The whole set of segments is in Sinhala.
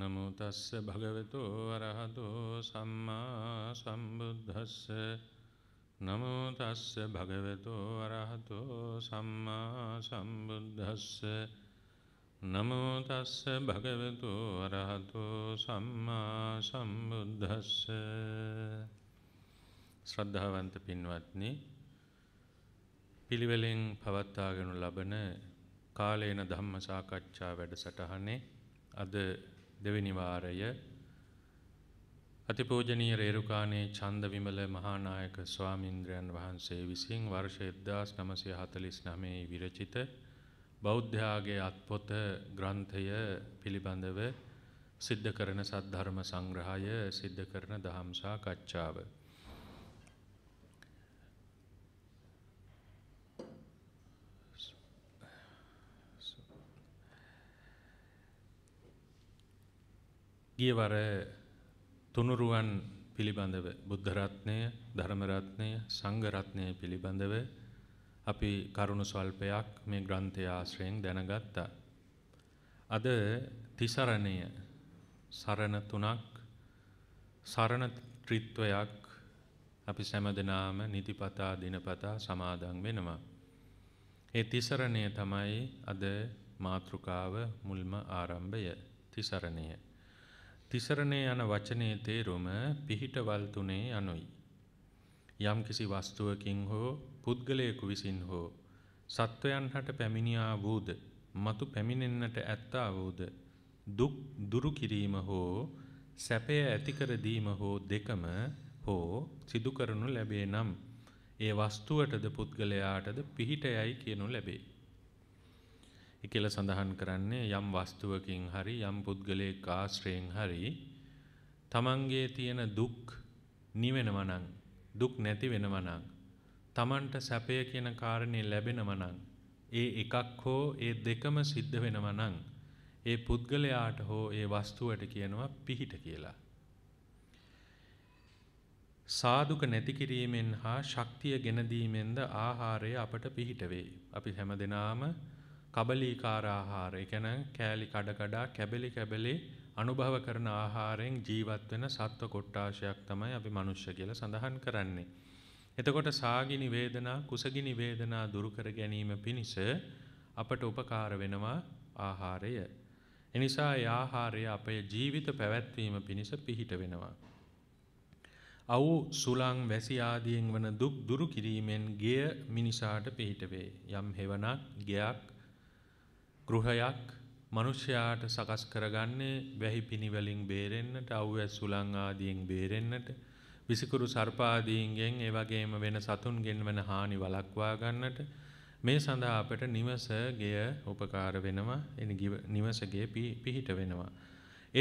නමුතස්ස භගවතු වරහතෝ සම්මා සම්බුද්ධස්ස නමුතස්ස භගවතු වරහතෝ සම්මා සම්බුද්ධස්ස නමුතස්ස භගවතු වරහතෝ සම්මා සම්බුද්ධස්ස ශ්‍රද්ධාවන්ත පින්වත්නි පිළිවෙලෙන් පවත්වාගෙනු ලබන කාලේන ධම්ම සාකච්ඡා වැඩසටහනේ අද දෙවැනි වාරය අතිපූජනීය රේරුකාණේ ඡන්ද විමල මහානායක ස්වාමින්ද්‍රයන් වහන්සේ විසින් වර්ෂ 1949 විරචිත බෞද්ධයාගේ අත්පොත ග්‍රන්ථය පිළිබඳව සිද්ධ කරන සද්ධර්ම සංග්‍රහය සිද්ධ කරන දහම් සාකච්ඡාව ගියවර තුනුරුවන් පිළිබඳව බුද්ධ රත්නය, ධර්ම රත්නය, සංඝ රත්නය පිළිබඳව අපි කරුණු ස්වල්පයක් මේ ග්‍රන්ථය ආශ්‍රයෙන් දැනගත්තා. අද තිසරණය සරණ තුනක් සරණ ත්‍රිත්වයක් අපි සෑමදෙනාම නිතිපතා දිනපතා සමාදන් වෙනවා. ඒ තිසරණය තමයි අද මාතෘකාව මුල්ම ආරම්භය තිසරණය. තිසරණේ යන වචනේ තේරුම පිහිටවල් තුනේ යනුයි. යම්කිසි වස්තුවකින් හෝ පුද්ගලයෙකු විසින් හෝ සත්වයන් හට පැමිණියා වූද මතු පැමිණෙන්නට ඇත්තා වූද දුක් දුරු කිරීම හෝ සැපය ඇති කර දීම හෝ දෙකම හෝ සිදු කරනු ලැබේ නම් ඒ වස්තුවටද පුද්ගලයාටද පිහිටයයි කියනු ලැබේ. කියලා සඳහන් කරන්නේ යම් වස්තුවකින් හරි යම් පුද්ගලයෙක් ආශ්‍රයෙන් හරි තමන්ගේ තියෙන දුක් නිවෙනවා නම් දුක් නැති වෙනවා නම් තමන්ට සැපය කියන කාරණේ ලැබෙනවා නම් ඒ එකක් හෝ ඒ දෙකම සිද්ධ වෙනවා නම් ඒ පුද්ගලයාට හෝ ඒ වස්තුවට කියනවා පිහිට කියලා. සාදුක නැති කිරීමෙන් හා ශක්තිය ගෙන දීමෙන්ද ආහාරය අපට පිහිට වේ. අපි හැමදෙනාම කබලීකාර ආහාර. ඒ කියන්නේ කෑලි කඩ කඩා කැබලි කැබලි අනුභව කරන ආහාරයෙන් ජීවත් වෙන සත්ව කොට්ටාශයක් තමයි අපි මනුෂ්‍ය කියලා සඳහන් කරන්නේ. එතකොට සාගිනි වේදනා, කුසගිනි වේදනා දුරු කර ගැනීම පිණිස අපට උපකාර වෙනවා ආහාරය. එනිසා ඒ ආහාරය අපේ ජීවිත පැවැත්වීම පිණිස පිහිට වෙනවා. අව් සුලං වැසි ආදියෙන් වන දුක් දුරු කිරීමෙන් ගෙය මිනිසාට පිහිට වේ. යම් හෙවණක්, ගෙයක් ගෘහයක් මනුෂ්‍යයාට සකස් කරගන්නේ වැහි පිණිවලින් බේරෙන්නට අව්වැස් සුළං ආදියෙන් බේරෙන්නට විසිකුරු සර්පාදීන්ගෙන් ඒ වගේම වෙන සතුන්ගෙන් වෙන හානි වළක්වා ගන්නට මේ සඳහා අපට නිවස ගෙය උපකාර වෙනවා එනි නිවස ගෙය පිහිට වෙනවා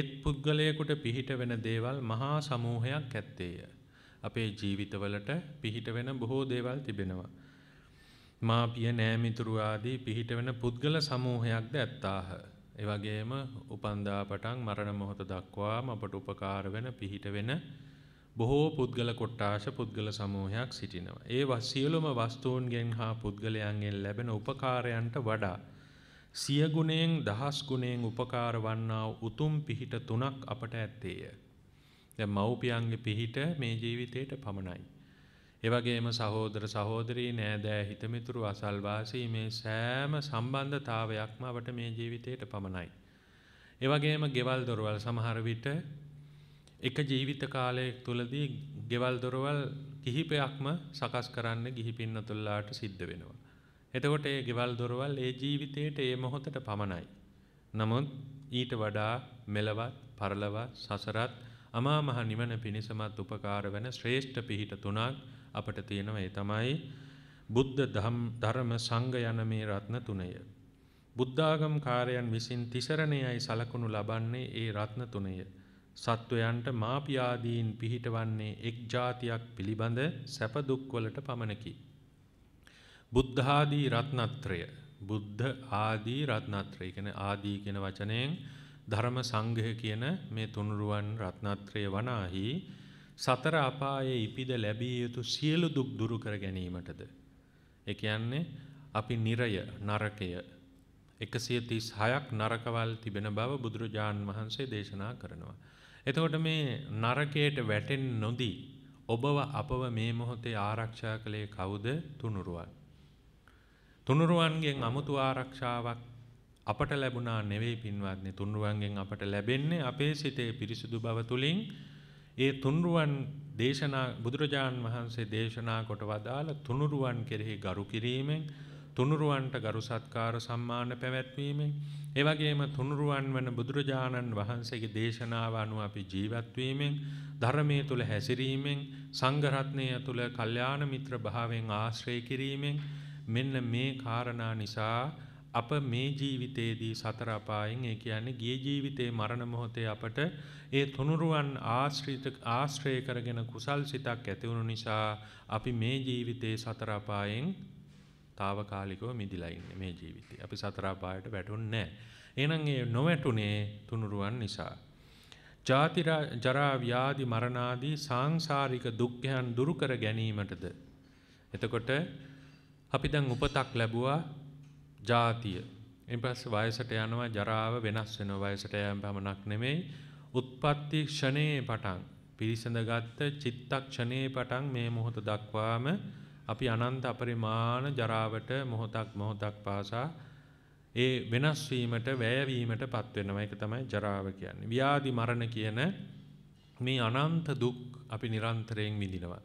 එත් පුද්ගලයෙකුට පිහිට වෙන දේවල් මහා සමූහයක් ඇත්තේය අපේ ජීවිතවලට පිහිට වෙන බොහෝ දේවල් තිබෙනවා මාපිය නෑමිතුරු ආදී පිහිට වෙන පුද්ගල සමූහයක්ද ඇත්තාහ. එවැගේම උපන්දා පටන් මරණ මොහොත දක්වාම අපට උපකාර වෙන පිහිට වෙන බොහෝ පුද්ගල කොට්ටාශ පුද්ගල සමූහයක් සිටිනවා. ඒ සියලුම වස්තුන්ගෙන් හා පුද්ගලයන්ගෙන් ලැබෙන උපකාරයන්ට වඩා සිය ගුණයෙන් දහස් ගුණයෙන් උපකාර වන්නා උතුම් පිහිට තුනක් අපට ඇත්තේය. දැන් මව්පියන්ගේ පිහිට මේ ජීවිතේට පමණයි. එවගේම සහෝදර සහෝදරී නෑදෑ හිතමිතුරු අසල්වාසී මේ සෑම සම්බන්ධතාවයක්ම අපට මේ ජීවිතයට පමණයි. එවගේම ගෙවල් දොරවල් සමහර විට එක ජීවිත කාලයක් තුලදී ගෙවල් දොරවල් කිහිපයක්ම සකස් කරන්න ගිහි පින්නතුල්ලාට සිද්ධ වෙනවා. එතකොට ඒ ගෙවල් දොරවල් ඒ ජීවිතයට ඒ මොහොතට පමණයි. නමුත් ඊට වඩා මෙලවත් පරලවත් සසරත් අමාමහ නිවන පිණිසමත් උපකාර වෙන ශ්‍රේෂ්ඨ පිහිට තුනක් අපට තියෙනවා ඒ තමයි බුද්ධ ධර්ම සංඝ යන මේ රත්න තුනය. බුද්ධාගම් කාරයන් විසින් තිසරණයයි සලකනු ලබන්නේ ඒ රත්න තුනය. සත්වයන්ට මාපියාදීන් පිහිටවන්නේ එක් જાතියක් පිළිබඳ සැප දුක්වලට පමණකි. බුද්ධාදී රත්නත්‍රය බුද්ධ ආදී රත්නත්‍රය කියන ආදී කියන වචනයෙන් ධර්ම සංඝය කියන මේ තුනුරුවන් රත්නත්‍රය වනාහි සතර අපායේ ඉපිද ලැබිය යුතු සියලු දුක් දුරු කර ගැනීමටද ඒ කියන්නේ අපි නිරය නරකය 136ක් නරකවල් තිබෙන බව බුදුරජාන් වහන්සේ දේශනා කරනවා. එතකොට මේ නරකයට වැටෙන්න නොදී ඔබව අපව මේ මොහොතේ ආරක්ෂා කළේ කවුද? තුනුරුවන්. තුනුරුවන්ගෙන් 아무තු ආරක්ෂාවක් අපට ලැබුණා නෙවෙයි පින්වත්නි. තුනුරුවන්ගෙන් අපට ලැබෙන්නේ අපේ සිතේ පිරිසුදු බව තුලින් ඒ තුනුරුවන් දේශනා බුදුරජාන් වහන්සේ දේශනා කොට වදාළ තුනුරුවන් කෙරෙහි ගරු කිරීමෙන් තුනුරුවන්ට ගරු සත්කාර සම්මාන පැවැත්වීමෙන් ඒ වගේම තුනුරුවන් වන බුදුරජාණන් වහන්සේගේ දේශනාව අනුව අපි ජීවත් වීමෙන් ධර්මයේ තුල හැසිරීමෙන් සංඝ රත්නය තුල කල්යාණ මිත්‍ර භාවයෙන් ආශ්‍රය කිරීමෙන් මෙන්න මේ කාරණා නිසා අප මේ ජීවිතයේදී සතර අපායෙන් ඒ කියන්නේ ගිය ජීවිතේ මරණ මොහොතේ අපට ඒ තුනුරුවන් ආශ්‍රිත ආශ්‍රය කරගෙන කුසල් සිතක් ඇති වුණු නිසා අපි මේ ජීවිතේ සතර අපායෙන් తాවකාලිකව මිදිලා ඉන්නේ මේ ජීවිතේ. අපි සතර අපායට වැටුන්නේ නැහැ. එහෙනම් ඒ නොවැටුනේ තුනුරුවන් නිසා. ජාති ජරා ව්‍යාධි මරණ ආදී සාංශාරික දුක්ඛයන් දුරු කර ගැනීමටද එතකොට අපි දැන් උපතක් ලැබුවා ජාතිය. එන් පස්ස වයසට යනවා ජරාව වෙනස් වෙන වයසට යෑම් පමණක් නෙමෙයි උත්පත්ති ක්ෂණයේ පටන් පිරිසඳගත්ත චිත්තක්ෂණයේ පටන් මේ මොහොත දක්වාම අපි අනන්ත අපරිමාණ ජරාවට මොහොතක් මොහොතක් පාසා ඒ වෙනස් වීමට වැයවීමට පත් වෙනවා ඒක තමයි ජරාව කියන්නේ. ව්‍යාධි මරණ කියන මේ අනන්ත දුක් අපි නිරන්තරයෙන් විඳිනවා.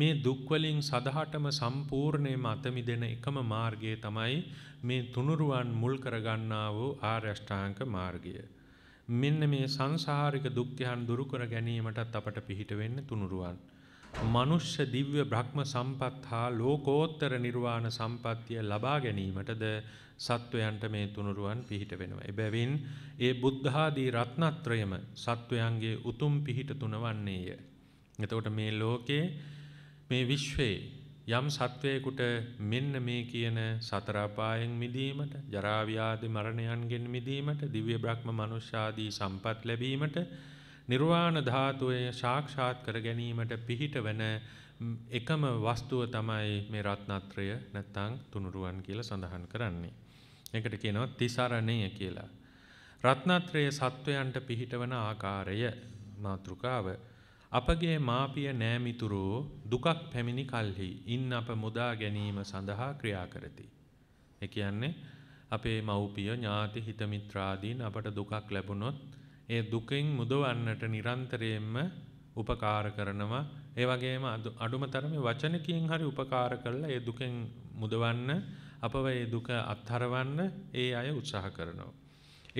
මේ දුක් වලින් සදහටම සම්පූර්ණයෙන්ම අත මිදෙන එකම මාර්ගය තමයි මේ තුනුරුවන් මුල් කරගන්නා වූ ආර්ය අෂ්ටාංග මාර්ගය. මෙන්න මේ සංසාරික දුක්ඛයන් දුරු කර ගැනීමටත් අපට පිහිට වෙන්නේ තුනුරුවන්. මනුෂ්‍ය දිව්‍ය බ්‍රහ්ම සම්පත් හා ලෝකෝත්තර නිර්වාණ සම්පත්තිය ලබා ගැනීමටද සත්වයන්ට මේ තුනුරුවන් පිහිට වෙනවා. එබැවින් ඒ බුද්ධාදී රත්නත්‍රයම සත්වයන්ගේ උතුම් පිහිට තුනවන්නේය. එතකොට මේ ලෝකේ මේ විශ්වයේ යම් සත්වයකුට මෙන්න මේ කියන සතර අපායෙන් මිදීමට, ජරා ව්‍යාධි මරණයන්ගෙන් මිදීමට, දිව්‍ය බ්‍රහ්ම මනුෂ්‍ය ආදී සම්පත් ලැබීමට, නිර්වාණ ධාතුවේ සාක්ෂාත් කර ගැනීමට පිහිටවන එකම වස්තුව තමයි මේ රත්නත්‍රය නැත්නම් තුනුරුවන් කියලා සඳහන් කරන්නේ. ඒකට කියනවා තිසරණය කියලා. රත්නත්‍රය සත්වයන්ට පිහිටවන ආකාරය මාතෘකාව අපගේ මාපිය නෑමිතුරෝ දුකක් පැමිණි කල්හි ඉන් අප මුදා ගැනීම සඳහා ක්‍රියා කරති. ඒ කියන්නේ අපේ මව්පිය ඥාති හිතමිත්‍රාදීන් අපට දුකක් ලැබුණොත් ඒ දුකෙන් මුදවන්නට නිරන්තරයෙන්ම උපකාර කරනවා. ඒ වගේම අඩුම තරමේ වචනකින් හරි උපකාර කරලා ඒ දුකෙන් මුදවන්න අපව ඒ දුක අත්හරවන්න ඒ අය උත්සාහ කරනවා.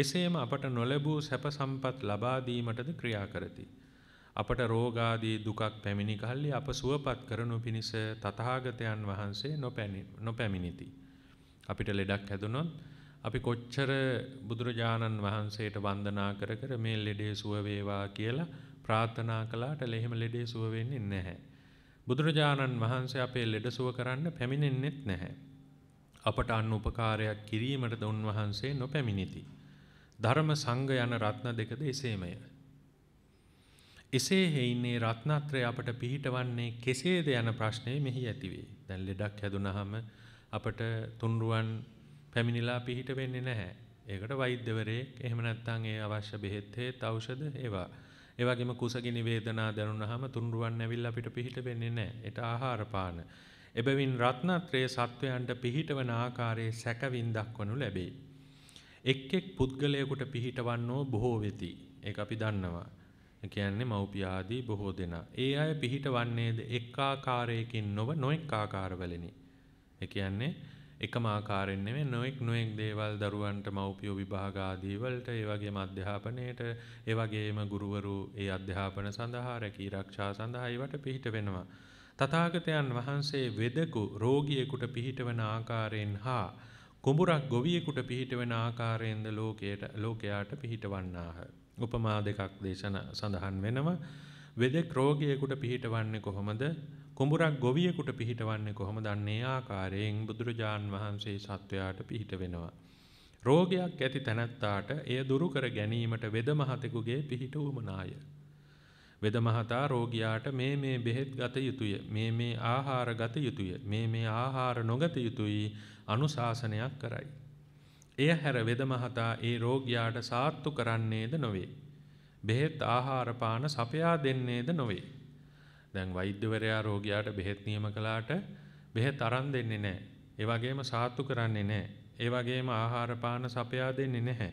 එසේම අපට නොලැබූ සැප සම්පත් ලබා දීමටද ක්‍රියා කරති. අපට රෝගාදී දුකක් පැමිණි කල්ලි අප සුවපත් කරනු පිණිස තථාගතයන් වහන්සේ නොපැමිණිති. අපිට ලෙඩක් හැදුනොත් අපි කොච්චර බුදුරජාණන් වහන්සේට වන්දනා කර කර මේ ලෙඩේ සුව වේවා කියලා ප්‍රාර්ථනා කළාට ලෙහෙම ලෙඩේ සුව වෙන්නේ නැහැ. බුදුරජාණන් වහන්සේ අපේ ලෙඩ සුව කරන්න පැමිණෙන්නේත් නැහැ. අපට අන් උපකාරයක් කිරීමට උන්වහන්සේ නොපැමිණිති. ධර්ම සංඝ යන රත්න දෙකද එසේමය. එසේ හෙයින්නේ රත්නත්‍රය අපට පිහිටවන්නේ කෙසේද යන ප්‍රශ්නය මෙහි ඇතිවේ. දැන් ලෙඩක් හැදුනහම අපට තුන්රුවන් පැමිණිලා පිහිට වෙන්නේ නැහැ. ඒකට වෛද්‍යවරයෙක් එහෙම නැත්නම් ඒ අවශ්‍ය බෙහෙත් හේත් ඖෂධ ඒවා. ඒ වගේම කුසගිනි වේදනා දැනුනහම තුන්රුවන් ඇවිල්ලා අපිට පිහිට වෙන්නේ නැහැ. ඒට ආහාර පාන. එබැවින් රත්නත්‍රය සත්වයන්ට පිහිටවන ආකාරයේ සැකවින් දක්වනු ලැබේ. එක් එක් පුද්ගලයෙකුට පිහිටවන්නෝ බොහෝ වෙති. ඒක අපි දන්නවා. කියන්නේ මව්පිය ආදී බොහෝ දෙනා. ඒ අය පිහිටවන්නේද එක් ආකාරයකින් නොව නොඑක් ආකාරවලිනි. ඒ කියන්නේ එකම ආකාරයෙන් නෙමෙයි නොඑක් නොඑක් දේවල් දරුවන්ට මව්පියෝ විභාග ආදී වලට ඒ වගේම අධ්‍යාපනයේට ඒ වගේම ගුරුවරු ඒ අධ්‍යාපන සඳහා රැකී ආරක්ෂා සඳහා ඒවට පිහිට වෙනවා. තථාගතයන් වහන්සේ වෙදකු රෝගියෙකුට පිහිටවන ආකාරයෙන් හා කුඹුරක් ගොවියෙකුට පිහිටවන ආකාරයෙන්ද ලෝකයට ලෝකයාට පිහිටවන්නාහ. උපමා දෙකක් දේශන සඳහන් වෙනවා. වෙදෙක් රෝගියෙකුට පිහිටවන්නේ කොහොමද? කුඹුරක් ගොවියෙකුට පිහිටවන්නේ කොහොමද? අන්නේ ආකාරයෙන් බුදුරජාන් වහන්සේ සත්වයාට පිහිට වෙනවා. රෝගයක් ඇති තැනැත්තාට එය දුරු කර ගැනීමට වෙද මහතෙකුගේ පිහිට උමනාය. වෙද මහතා රෝගියාට මේ මේ බෙහෙත් ගත යුතුය, මේ මේ ආහාර ගත යුතුය, මේ මේ ආහාර නොගත යුතුයි අනුශාසනයක් කරයි. එය හැර වෙදමහතා ඒ රෝගියාට සාත්තු කරන්නේද නොවේ. බෙහෙත් ආහාර පාන සපයා දෙන්නේද නොවේ. දැන් වෛද්‍යවරයා රෝගියාට බෙහෙත් නියම කළාට බෙහෙත් අරන් දෙන්නේ නැහැ. ඒ වගේම සාත්තු කරන්නේ නැහැ. ඒ වගේම ආහාර පාන සපයා දෙන්නේ නැහැ.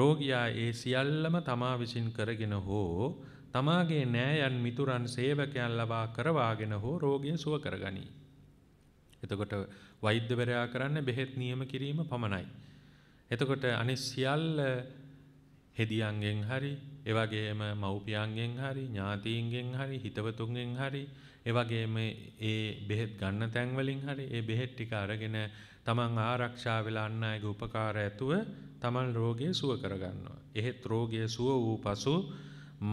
රෝගියා ඒ සියල්ලම තමා විසින් කරගෙන හෝ තමාගේ නෑයන් මිතුරන් සේවකයන් ලබා කරවාගෙන හෝ රෝගිය සුව කරගනී. එතකොට වෛද්‍යවරයා කරන්නේ බෙහෙත් නියම කිරීම පමණයි. එතකොට අනිත් සියල්ල හෙදියන්ගෙන් හරි ඒ වගේම මව්පියන්ගෙන් හරි ඥාතීන්ගෙන් හරි හිතවතුන්ගෙන් හරි ඒ වගේම ඒ බෙහෙත් ගන්න තැන් වලින් හරි ඒ බෙහෙත් ටික අරගෙන තමන් ආරක්ෂා වෙලා අන් අයගේ උපකාර ඇතුව තමන් රෝගය සුව කරගන්නවා. එහෙත් රෝගය සුව වූ පසු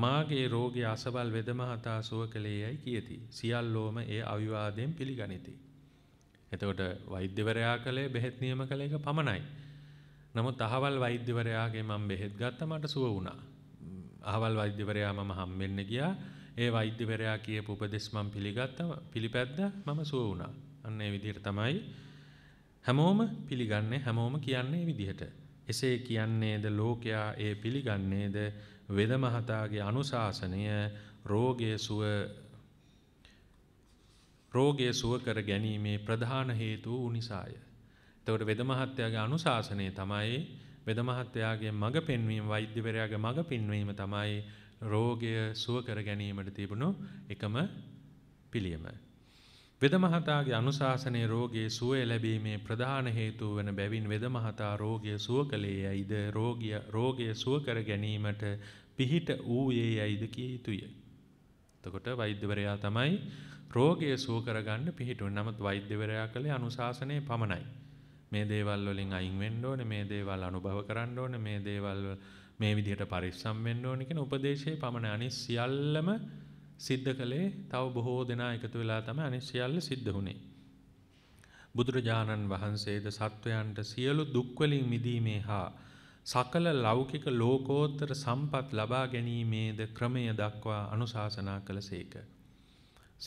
මාගේ රෝගය අසබල් වෙදමහතා සුව කළේයයි කියති. සියල්ලෝම ඒ අවිවාදයෙන් පිළිගනිති. එතකොට වෛද්‍යවරයා කළේ බෙහෙත් නියම කළ එක පමණයි. නමුත් අහවල් වෛද්‍යවරයාගේ මම බෙහෙත් ගත්තා මට සුව වුණා. අහවල් වෛද්‍යවරයා මම හම්බෙන්න ගියා. ඒ වෛද්‍යවරයා කියපු උපදෙස් මම පිළිගත්තා. පිළිපැද්දා මම සුව වුණා. අන්න ඒ විදිහට තමයි හැමෝම පිළිගන්නේ හැමෝම කියන්නේ විදිහට. එසේ කියන්නේද ලෝකයා ඒ පිළිගන්නේද වෙද මහතාගේ අනුශාසනය රෝගයේ සුව රෝගයේ සුව කර ගැනීමේ ප්‍රධාන හේතුව උනිසාය. එතකොට වෙද මහත්තයාගේ අනුශාසනය තමයි වෙද මහත්තයාගේ මඟ පෙන්වීම වෛද්‍යවරයාගේ මඟ පෙන්වීම තමයි රෝගය සුව කර ගැනීමට තිබුණු එකම පිළියම. වෙද මහතාගේ අනුශාසනයේ රෝගයේ සුවය ලැබීමේ ප්‍රධාන හේතුව වන බැවින් වෙද මහතා රෝගය සුව කළේ යයිද රෝගිය රෝගය සුව කර ගැනීමට පිහිට ඌයේ යයිද කිය යුතුය. එතකොට වෛද්‍යවරයා තමයි රෝගය සුව කරගන්න පිහිටුවේ. නමුත් වෛද්‍යවරයා කළේ අනුශාසනයේ පමණයි. මේ දේවල් වලින් අයින් වෙන්න ඕනේ මේ දේවල් අනුභව කරන්න ඕනේ මේ දේවල් මේ විදිහට පරිස්සම් වෙන්න ඕනේ කියන උපදේශයේ පමණ අනිත් සියල්ලම සිද්ධ කළේ තව බොහෝ දෙනා එකතු වෙලා තමයි අනිත් සියල්ල සිද්ධ වුනේ බුදුරජාණන් වහන්සේද සත්වයන්ට සියලු දුක් වලින් මිදීමේ හා සකල ලෞකික ලෝකෝත්තර සම්පත් ලබා ගැනීමේද ක්‍රමය දක්වා අනුශාසනා කළසේක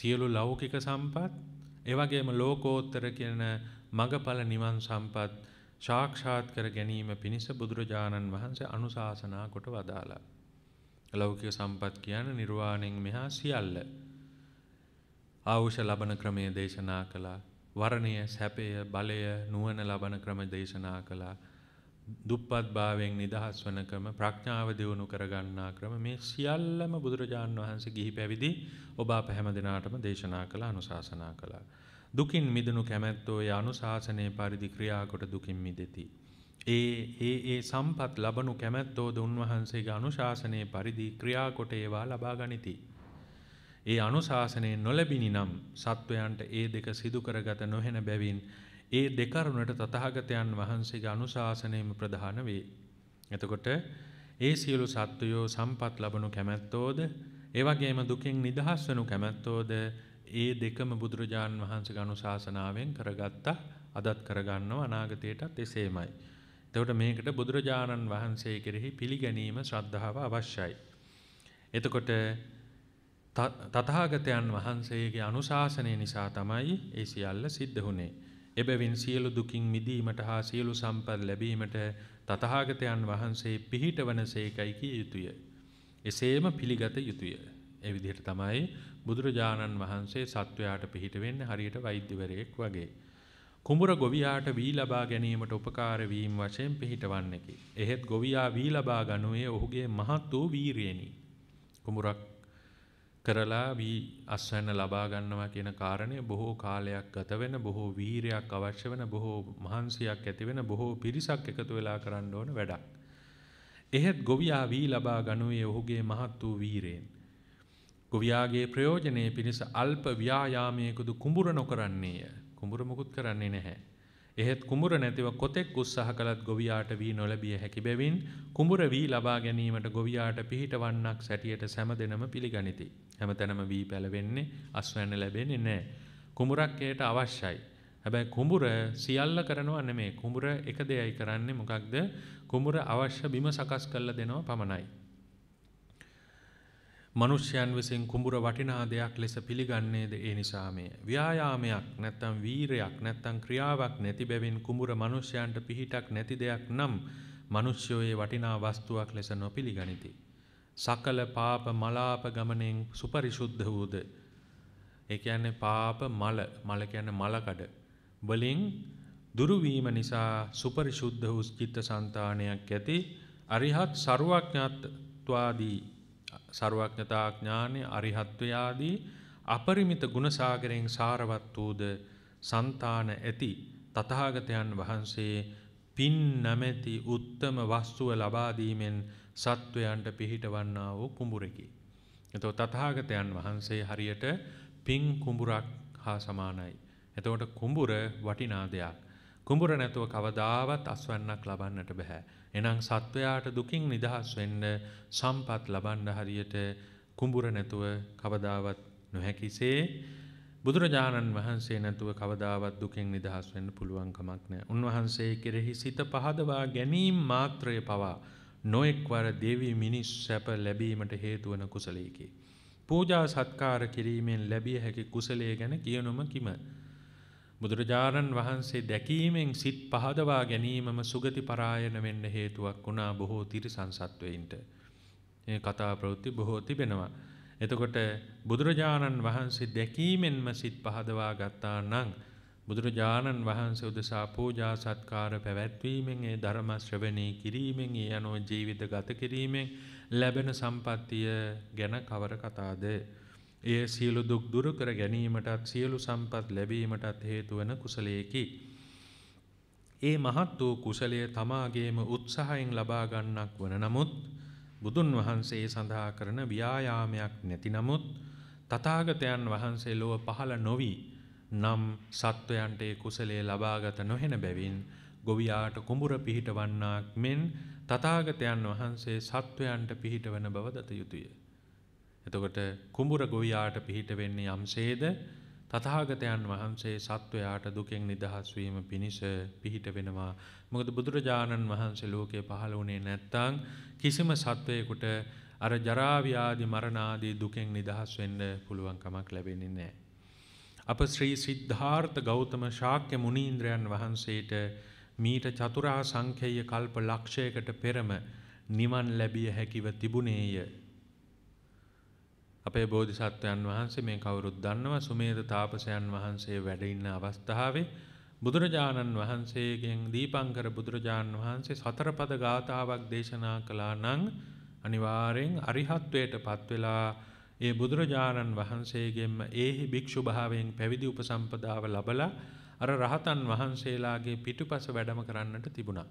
සියලු ලෞකික සම්පත් එවැගේම ලෝකෝත්තර කියන මගඵල නිවන් සම්පත් සාක්ෂාත් කර ගැනීම පිණිස බුදුරජාණන් වහන්සේ අනුශාසනා කොට වදාලා. ලෞකික සම්පත් කියන නිර්වාණයෙන් මෙහා සියල්ල. ආවුෂ ලබන ක්‍රමය දේශනා කළා. වරණය, සැපය, බලය, නුවණ ලබන ක්‍රම දේශනා කළා. දුප්පත් භාවයෙන් නිදහස් වන ක්‍රම, ප්‍රඥාව දියුණු කරගන්නා ක්‍රම මේ සියල්ලම බුදුරජාණන් වහන්සේ ගිහි පැවිදි ඔබ අප හැම දිනාටම දේශනා කළා, අනුශාසනා කළා. දුකින් මිදුණු කැමැත්තෝ ඒ අනුශාසනයේ පරිදි ක්‍රියාකොට දුකින් මිදෙති. ඒ ඒ ඒ සම්පත් ලබනු කැමැත්තෝද උන්වහන්සේගේ අනුශාසනයේ පරිදි ක්‍රියාකොට ඒවා ලබා ගනිති. ඒ අනුශාසනයේ නොලැබිනි නම් සත්වයන්ට ඒ දෙක සිදු කරගත නොහෙන බැවින් ඒ දෙකරුණට තථාගතයන් වහන්සේගේ අනුශාසනයම ප්‍රධාන වේ. එතකොට ඒ සියලු සත්වයෝ සම්පත් ලබනු කැමැත්තෝද ඒ වගේම දුකෙන් නිදහස් වෙනු කැමැත්තෝද ඒ දෙකම බුදුරජාණන් වහන්සේ ගනු ශාසනාවෙන් කරගත්තා අදත් කරගන්නව අනාගතයටත් එසේමයි. එතකොට මේකට බුදුරජාණන් වහන්සේ කෙරෙහි පිළිගැනීම ශ්‍රද්ධාව අවශ්‍යයි. එතකොට තථාගතයන් වහන්සේගේ අනුශාසනය නිසා තමයි ඒ සියල්ල සිද්ධ වුනේ. එබැවින් සියලු දුකින් මිදීමට හා සියලු සම්පත් ලැබීමට තථාගතයන් වහන්සේ පිහිටවනසේකයි කිය යුතුය. එසේම පිළිගත යුතුය. ඒ විදිහට තමයි බුදුරජාණන් වහන්සේ සත්වයාට පිහිට වෙන්න හරියට වෛද්‍යවරයෙක් වගේ. කුඹුර ගොවියාට වී ලබා ගැනීමට උපකාර වීම වශයෙන් පිහිටවන්නකි. එහෙත් ගොවියා වී ලබා ගනුයේ ඔහුගේ මහත් වූ වීරියෙනි. කුඹුරක් කරලා වී අස්වැන්න ලබා ගන්නවා කියන කාරණය බොහෝ කාලයක් ගත වෙන බොහෝ වීරයක් අවශ්‍ය වෙන බොහෝ මහන්සියක් ඇති වෙන බොහෝ පිරිසක් එකතු වෙලා කරන්න ඕන වැඩක්. එහෙත් ගොවියා වී ලබා ගනුයේ ඔහුගේ මහත් වූ වීරයෙන්. ගොවියාගේ ප්‍රයෝජනය පිණිස අල්ප ව්‍යායාමයකුදු කුඹුර නොකරන්නේය කුඹුර මුකුත් කරන්නේ නැහැ. එහෙත් කුඹුර නැතිව කොතෙක් උත්සාහ කළත් ගොවියාට වී නොලැබිය හැකි බැවින් කුඹුර වී ලබා ගැනීමට ගොවියාට පිහිටවන්නක් සැටියට සැමදෙනම පිළිගනිති. හැමතැනම වී පැලවෙන්නේ අස්වැන්න ලැබෙන්නේ නැහැ. කුඹුරක් එයට අවශ්‍යයි. හැබැයි කුඹුර සියල්ල කරනවා නෙමෙයි. කුඹුර එක දෙයයි කරන්නේ මොකක්ද? කුඹුර අවශ්‍ය බිම සකස් කරලා දෙනවා පමණයි. මනුෂ්‍යයන් විසින් කුඹුර වටිනා දෙයක් ලෙස පිළිගන්නේද ඒ නිසාමය. ව්‍යායාමයක් නැත්තම් වීරයක් නැත්තම් ක්‍රියාවක් නැති බැවින් කුඹුර මනුෂ්‍යයන්ට පිහිටක් නැති දෙයක් නම් මනුෂ්‍යයේ වටිනා වස්තුවක් ලෙස නොපිළිගනිති. සකල පාප මලාප ගමනෙන් සුපරිශුද්ධ වූද. ඒ කියන්නේ පාප මල මල කියන්නේ මලකඩ වලින් දුරුවීම නිසා සුපරිශුද්ධ වූ චිත්ත સંතානයක් ඇති අරිහත් ਸਰුවඥාත්වාදී සරුවක්ඥතා ඥානෙ අරිහත්ත්වය ආදී අපරිමිත ගුණසාගරයෙන් සාරවත් වූද సంతාන ඇති තථාගතයන් වහන්සේ පින් නැමැති උත්තම වස්තුව ලබා දීමෙන් සත්වයන්ට පිහිටවන්නා වූ කුඹුරකි. එතකොට තථාගතයන් වහන්සේ හරියට පින් කුඹුරක් හා සමානයි. එතකොට කුඹුර වටිනා දෙයක්. කුඹුර නැතුව කවදාවත් අස්වැන්නක් ලබන්නට බෑ. එහෙනම් සත්වයාට දුකින් නිදහස් වෙන්න සම්පත් ලබන්න හරියට කුඹුර නැතුව කවදාවත් නොහැකිසේ බුදුරජාණන් වහන්සේ නැතුව කවදාවත් දුකින් නිදහස් වෙන්න පුළුවන් කමක් නැහැ. උන්වහන්සේ කෙරෙහි සිත පහදවා ගැනීම මාත්‍රය පවා නොඑක්වර දේවී මිනිස් සැප ලැබීමට හේතු වන කුසලයකි. පූජා සත්කාර කිරීමෙන් ලැබිය හැකි කුසලයේ ගැන කියනොම කිම බුදුරජාණන් වහන්සේ දැකීමෙන් සිත් පහදවා ගැනීමම සුගති පරායන වෙන්න හේතුවක් වුණා බොහෝ තිරිසන් සත්වයින්ට. මේ කතා ප්‍රවෘත්ති බොහෝ තිබෙනවා. එතකොට බුදුරජාණන් වහන්සේ දැකීමෙන්ම සිත් පහදවා ගත්තා නම් බුදුරජාණන් වහන්සේ උදෙසා පූජා සත්කාර පැවැත්වීමෙන් ඒ ධර්ම ශ්‍රවණී කිරීමෙන් ඒ අනුව ජීවිත ගත කිරීමෙන් ලැබෙන සම්පත්තිය ගැන කවර කතාද එය සියලු දුක් දුරු කර ගැනීමටත් සියලු සම්පත් ලැබීමටත් හේතු වන කුසලයේකි. ඒ මහත් වූ කුසලය තමාගේම උත්සාහයෙන් ලබා ගන්නක් වන නමුත් බුදුන් වහන්සේ සඳහා කරන ව්‍යායාමයක් නැති නමුත් තථාගතයන් වහන්සේ ලොව පහළ නොවි නම් සත්වයන්ට ඒ කුසලයේ ලබාගත නොහෙන බැවින් ගොවියාට කුඹුර පිහිටවන්නාක් මෙන් තථාගතයන් වහන්සේ සත්වයන්ට පිහිටවන බව දත යුතුය. එතකොට කුඹුර ගොවියාට පිහිට වෙන්නේ යම්සේද තථාගතයන් වහන්සේ සත්වයාට දුකෙන් නිදහස් වීම පිණිස පිහිට වෙනවා. මොකද බුදුරජාණන් වහන්සේ ලෝකේ පහළ වුණේ නැත්නම් කිසිම සත්වයකට අර ජරා ව්‍යාධි මරණ ආදී දුකෙන් නිදහස් වෙන්න පුළුවන් කමක් ලැබෙන්නේ නැහැ. අප ශ්‍රී සිද්ධාර්ථ ගෞතම ශාක්‍ය මුනීන්ද්‍රයන් වහන්සේට මීට චතුරා සංඛේය කල්ප ලක්ෂයකට පෙරම නිවන් ලැබිය හැකිව තිබුණේය. අපේ බෝධිසත්වයන් වහන්සේ මේ කවුරුත් දන්නවා සුමේද තාපසයන් වහන්සේ වැඩ ඉන්න අවස්ථාවේ බුදුරජාණන් වහන්සේගෙන් දීපංකර බුදුරජාණන් වහන්සේ සතරපද ගාථාවක් දේශනා කළා නම් අනිවාර්යෙන් අරිහත්ත්වයටපත් වෙලා ඒ බුදුරජාණන් වහන්සේගෙන්ම ඒහි භික්ෂු භාවයෙන් පැවිදි උපසම්පදාව ලබලා අර රහතන් වහන්සේලාගේ පිටුපස වැඩම කරන්නට තිබුණා.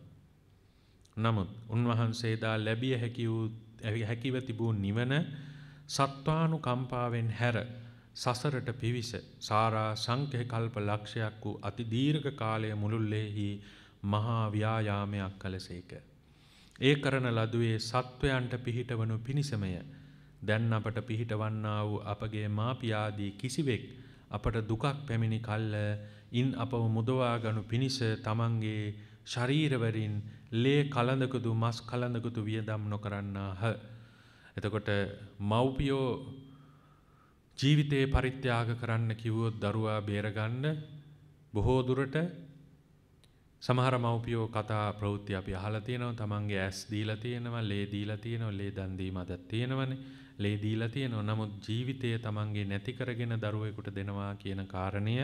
නමුත් උන්වහන්සේදා ලැබිය හැකි වූ හැකිව තිබූ නිවන සත්වානු කම්පාවෙන් හැර සසරට පිවිස සාරා සංඛ්‍ය කල්ප ලක්ෂයක් වූ අති දීර්ඝ කාලය මුළුල්ලේහි මහා ව්‍යායාමයක් කළසේක. ඒ කරන ලදුවේ සත්වයන්ට පිහිටවනු පිණිසමය. දැන් අපට පිහිටවන්නා වූ අපගේ මාපියාදී කිසිවෙක් අපට දුකක් පැමිණි කල්ල ඉන් අපව මුදවා ගනු පිණිස තමන්ගේ ශරීරවරින් ලේ කලඳකුදු මස් කලඳකුතු වියදම් නොකරන්නාහ. එතකොට මව්පියෝ ජීවිතේ පරිත්‍යාග කරන්න කිව්වොත් දරුවා බේරගන්න බොහෝ දුරට සමහර මව්පියෝ කතා ප්‍රවෘත්ති අපි අහලා තියෙනවා තමන්ගේ ඇස් දීලා තියෙනවා ලේ දීලා තියෙනවා ලේ දන් දීම අද තියෙනවනේ ලේ දීලා තියෙනවා නමුත් ජීවිතය තමන්ගේ නැති කරගෙන දරුවෙකුට දෙනවා කියන කාරණය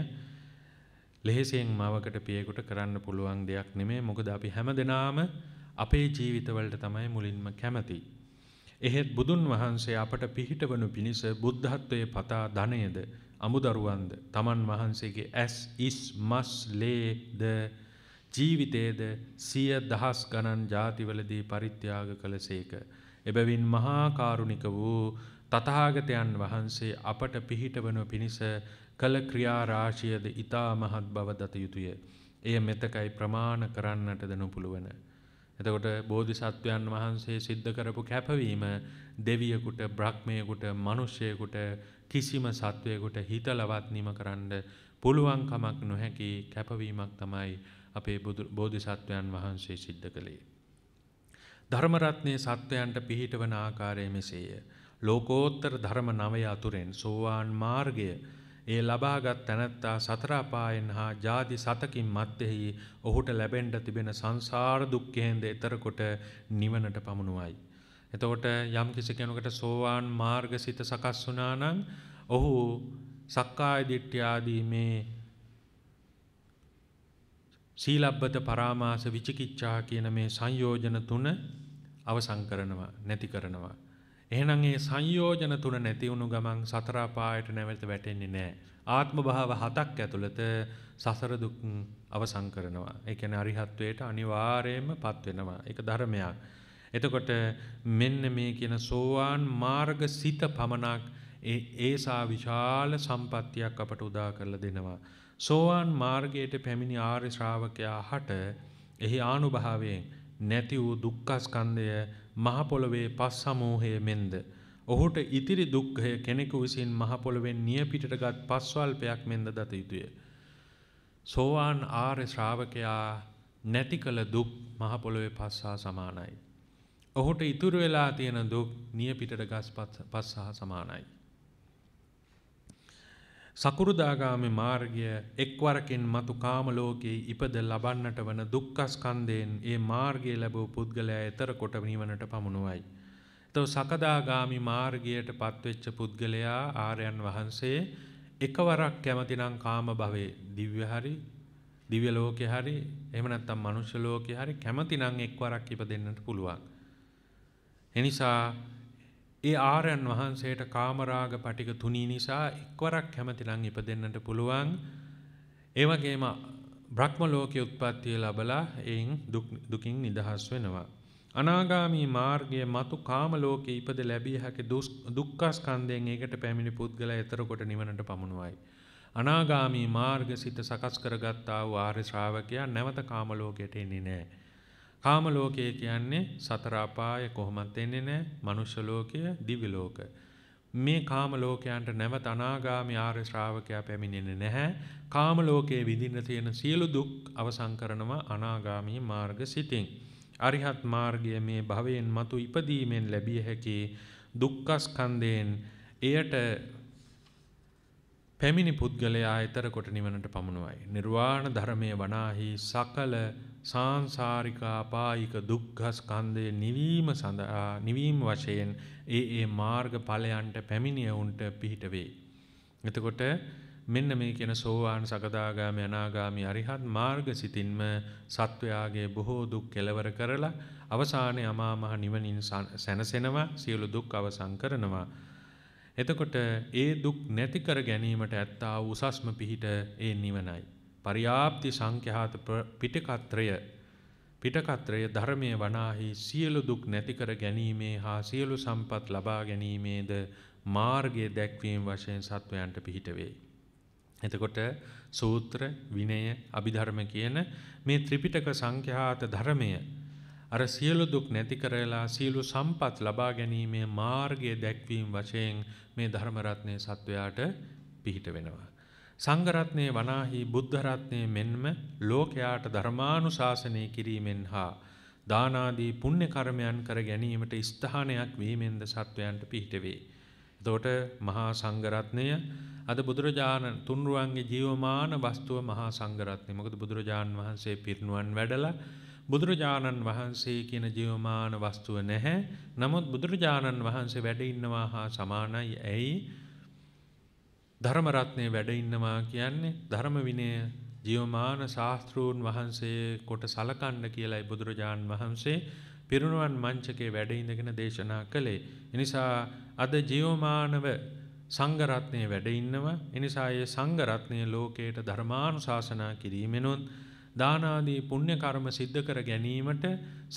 ලෙහෙසියෙන් මවකට පියෙකුට කරන්න පුළුවන් දෙයක් නෙමෙයි මොකද අපි හැමදෙනාම අපේ ජීවිතවලට තමයි මුලින්ම කැමති එහෙත් බුදුන් වහන්සේ අපට පිහිටවනු පිණිස බුද්ධත්වයේ පතා ධනයද අමුදරුවන්ද තමන් වහන්සේගේ ඇස් ඉස් මස් ලේද ජීවිතයේද සිය දහස් ගණන් ජාතිවලදී පරිත්‍යාග කළසේක. එබැවින් මහා කාරුණික වූ තථාගතයන් වහන්සේ අපට පිහිටවනු පිණිස කළ ක්‍රියා රාශියද ඊතා මහත් බව දත යුතුය. එය මෙතකයි ප්‍රමාණ කරන්නටද නොපුළුවන. එතකොට බෝධිසත්වයන් වහන්සේ සිද්ධ කරපු කැපවීම දෙවියෙකුට බ්‍රහ්මයෙකුට මිනිසයෙකුට කිසිම සත්වයකට හිතලවත් නිම කරන්න පුළුවන් කමක් නොහැකි කැපවීමක් තමයි අපේ බෝධිසත්වයන් වහන්සේ සිද්ධ කළේ. ධර්ම රත්නයේ සත්වයන්ට පිහිටවන ආකාරය මෙසේය. ලෝකෝත්තර ධර්ම නවය අතුරෙන් සෝවාන් මාර්ගය ඒ ලබාගත් තැනැත්තා සතර අපායෙන් හා ජාති සතකින් මත්තෙහි ඔහුට ලැබෙන්න තිබෙන සංසාර දුක්ඛයෙන් දෙතර කොට නිවනට පමුණුවයි. එතකොට යම් කිසි කෙනෙකුට සෝවාන් මාර්ගසිත සකස් වුණා නම් ඔහු සක්කාය දිට්ඨිය ආදී මේ සීලබ්බත පරාමාස විචිකිච්ඡා කියන මේ සංයෝජන තුන අවසන් කරනවා නැති කරනවා එහෙනම් ඒ සංයෝජන තුන නැති වුණු ගමන් සතර අපායට නැවත වැටෙන්නේ නැහැ. ආත්ම භාව හතක් ඇතුළත සසර දුක් අවසන් කරනවා. ඒ කියන්නේ අරිහත්ත්වයට අනිවාර්යයෙන්මපත් වෙනවා. ඒක ධර්මයක්. එතකොට මෙන්න මේ කියන සෝවාන් මාර්ග සිත පමණක් ඒ ඒසා විශාල සම්පත්තියක් අපට උදා කරලා දෙනවා. සෝවාන් මාර්ගයට පැමිණි ආර්ය ශ්‍රාවකයා හට එහි ආනුභාවයෙන් නැති වූ දුක්ඛ ස්කන්ධය මහපොළොවේ පස් සමූහය මෙන්ද. ඔහුට ඉතිරි දුක්ගය කෙනෙකු විසින් මහපොළොවෙන් නියපිටගත් පස්වල්පයක් මෙන්ද දත යුතුය. සෝවාන් ආර්ය ශ්‍රාවකයා නැති කළ දුක් මහපොළොවේ පස්සා සමානයි. ඔහුට ඉතුරු වෙලා තියෙන දුක් නියපිටට ගස් පස්සා සමානයි. සකුරුදාගාමි මාර්ගය එක්වරකින් මතු කාමලෝකයේ ඉපද ලබන්නට වන දුක්ඛස්කන්ධයෙන් ඒ මාර්ගය ලැබූ පුද්ගලයා ඊතර කොට නිවනට පමුණුවයි. එතකොට සකදාගාමි මාර්ගයට පත්වෙච්ච පුද්ගලයා ආර්යයන් වහන්සේ එකවරක් කැමතිනම් කාම භවයේ දිව්‍ය හරි දිව්‍ය ලෝකේ හරි එහෙම නැත්නම් මනුෂ්‍ය ලෝකේ හරි කැමතිනම් එක්වරක් ඉපදෙන්නට පුළුවන්. එනිසා ඒ ආරයන් වහන්සේට කාමරාග පටික තුනී නිසා එක්වරක් හැමතිනම් ඉපදෙන්නට පුළුවන්. ඒ වගේම බ්‍රහ්ම ලෝකයේ උත්පත්තිය ලැබලා එයින් දුකින් නිදහස් වෙනවා. අනාගාමී මාර්ගයේ మతు කාම ලෝකයේ ඉපද ලැබිය හැකි දුක්ඛ ස්කන්ධයෙන් ඒකට පැමිණි පුද්ගලයා ඊතර කොට නිවනට පමුණුවයි. අනාගාමී මාර්ගසිත සකස් කරගත්තා වූ ආර්ය ශ්‍රාවකයා නැවත කාම ලෝකයට එන්නේ නැහැ. කාම ලෝකය කියන්නේ සතර අපාය කොහොමත් එන්නේ නැහැ. මනුෂ්‍ය ලෝකය, දිව්‍ය ලෝක. මේ කාම ලෝකයන්ට නැවත අනාගාමී ආර්ය ශ්‍රාවකයා පැමිණෙන්නේ නැහැ. කාම ලෝකයේ විඳින්න තියෙන සියලු දුක් අවසන් කරනවා අනාගාමී මාර්ග සිතින්. අරිහත් මාර්ගය මේ භවයෙන් මතු ඉපදීමෙන් ලැබිය හැකි දුක්ඛස්කන්ධයෙන් එයට පැමිණි පුද්ගලයා ඊතර කොට නිවනට පමුණුවයි. නිර්වාණ ධර්මයේ වනාහි සකල සාංසාරිකා පායික දුක්ඝස්කන්ධය නිවීම සඳහා නිවීම වශයෙන් ඒ ඒ මාර්ග ඵලයන්ට පැමිණියවුන්ට පිහිට වේ. එතකොට මෙන්න මේ කියන සෝවාන් සකදාගාමි අනාගාමි අරිහත් මාර්ග සිතින්ම සත්වයාගේ බොහෝ දුක් කෙලවර කරලා අවසානයේ අමා මහ නිවනින් සැනසෙනවා සියලු දුක් අවසන් කරනවා. එතකොට ඒ දුක් නැති කර ගැනීමට ඇත්තා වූ උසස්ම පිහිට ඒ නිවනයි. පරියාප්ති සංඛ්‍යාත පිටකත්‍රය පිටකත්‍රය ධර්මය වනාහි සියලු දුක් නැතිකර ගැනීමේ හා සියලු සම්පත් ලබා ගැනීමේද මාර්ගය දැක්වීම වශයෙන් සත්වයන්ට පිහිට වේ. එතකොට සූත්‍ර විනය අභිධර්ම කියන මේ ත්‍රිපිටක සංඛ්‍යාත ධර්මය අර සියලු දුක් නැති කරලා සියලු සම්පත් ලබා ගැනීමේ මාර්ගය දැක්වීම වශයෙන් මේ ධර්ම රත්නයේ සත්වයාට පිහිට වෙනවා. සංගරත්නය වනාහි බුද්ධරත්නය මෙන්ම ලෝකයාට ධර්මානුශාසනය කිරීමෙන් හා දානාදී පුුණ්‍ය කර්මයන් කර ගැනීමට ස්ථානයක් වීමෙන්ද සත්වයන්ට පිහිටවේ. දෝට මහා සංගරත්නය අද බුදුරජාණන් තුන්රුවන්ගේ ජීවමාන වස්තුව මහා සංගරත්නය මොකද බුදුරජාණන් වහන්සේ පිරිණුවන් වැඩලා බුදුරජාණන් වහන්සේ කියන ජීවමාන වස්තුව නැහැ නමුත් බුදුරජාණන් වහන්සේ වැඩඉන්නවා හා සමානයි ඇයි ධර්මරත්නය වැඩ ඉන්නවා කියන්නේ ධර්ම විනය ජීවමාන ශාස්ත්‍රූන් වහන්සේ කොට සලකන්න කියලයි බුදුරජාණන් වහන්සේ පිරුණුවන් මංචකේ වැඩ ඉඳගෙන දේශනා කළේ. එනිසා අද ජීවමානව සංඝරත්නය වැඩ ඉන්නවා. එනිසා ඒ සංඝරත්නය ලෝකයට ධර්මානුශාසනා කිරීමෙනුත් දානාදී පුණ්‍ය කර්ම සිද්ධ කර ගැනීමට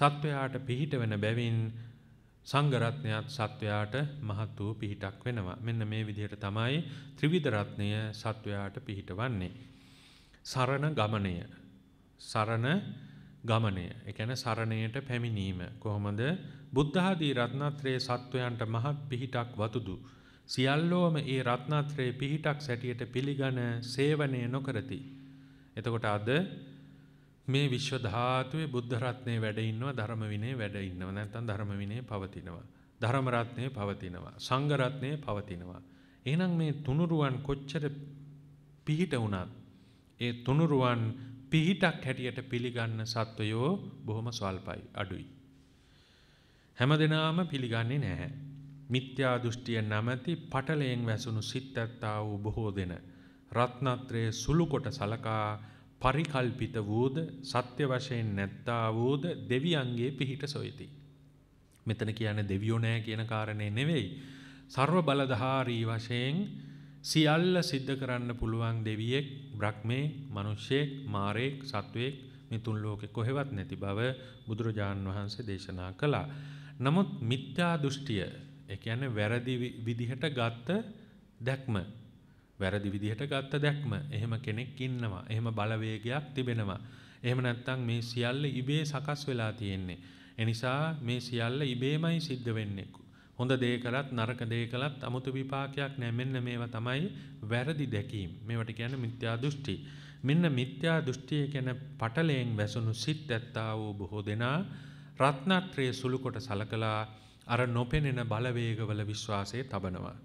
සත්වයාට පිහිට වෙන බැවින් සංගරත්නයත් සත්වයාට මහත් වූ පිහිටක් වෙනවා. මෙන්න මේ විදිහට තමයි ත්‍රිවිධරත්නය සත්වයාට පිහිට වන්නේ. සරණ ගමනය. සරණ ගමනය. එකැන සරණයට පැමිණීම. කොහොමද බුද්ධාදී රත්නත්‍රයේ සත්වයන්ට මහත් පිහිටක් වතුදු. සියල්ලෝම ඒ රත්නත්‍රයේ පිහිටක් සැටියට පිළිගන සේවනය නොකරති. එතකොට අද මේ විශ්වධාතුවේ බුද්ධරත්නය වැඩඉන්නවා ධර්මවිනේ වැඩඉන්නව නැත්තන් ධර්මවිනේ පවතිනවා. ධරමරත්නය පවතිනවා. සංගරත්නය පවතිනවා. එනම් මේ තුනුරුවන් කොච්චර පිහිට වුණත්. ඒ තුනුරුවන් පිහිටක් හැටියට පිළිගන්න සත්වයෝ බොහොම ස්වල්පයි අඩුයි. හැම දෙනාම පිළිගන්නේ නැහැ. මිත්‍යා දෘෂ්ටිය නැමැති පටලයෙන් වැසුණු සිත් ඇත්තා වූ බොහෝ දෙන. රත්නත්‍රයේ සුළු කොට සලකා පරිකල්පිත වූද සත්‍ය වශයෙන් නැත්තා වූද දෙවියන්ගේ පිහිට සොයති. මෙතන කියන්නේ දෙවියෝ නෑ කියන කාරණේ නෙවෙයි. ਸਰව බලධාරී වශයෙන් සියල්ල සිද්ධ කරන්න පුළුවන් දෙවියෙක්, බ්‍රහ්මේ, මිනිස්සෙක්, මාරේක්, සත්වෙක් මේ තුන් ලෝකෙ කොහෙවත් නැති බව බුදුරජාන් වහන්සේ දේශනා කළා. නමුත් මිත්‍යා දෘෂ්ටිය, ඒ කියන්නේ වැරදි විදිහට ගත්ත දැක්ම වැරදි විදිහට ගත්ත දැක්ම. එහෙම කෙනෙක් ඉන්නවා. එහෙම බලවේගයක් තිබෙනවා. එහෙම නැත්නම් මේ සියල්ල ඉබේ සකස් වෙලා තියෙන්නේ. එනිසා මේ සියල්ල ඉබේමයි සිද්ධ වෙන්නේ. හොඳ දේ කළත් නරක දේ කළත් 아무තු විපාකයක් නැහැ. මෙන්න මේවා තමයි වැරදි දැකීම්. මේවට කියන්නේ මිත්‍යා දෘෂ්ටි. මෙන්න මිත්‍යා දෘෂ්ටිය කියන පටලයෙන් වැසුණු සිත් ඇත්තා වූ බොහෝ දෙනා රත්නත්‍රයේ සුළු කොට සලකලා අර නොපෙනෙන බලවේගවල විශ්වාසයේ තබනවා.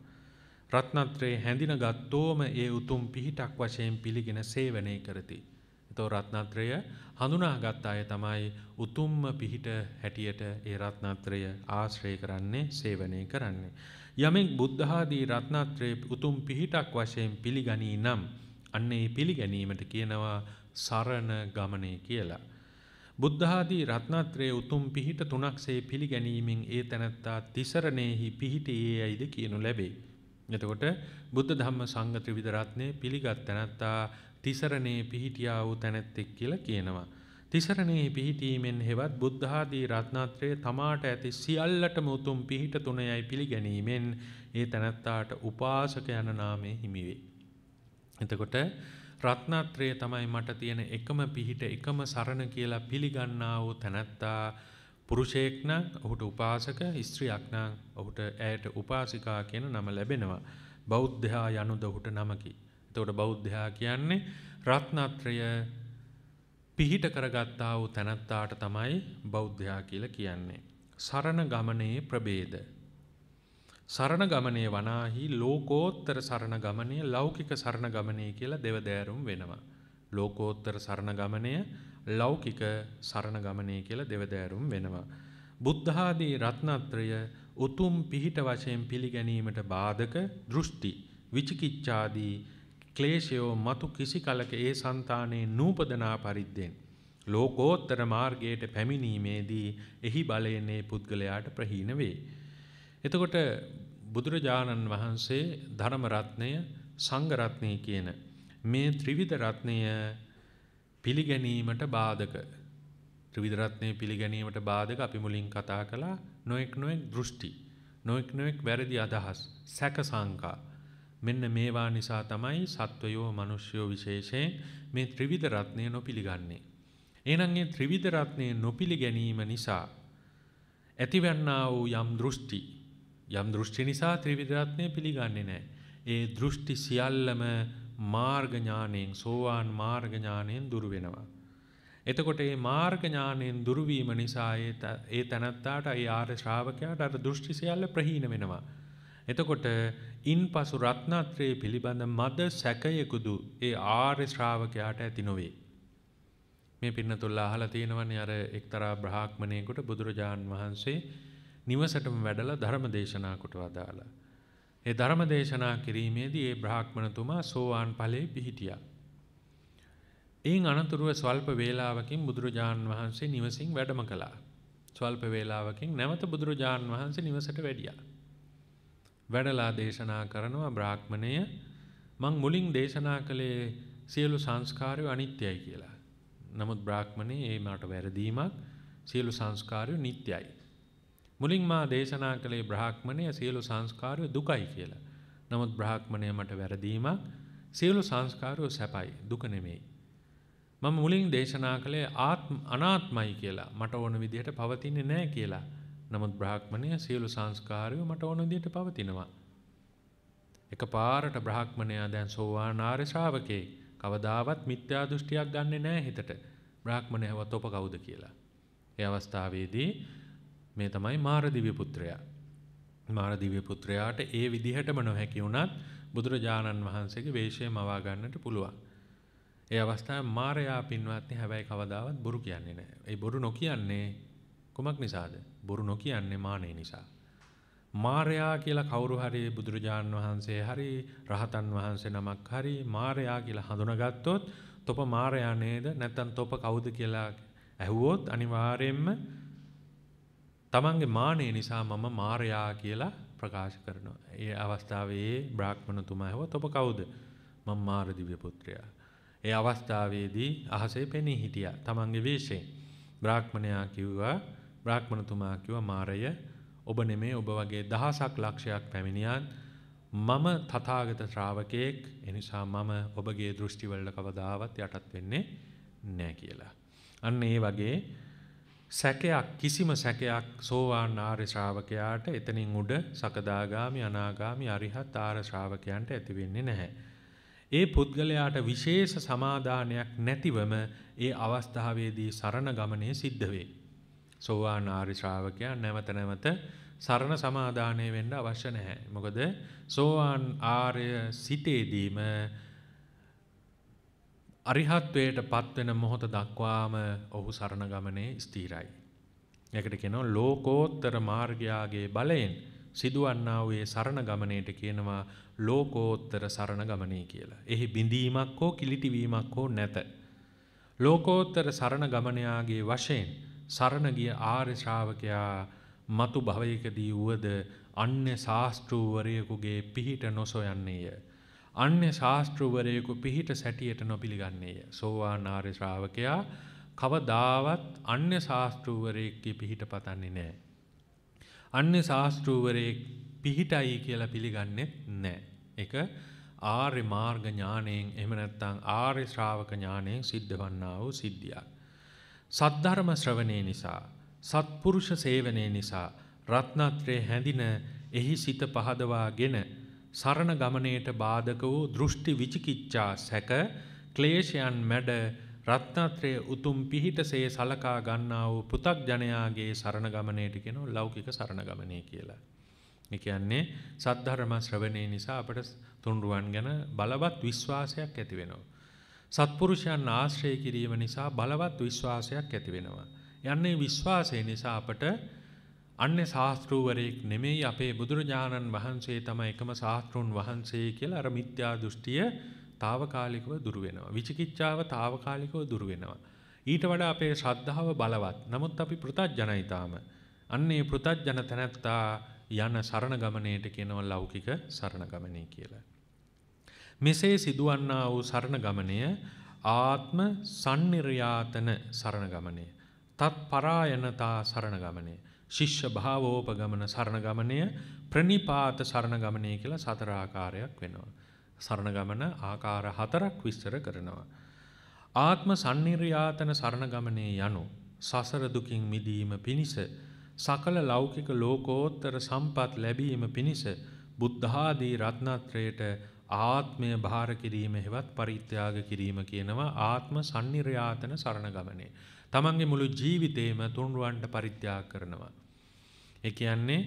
රත්නත්‍රයේ හැඳින ගත්තෝම ඒ උතුම් පිහිටක් වශයෙන් පිළිගෙන සේවනය කරති. එතෝ රත්නත්‍රය හඳුනාගත් අය තමයි උතුම්ම පිහිට හැටියට ඒ රත්නත්‍රය ආශ්‍රය කරන්නේ සේවනය කරන්නේ. යමෙක් බුද්ධහාදී රත්නත්‍රයේ උතුම් පිහිටක් වශයෙන් පිළිගනී නම් අන්න ඒ පිළිගැනීමට කියනවා සරණ ගමනේ කියලා. බුද්ධාදී රත්නත්‍රයේ උතුම් පිහිට තුනක්සේ පිළිගැනීමෙන් ඒ තැනැත්තා තිසරණේහි පිහිටියේ යයිද කියනු ලැබේ. එතකොට බුද්ධ ධම්ම සංඝ ත්‍රිවිධ රත්නේ පිළිගත් තැනැත්තා තිසරණේ පිහිටියා වූ තැනැත්තෙක් කියලා කියනවා. තිසරණේ පිහිටීමෙන් හෙවත් බුද්ධ ආදී රත්නත්‍රයේ තමාට ඇති සියල්ලටම උතුම් පිහිට තුනයයි පිළිගැනීමෙන් ඒ තැනැත්තාට උපාසක යන නාමය හිමි වේ. එතකොට රත්නත්‍රයේ තමයි මට තියෙන එකම පිහිට එකම සරණ කියලා පිළිගන්නා වූ තැනැත්තා පුරුෂයෙක් නම් ඔහුට උපාසක, ස්ත්‍රියක් නම් ඔහුට ඇයට උපාසිකා කියන නම ලැබෙනවා. බෞද්ධයා යනුද ඔහුට නමකි. එතකොට බෞද්ධයා කියන්නේ රත්නත්‍රය පිහිට කරගත්තා වූ තැනැත්තාට තමයි බෞද්ධයා කියලා කියන්නේ. සරණ ගමනේ ප්‍රභේද. සරණ ගමනේ වනාහි ලෝකෝත්තර සරණ ගමනේ ලෞකික සරණ ගමනේ කියලා දෙවදෑරුම් වෙනවා. ලෝකෝත්තර සරණ ගමනේ ලෞකික සරණ ගමනේ කියලා දෙවදෑරුම් වෙනවා. බුද්ධාදී රත්නත්‍රය උතුම් පිහිට වශයෙන් පිළිගැනීමට බාධක දෘෂ්ටි විචිකිච්ඡාදී ක්ලේශයෝ මතු කිසි කලක ඒ సంతානේ නූපදනා පරිද්දෙන් ලෝකෝත්තර මාර්ගයට පැමිණීමේදී එහි බලයෙන් ඒ පුද්ගලයාට ප්‍රහීන වේ. එතකොට බුදුරජාණන් වහන්සේ ධර්ම රත්නය සංඝ රත්නය කියන මේ ත්‍රිවිධ රත්නය පිළිගැනීමට බාධක ත්‍රිවිධ රත්නය පිළිගැනීමට බාධක අපි මුලින් කතා කළා නොඑක් නොඑක් දෘෂ්ටි නොඑක් නොඑක් වැරදි අදහස් සැක සංකා මෙන්න මේවා නිසා තමයි සත්වයෝ මිනිස්යෝ විශේෂයෙන් මේ ත්‍රිවිධ රත්නය නොපිළිගන්නේ එහෙනම් මේ ත්‍රිවිධ රත්නය නොපිළිගැනීම නිසා ඇතිවන්නා වූ යම් දෘෂ්ටි යම් දෘෂ්ටි නිසා ත්‍රිවිධ රත්නය පිළිගන්නේ නැහැ ඒ දෘෂ්ටි සියල්ලම මාර්ග ඥාණයෙන් සෝවාන් මාර්ග ඥාණයෙන් දුර වෙනවා. එතකොට මේ මාර්ග ඥාණයෙන් දුර වීම නිසා ඒ තනත්තාට ඒ ආර්ය ශ්‍රාවකයාට අර දෘෂ්ටි සියල්ල ප්‍රහීන වෙනවා. එතකොට ඉන්පසු රත්නත්‍රයේ පිළිබඳ මද සැකයකුදු ඒ ආර්ය ශ්‍රාවකයාට ඇති නොවේ. මේ පින්නතුල්ල අහලා තියෙනවනේ අර එක්තරා බ්‍රාහ්මණයෙකුට බුදුරජාන් වහන්සේ නිවසටම වැඩලා ධර්ම දේශනා කොට වදාලා. ඒ ධර්ම දේශනා කිරීමේදී ඒ බ්‍රාහ්මණතුමා සෝවාන් ඵලයේ පිහිටියා. එයින් අනතුරුව ස්වල්ප වේලාවකින් බුදුරජාන් වහන්සේ නිවසින් වැඩම කළා. ස්වල්ප වේලාවකින් නැවත බුදුරජාන් වහන්සේ නිවසට වැඩියා. වැඩලා දේශනා කරනවා බ්‍රාහ්මණය මං මුලින් දේශනා කළේ සියලු සංස්කාරය අනිත්‍යයි කියලා. නමුත් බ්‍රාහ්මණේ ඒ මාට වැරදීමක් සියලු සංස්කාරය නිට්ටයයි. මුලින් මා දේශනා කළේ බ්‍රහ්මණය සියලු සංස්කාරය දුකයි කියලා. නමුත් බ්‍රහ්මණය මට වැරදීමක් සියලු සංස්කාරය සැපයි දුක නෙමෙයි. මම මුලින් දේශනා කළේ ආත්ම අනාත්මයි කියලා. මට ඕන විදිහට පවතින්නේ නැහැ කියලා. නමුත් බ්‍රහ්මණය සියලු සංස්කාරය මට ඕන විදිහට පවතිනවා. එකපාරට බ්‍රහ්මණයා දැන් සෝවාන් ආර්ය ශ්‍රාවකේ කවදාවත් මිත්‍යා දෘෂ්ටියක් ගන්නෙ නැහැ හිතට. බ්‍රහ්මණයව තොප කවුද කියලා. ඒ අවස්ථාවේදී මේ තමයි මාරදිව්‍ය පුත්‍රයා. මාරදිව්‍ය පුත්‍රයාට ඒ විදිහටම නොහැකි වුණත් බුදුරජාණන් වහන්සේගේ වේශය මවා ගන්නට පුළුවන්. ඒ අවස්ථාවේ මාරයා පින්වත්නි හැබැයි කවදාවත් බොරු කියන්නේ නැහැ. ඒ බොරු නොකියන්නේ කුමක් නිසාද? බොරු නොකියන්නේ මානෙ නිසා. මාරයා කියලා කවුරු හරි බුදුරජාණන් වහන්සේ හරි රහතන් වහන්සේ නමක් හරි මාරයා කියලා හඳුනාගත්තොත් තොප මාරයා නේද නැත්නම් තොප කවුද කියලා ඇහුවොත් අනිවාර්යයෙන්ම තමන්ගේ මානය නිසා මම මාරයා කියලා ප්‍රකාශ කරනවා. ඒ අවස්ථාවේ බ්‍රාහ්මණතුමා හැව ඔබ කවුද? මම මාරදිව්‍ය පුත්‍රයා. ඒ අවස්ථාවේදී අහසේ පෙනී හිටියා තමන්ගේ වේශයෙන්. බ්‍රාහ්මණයා කිව්වා බ්‍රාහ්මණතුමා කිව්වා මාරය ඔබ නෙමේ ඔබ වගේ දහසක් ලක්ෂයක් පැමිණියන් මම තථාගත ශ්‍රාවකයෙක් එනිසා මම ඔබගේ දෘෂ්ටිවලට කවදාවත් යටත් වෙන්නේ නැහැ කියලා. අන්න ඒ වගේ සැකයක් කිසිම සැකයක් සෝවාන් ආර්ය ශ්‍රාවකයාට එතනින් උඩ සකදාගාමි අනාගාමි අරිහත් ආර්ය ශ්‍රාවකයන්ට ඇති වෙන්නේ නැහැ. ඒ පුද්ගලයාට විශේෂ සමාදානයක් නැතිවම ඒ අවස්ථාවේදී සරණ ගමනේ සිද්ධ වේ. සෝවාන් ආර්ය ශ්‍රාවකයා නැවත නැවත සරණ සමාදානය වෙන්න අවශ්‍ය නැහැ. මොකද සෝවාන් ආර්ය සිතේදීම අරිහත්වයට පත්වෙන මොහොත දක්වාම ඔහු සරණගමනේ ස්ථීරයි. එකට කෙනො ලෝකෝත්තර මාර්ගයාගේ බලයෙන් සිදුවන්නා වූයේ සරණගමනයට කියනවා ලෝකෝත්තර සරණගමනය කියලා. එහි බිඳීමක් හෝ කිලිටිවීමක් හෝ නැත. ලෝකෝත්තර සරණගමනයාගේ වශයෙන් සරණගිය ආර්ශාවකයා මතු භවයකදී වුවද අන්‍ය ශාස්තෘූවරයකුගේ පිහිට නොසොයන්නේය. අන්‍ය ශාස්ත්‍රවරයෙකු පිහිට සැටියට නොපිළිගන්නේය. සෝවාන් ආර්ය ශ්‍රාවකයා කවදාවත් අන්‍ය ශාස්ත්‍රූවරයෙක්ගේ පිහිට පතන්නේ නෑ. අන්‍ය ශාස්ත්‍රූවරයෙක් පිහිටයි කියලා පිළිගන්නෙත් නෑ. එක ආර්ය මාර්ග ඥානයෙන් එහෙම නැත්නම් ආර්ය ශ්‍රාවක ඥානයෙන් සිද්ධවන්නා වූ සිද්ධියක්. සද්ධර්ම ශ්‍රවණේ නිසා, සත්පුරුෂ සේවනයේ නිසා රත්නත්‍රයේ හැඳින එහි සිත පහදවාගෙන සරණ ගමනයට බාධක වූ දෘෂ්ටි විචිකිච්ඡා සැක ක්ලේශයන් මැඩ රත්නත්‍රය උතුම් පිහිටසේ සලකා ගන්නා වූ පු탁ජනයාගේ සරණ ගමනයට කියනවා ලෞකික සරණ ගමනය කියලා. ඒ කියන්නේ සද්ධර්ම ශ්‍රවණය නිසා අපට තුන්රුවන් ගැන බලවත් විශ්වාසයක් ඇති වෙනවා. සත්පුරුෂයන් ආශ්‍රය කිරීම නිසා බලවත් විශ්වාසයක් ඇති වෙනවා. යන්නේ විශ්වාසය නිසා අපට අන්න ශාස්තෘූවරයෙක් නෙමෙයි අපේ බුදුරජාණන් වහන්සේ තම එකම ශාස්තෘන් වහන්සේ කියලා අර මිත්‍යා දෘෂ්ටිය తాවකාලිකව දුර වෙනවා. විචිකිච්ඡාව తాවකාලිකව දුර වෙනවා. ඊට වඩා අපේ ශ්‍රද්ධාව බලවත්. නමුත් අපි පෘතජනයි තාම. අන්නේ පෘතජන තැනැත්තා යන සරණ ගමනේට කියනවා ලෞකික සරණ ගමනේ කියලා. මෙසේ සිදුවන්නා වූ සරණ ගමනය ආත්ම sanniryatana සරණ ගමනේ. තත් පරායනතා සරණ ගමනේ. ශිෂ්‍ය භාවෝපගමන සරණගමනය ප්‍රනිපාත සරණගමනය කියලා සතර ආකාරයක් වෙනවා. සරණගමන ආකාර හතරක් විස්තර කරනවා. ආත්ම සංනිර්යාතන සරණගමනය යනු සසර දුකින් මිදීම පිණිස සකල ලෞකික ලෝකෝත්තර සම්පත් ලැබීම පිණිස බුද්ධාදී රත්නත්‍රයට ආත්මය භාර කිරීම හෙවත් පරිත්‍යාග කිරීම කියනවා ආත්ම සංනිර්යාතන සරණගමනේ. තමන්ගේ මුළු ජීවිතේම තුන්රුවන්ට පරිත්‍යාග කරනවා. ඒ කියන්නේ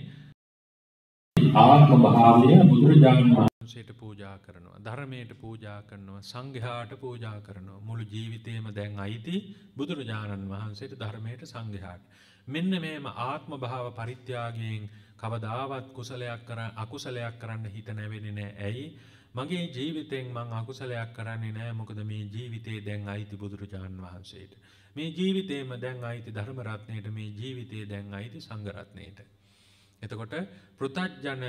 ආත්ම භාවය බුදුරජාණන් වහන්සේට පූජා කරනවා ධර්මයට පූජා කරනවා සංඝයාට පූජා කරනවා මුළු ජීවිතේම දැන් අයිති බුදුරජාණන් වහන්සේට ධර්මයට සංඝයාට මෙන්න මේම ආත්ම භාව පරිත්‍යාගයෙන් කවදාවත් කුසලයක් කර අකුසලයක් කරන්න හිත නැවෙන්නේ නැහැ ඇයි මගේ ජීවිතෙන් මං අකුසලයක් කරන්නේ නෑ මොකද මේ ජීවිතේ දැන් අයිති බුදුරජාණන් වහන්සේට මේ ජීවිතේම දැන් අයිති ධර්මරත්නයට මේ ජීවිතේ දැන් අයිති සංගරත්නයට. එතකොට පෘතජ්ජන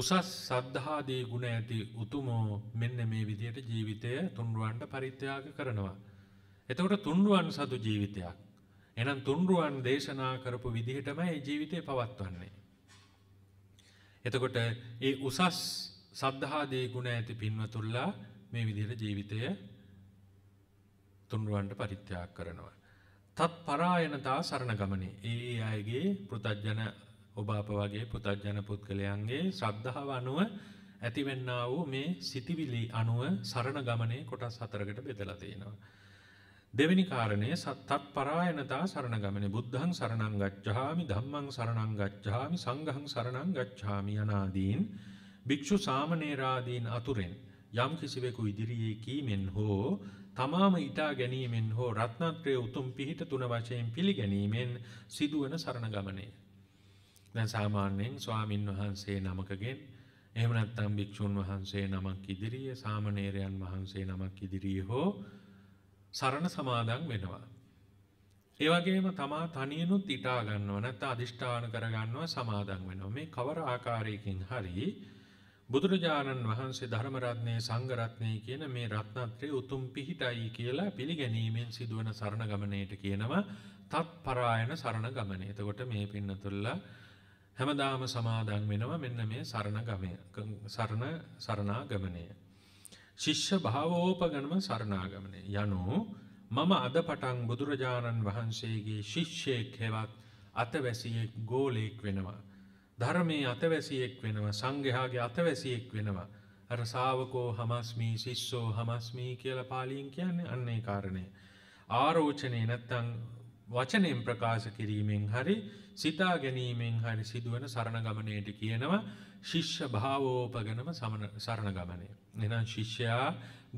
උසස් සද්ධාදී ගුණ ඇති උතුමෝ මෙන්න මේ විදියට ජීවිතය තුන්රුවන්ට පරිත්‍යාග කරනවා. එතකොට තුන්රුවන් සතු ජීවිතයක්. එනම් තුන්රුවන් දේශනා කරපු විදිහටම ඒ ජීවිතය පවත්වන්නේ. එතකොට ඒ උසස් සද්ධාදී ගුණ ඇති පින්වතුල්ලා මේ විදිහට ජීවිතය තුන්රුවන්ට පරිත්‍යාග කරනවා. තත් පරායනතා සරණ ගමනේ ඒ අයගේ පෘතජ්ජන ඔබාප වගේ පුතජ්ජන පුද්ගලයන්ගේ ශ්‍රද්ධාව අනුව ඇතිවෙන්න වූ මේ සිතිවිලි අනුව සරණ ගමනේ කොටස් හතරකට බෙදලා තියෙනවා. දෙවෙනි කාරණය සත්තත් පරායනතා සරණ ගමනේ බුද්ධං සරණං ගච්ඡාමි ධම්මං සරණං ගච්ඡාමි සංඝං සරණං ගච්ඡාමි අනාදීන් භික්ෂු සාමණේරාදීන් අතුරෙන් යම් කිසිවෙකු ඉදිරියේ කීමෙන් හෝ තමාම ඉතා ගැනීමෙන් හෝ රත්නත්‍රය උතුම් පිහිට තුන වශයෙන් පිළිගැනීමෙන් සිදුවන සරණගමනය. දැන් සාමාන්‍යයෙන් ස්වාමින් වහන්සේ නමකගෙන් එහෙම නැත්නම් භික්ෂුන් වහන්සේ නමක් ඉදිරියේ සාමණේරයන් වහන්සේ නමක් ඉදිරියේ හෝ සරණ සමාදන් වෙනවා. ඒ වගේම තමා තනියනුත් ඉටා ගන්නව නැත්නම් අදිෂ්ඨාන කර ගන්නව සමාදන් වෙනවා. මේ කවර ආකාරයකින් හරි බුදුරජාණන් වහන්සේ ධර්මරත්නය සංගරත්නය කියන මේ රත්නත්‍රය උතුම් පිහිටයි කියලා පිළිගැනීමෙන් සිදුවන සරණ ගමනයට කියනවා තත් පරායන සරණ ගමනය. එතකොට මේ පින්නතුල්ල හැමදාම සමාදන් වෙනවා මෙන්න මේ සරණ සරණ සරණා ගමනය. ශිෂ්‍ය භාවෝපගනම සරණාගමනය යනු මම අද පටන් බුදුරජාණන් වහන්සේගේ ශිෂ්‍යයෙක් හෙවත් අතවැසියෙක් ගෝලයෙක් වෙනවා. ධර්මයේ අතවැසියෙක් වෙනවා සංඝයාගේ අතවැසියෙක් වෙනවා අර ශාවකෝ හමස්මි සිස්සෝ හමස්මි කියලා පාලියෙන් කියන්නේ අන්නේ කාරණේ ආරෝචනේ නැත්තම් වචනයෙන් ප්‍රකාශ කිරීමෙන් හරි සිතා ගැනීමෙන් හරි සිදුවන සරණ ගමනයට කියනවා ශිෂ්‍ය භාවෝපගනම සරණ ගමනය එනම් ශිෂ්‍යයා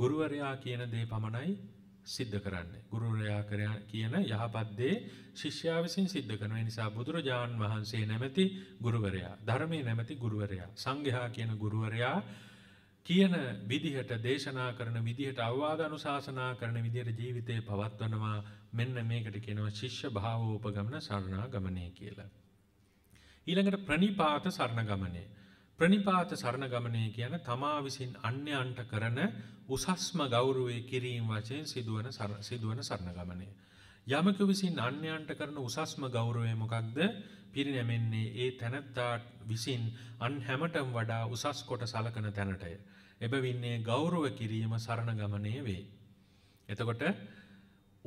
ගුරුවරයා කියන දේ පමණයි සිද්ධ කරන්නේ. ගුරුරයා කරයා කියන යහපත් දේ ශිෂ්‍යයා විසින් සිද්ධ කරන නිසා බුදුරජාන් වහන්සේ නැමැති ගුරුවරයා, ධර්මයේ නැමැති ගුරුවරයා, සංඝයා කියන ගුරුවරයා කියන විදිහට දේශනා කරන විදිහට අවවාද අනුශාසනා කරන විදිහට ජීවිතේ පවත්වනවා. මෙන්න මේකට කියනවා ශිෂ්‍ය භාවෝපගමන සරණාගමනය කියලා. ඊළඟට ප්‍රණිපාත සරණගමනය. ප්‍රනිපාත සරණගමනය කියන තමා විසින් අන්‍යයන්ට කරන උසස්ම ගෞරවේ කිරීම වචයෙන් සිදුවන සිදුවන සරණගමනය. යමක විසින් අන්‍යයන්ට කරන උසස්ම ගෞරවය මොකක්ද පිරිනැමෙන්නේ ඒ තැනැත්තාට විසින් අන් හැමටම් වඩා උසස් කොට සලකන තැනටය. එබවින්නේ ගෞරව කිරීම සරණගමනය වේ. එතකොට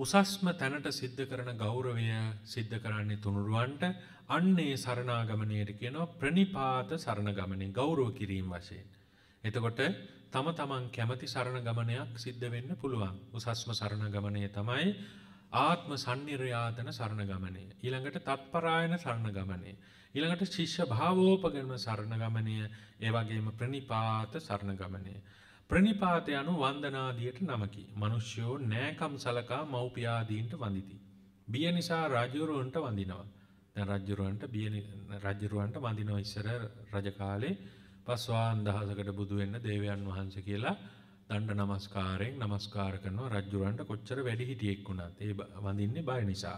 උසස්ම තැනට සිද්ධ කරන ගෞරවය සිද්ධ කරන්නේ තුනුරුවන්ට අන්නේ සරණාගමනයට කියනවා ප්‍රනිපාත සරණගමනේ ගෞරව කිරීම වශයෙන්. එතකොට තම තමන් කැමති සරණගමනයක් සිද්ධ වෙන්න පුළුවන්. උසස්ම සරණගමනය තමයි ආත්ම සංනිර්යාතන සරණගමනය. ඊළඟට තත්පරායන සරණගමනය. ඊළඟට ශිෂ්‍ය භාවෝපගම සරණගමනය, ඒ වගේම ප්‍රනිපාත සරණගමනය. ප්‍රනිපාත යනු වන්දනාදියට නමකි. මිනිස්යෝ නෑකම් සලකා මව්පියාදීන්ට වඳිති. බිය නිසා රජවරුන්ට වඳිනවා. රජුරවන්ට බිය රජුරවන්ට බඳිනවා ඉස්සර රජ කාලේ පස්වාන් දහසකට බුදු වෙන්න දේවයන් වහන්සේ කියලා දණ්ඩ නමස්කාරයෙන් නමස්කාර කරනවා රජුරවන්ට කොච්චර වැඩි හිටියෙක් වුණත් ඒ වඳින්නේ බය නිසා.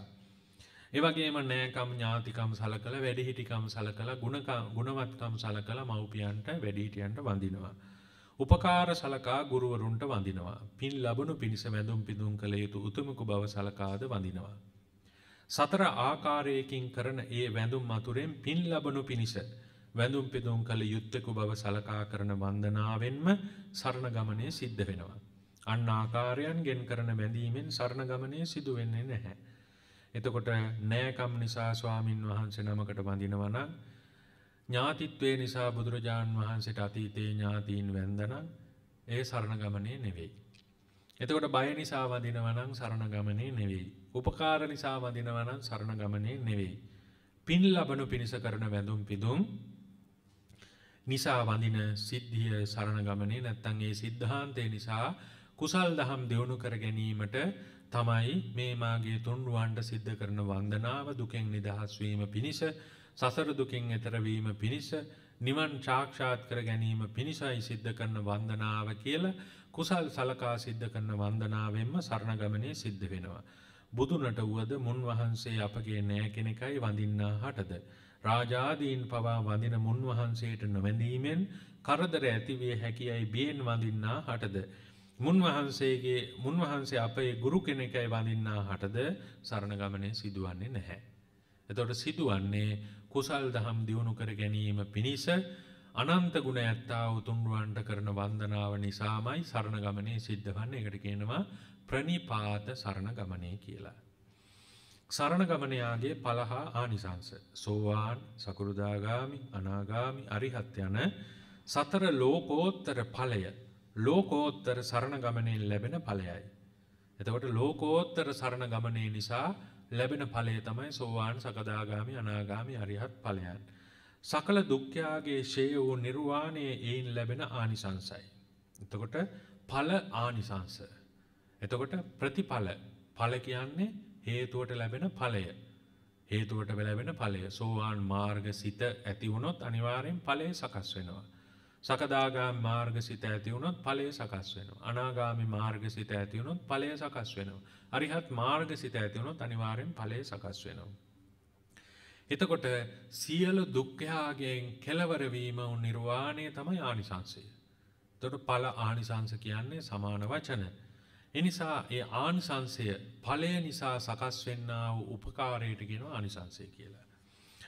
ඒ වගේම නෑකම් ඥාතිකම් සලකලා වැඩි හිටිකම් සලකලා ගුණකම් ගුණවත්කම් සලකලා මව්පියන්ට වැඩි හිටියන්ට වඳිනවා. උපකාර සලකා ගුරුවරුන්ට වඳිනවා. පින් ලැබුණු පිණිස මැදුම් පිදුම් කළ යුතු උතුමකු බව සලකාද වඳිනවා. සතර ආකාරයකින් කරන ඒ වැඳුම් මතුරෙන් පින් ලබනු පිණිස වැඳුම් පෙදුම් කළ යුත්තෙකු බව සලකා කරන වන්දනාවෙන්ම සරණ ගමනය සිද්ධ වෙනවා. අන්න ආකාරයන් ගෙන් කරන වැඳීමෙන් සරණ ගමනය සිදුවෙන්නේ නැහැ. එතකොට නෑකම් නිසා ස්වාමින් වහන්සේ නමකට වඳිනවනම් ඥාතිත්වය නිසා බුදුරජාණන් වහන්සේට අතීතේ ඥාතීන් වැඳනම් ඒ සරණ ගමනේ නෙවෙයි. එතකොට බය නිසා වදිනවා නම් සරණ ගමනේ නෙවෙයි. උපකාර නිසා වදිනවා නම් සරණ ගමනේ නෙවෙයි. පින් ලබනු පිණිස කරන වැඳුම් පිදුම් නිසා වඳින සිද්ධිය සරණ ගමනේ නැත්තම් ඒ સિદ્ધාන්තය නිසා කුසල් දහම් දියුණු කර ගැනීමට තමයි මේ මාගේ තුන්රුවන්ට සිද්ධ කරන වන්දනාව දුකෙන් නිදහස් වීම පිණිස සසර දුකින් එතර වීම පිණිස නිවන් සාක්ෂාත් කර ගැනීම පිණිසයි සිද්ධ කරන වන්දනාව කියලා කුසල් සලකා සිද්ධ කරන වන්දනාවෙන්ම සරණගමනය සිද්ධ වෙනවා. බුදුනට වුවද මුන් වහන්සේ අපගේ නෑ කෙනෙකයි වඳින්නා හටද. රාජාදීන් පවා වඳින මුන් වහන්සේට නොවැඳීමෙන් කරදර ඇතිවිය හැකියයි බියෙන් වඳින්නා හටද. මුන්වහන්සේගේ මුන්වහන්සේ අපේ ගුරු කෙනෙකයි වඳින්නා හටද සරණගමනය සිදුවන්නේ නැහැ. එතකොට සිදුවන්නේ කුසල් දහම් දියුණු කර ගැනීම පිණිස අනන්ත ගුණ ඇත්තා උතුන්වන්ට කරන වන්දනාව නිසාමයි සරණ ගමනේ සිද්ධ වන්නේ. ඒකට කියනවා ප්‍රනිපාත සරණ ගමනේ කියලා. සරණ ගමනයාගේ පළහා ආනිසංස සෝවාන්, සකුරුදාගාමි, අනාගාමි, අරිහත් යන සතර ලෝකෝත්තර ඵලය ලෝකෝත්තර සරණ ගමනෙන් ලැබෙන ඵලයයි. එතකොට ලෝකෝත්තර සරණ ගමනේ නිසා ලැබෙන ඵලය තමයි සෝවාන්, සකදාගාමි, අනාගාමි, අරිහත් ඵලයන්. සකල දුක්ඛයාගේ ශේය වූ නිර්වාණය එයින් ලැබෙන ආනිසංසයි. එතකොට ඵල ආනිසංස. එතකොට ප්‍රතිඵල. ඵල කියන්නේ හේතුවට ලැබෙන ඵලය. හේතුවට ලැබෙන ඵලය. සෝවාන් මාර්ගසිත ඇති වුණොත් අනිවාර්යෙන් ඵලය සකස් වෙනවා. සකදාගාම මාර්ගසිත ඇති වුණොත් ඵලය සකස් වෙනවා. අනාගාමි මාර්ගසිත ඇති වුණොත් ඵලය සකස් වෙනවා. අරිහත් මාර්ගසිත ඇති වුණොත් අනිවාර්යෙන් ඵලය සකස් වෙනවා. එතකොට සියලු දුක්ඛයාගෙන් කෙලවරවීම උන් නිර්වාණය තමයි ආනිසංසය. එතකොට ඵල ආනිසංස කියන්නේ සමාන වචන. එනිසා ඒ ආනිසංසය ඵලය නිසා සකස් වෙන්නා වූ උපකාරයට කියනවා ආනිසංසය කියලා.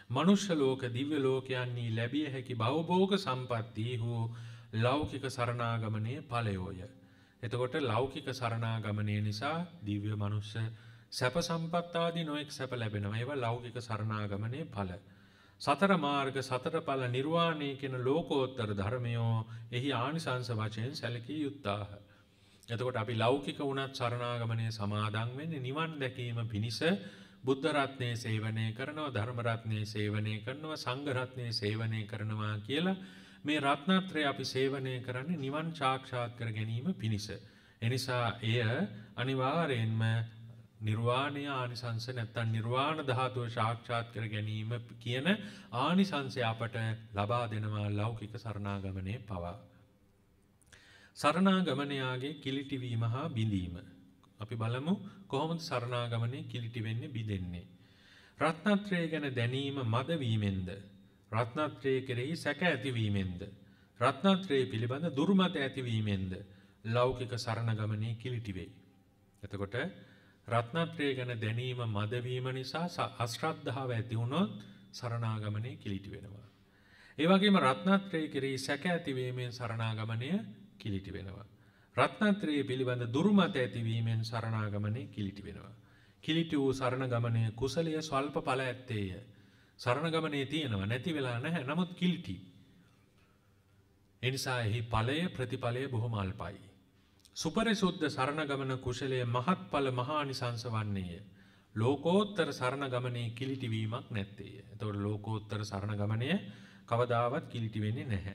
මනුෂ්‍ය ලෝක දිව්‍ය ලෝකයන්හි ලැබිය හැකි භවභෝග සම්පatti හෝ ලෞකික සරණාගමනයේ ඵලයෝය. එතකොට ලෞකික සරණාගමනය නිසා දිව්‍ය මනුෂ්‍ය සැප සම්පත්තාදී නොයෙක් සැප ලැබෙනවා. ඒවා ලෞකික සරණාගමනේ ඵල. සතර මාර්ග සතර ඵල නිර්වාණය කියන ලෝකෝත්තර ධර්මයෝ එහි ආනිසංස වශයෙන් සැලකී යුත්තාහ. එතකොට අපි ලෞකික වුණත් සරණාගමනේ සමාදන් වෙන්නේ නිවන් දැකීම පිණිස බුද්ධ රත්නයේ සේවනය කරනවා ධර්ම රත්නයේ සේවනය කරනවා සංඝ රත්නයේ සේවනය කරනවා කියලා මේ රත්නත්‍රය අපි සේවනය කරන්නේ නිවන් සාක්ෂාත් කර ගැනීම පිණිස. එනිසා එය අනිවාර්යෙන්ම නිර්වාණය ආනිසංස නැත්තන් නිර්වාණ ධාතුව ශාක්ෂාත් කර ගැනීම කියන ආනිසංසය අපට ලබා දෙනවා ලෞකික සරණාගමනය පවා. සරණාගමනයාගේ කිලිටිවීම හා බිඳීම. අපි බලමු කොහොමද සරණාගමනය කිලිටිවෙන්නේ බිදෙන්නේ. රත්නත්‍රය ගැන දැනීම මදවීමෙන්ද. රත්නත්‍රය කෙරෙහි සැක ඇතිවීමෙන්ද. රත්නත්‍රයේ පිළිබඳ දුර්මත ඇතිවීමෙන්ද. ලෞකික සරණගමනය කිලිටිවෙයි. එතකොට රත්නත්‍රය ගැන දැනීම මදවීම නිසා අශ්‍රද්ධාව ඇති වුණොත් සරණාගමනය කිලිටි වෙනවා. ඒ වගේම රත්නත්‍රය කෙරෙහි සැක ඇතිවීමෙන් සරණාගමනය කිලිටි වෙනවා. රත්නත්‍රයේ පිළිබඳ දුර්මත ඇතිවීමෙන් සරණාගමනය කිලිටි වෙනවා. කිලිටි වූ සරණගමනය කුසලය ස්වල්ප ඵල ඇත්තේය. සරණගමනේ තියෙනවා නැති වෙලා නැහැ. නමුත් කිලිටි. එනිසා එහි ඵලය ප්‍රතිඵලය බොහොම අල්පයි. සුපරිසුද්ධ සරණගමන කුශලය මහත්ඵල මහානිසංස වන්නේය. ලෝකෝත්තර සරණගමනේ කිලිටිවීමක් නැත්තේය. එතකොට ලෝකෝත්තර සරණගමනය කවදාවත් කිලිටි වෙන්නේ නැහැ.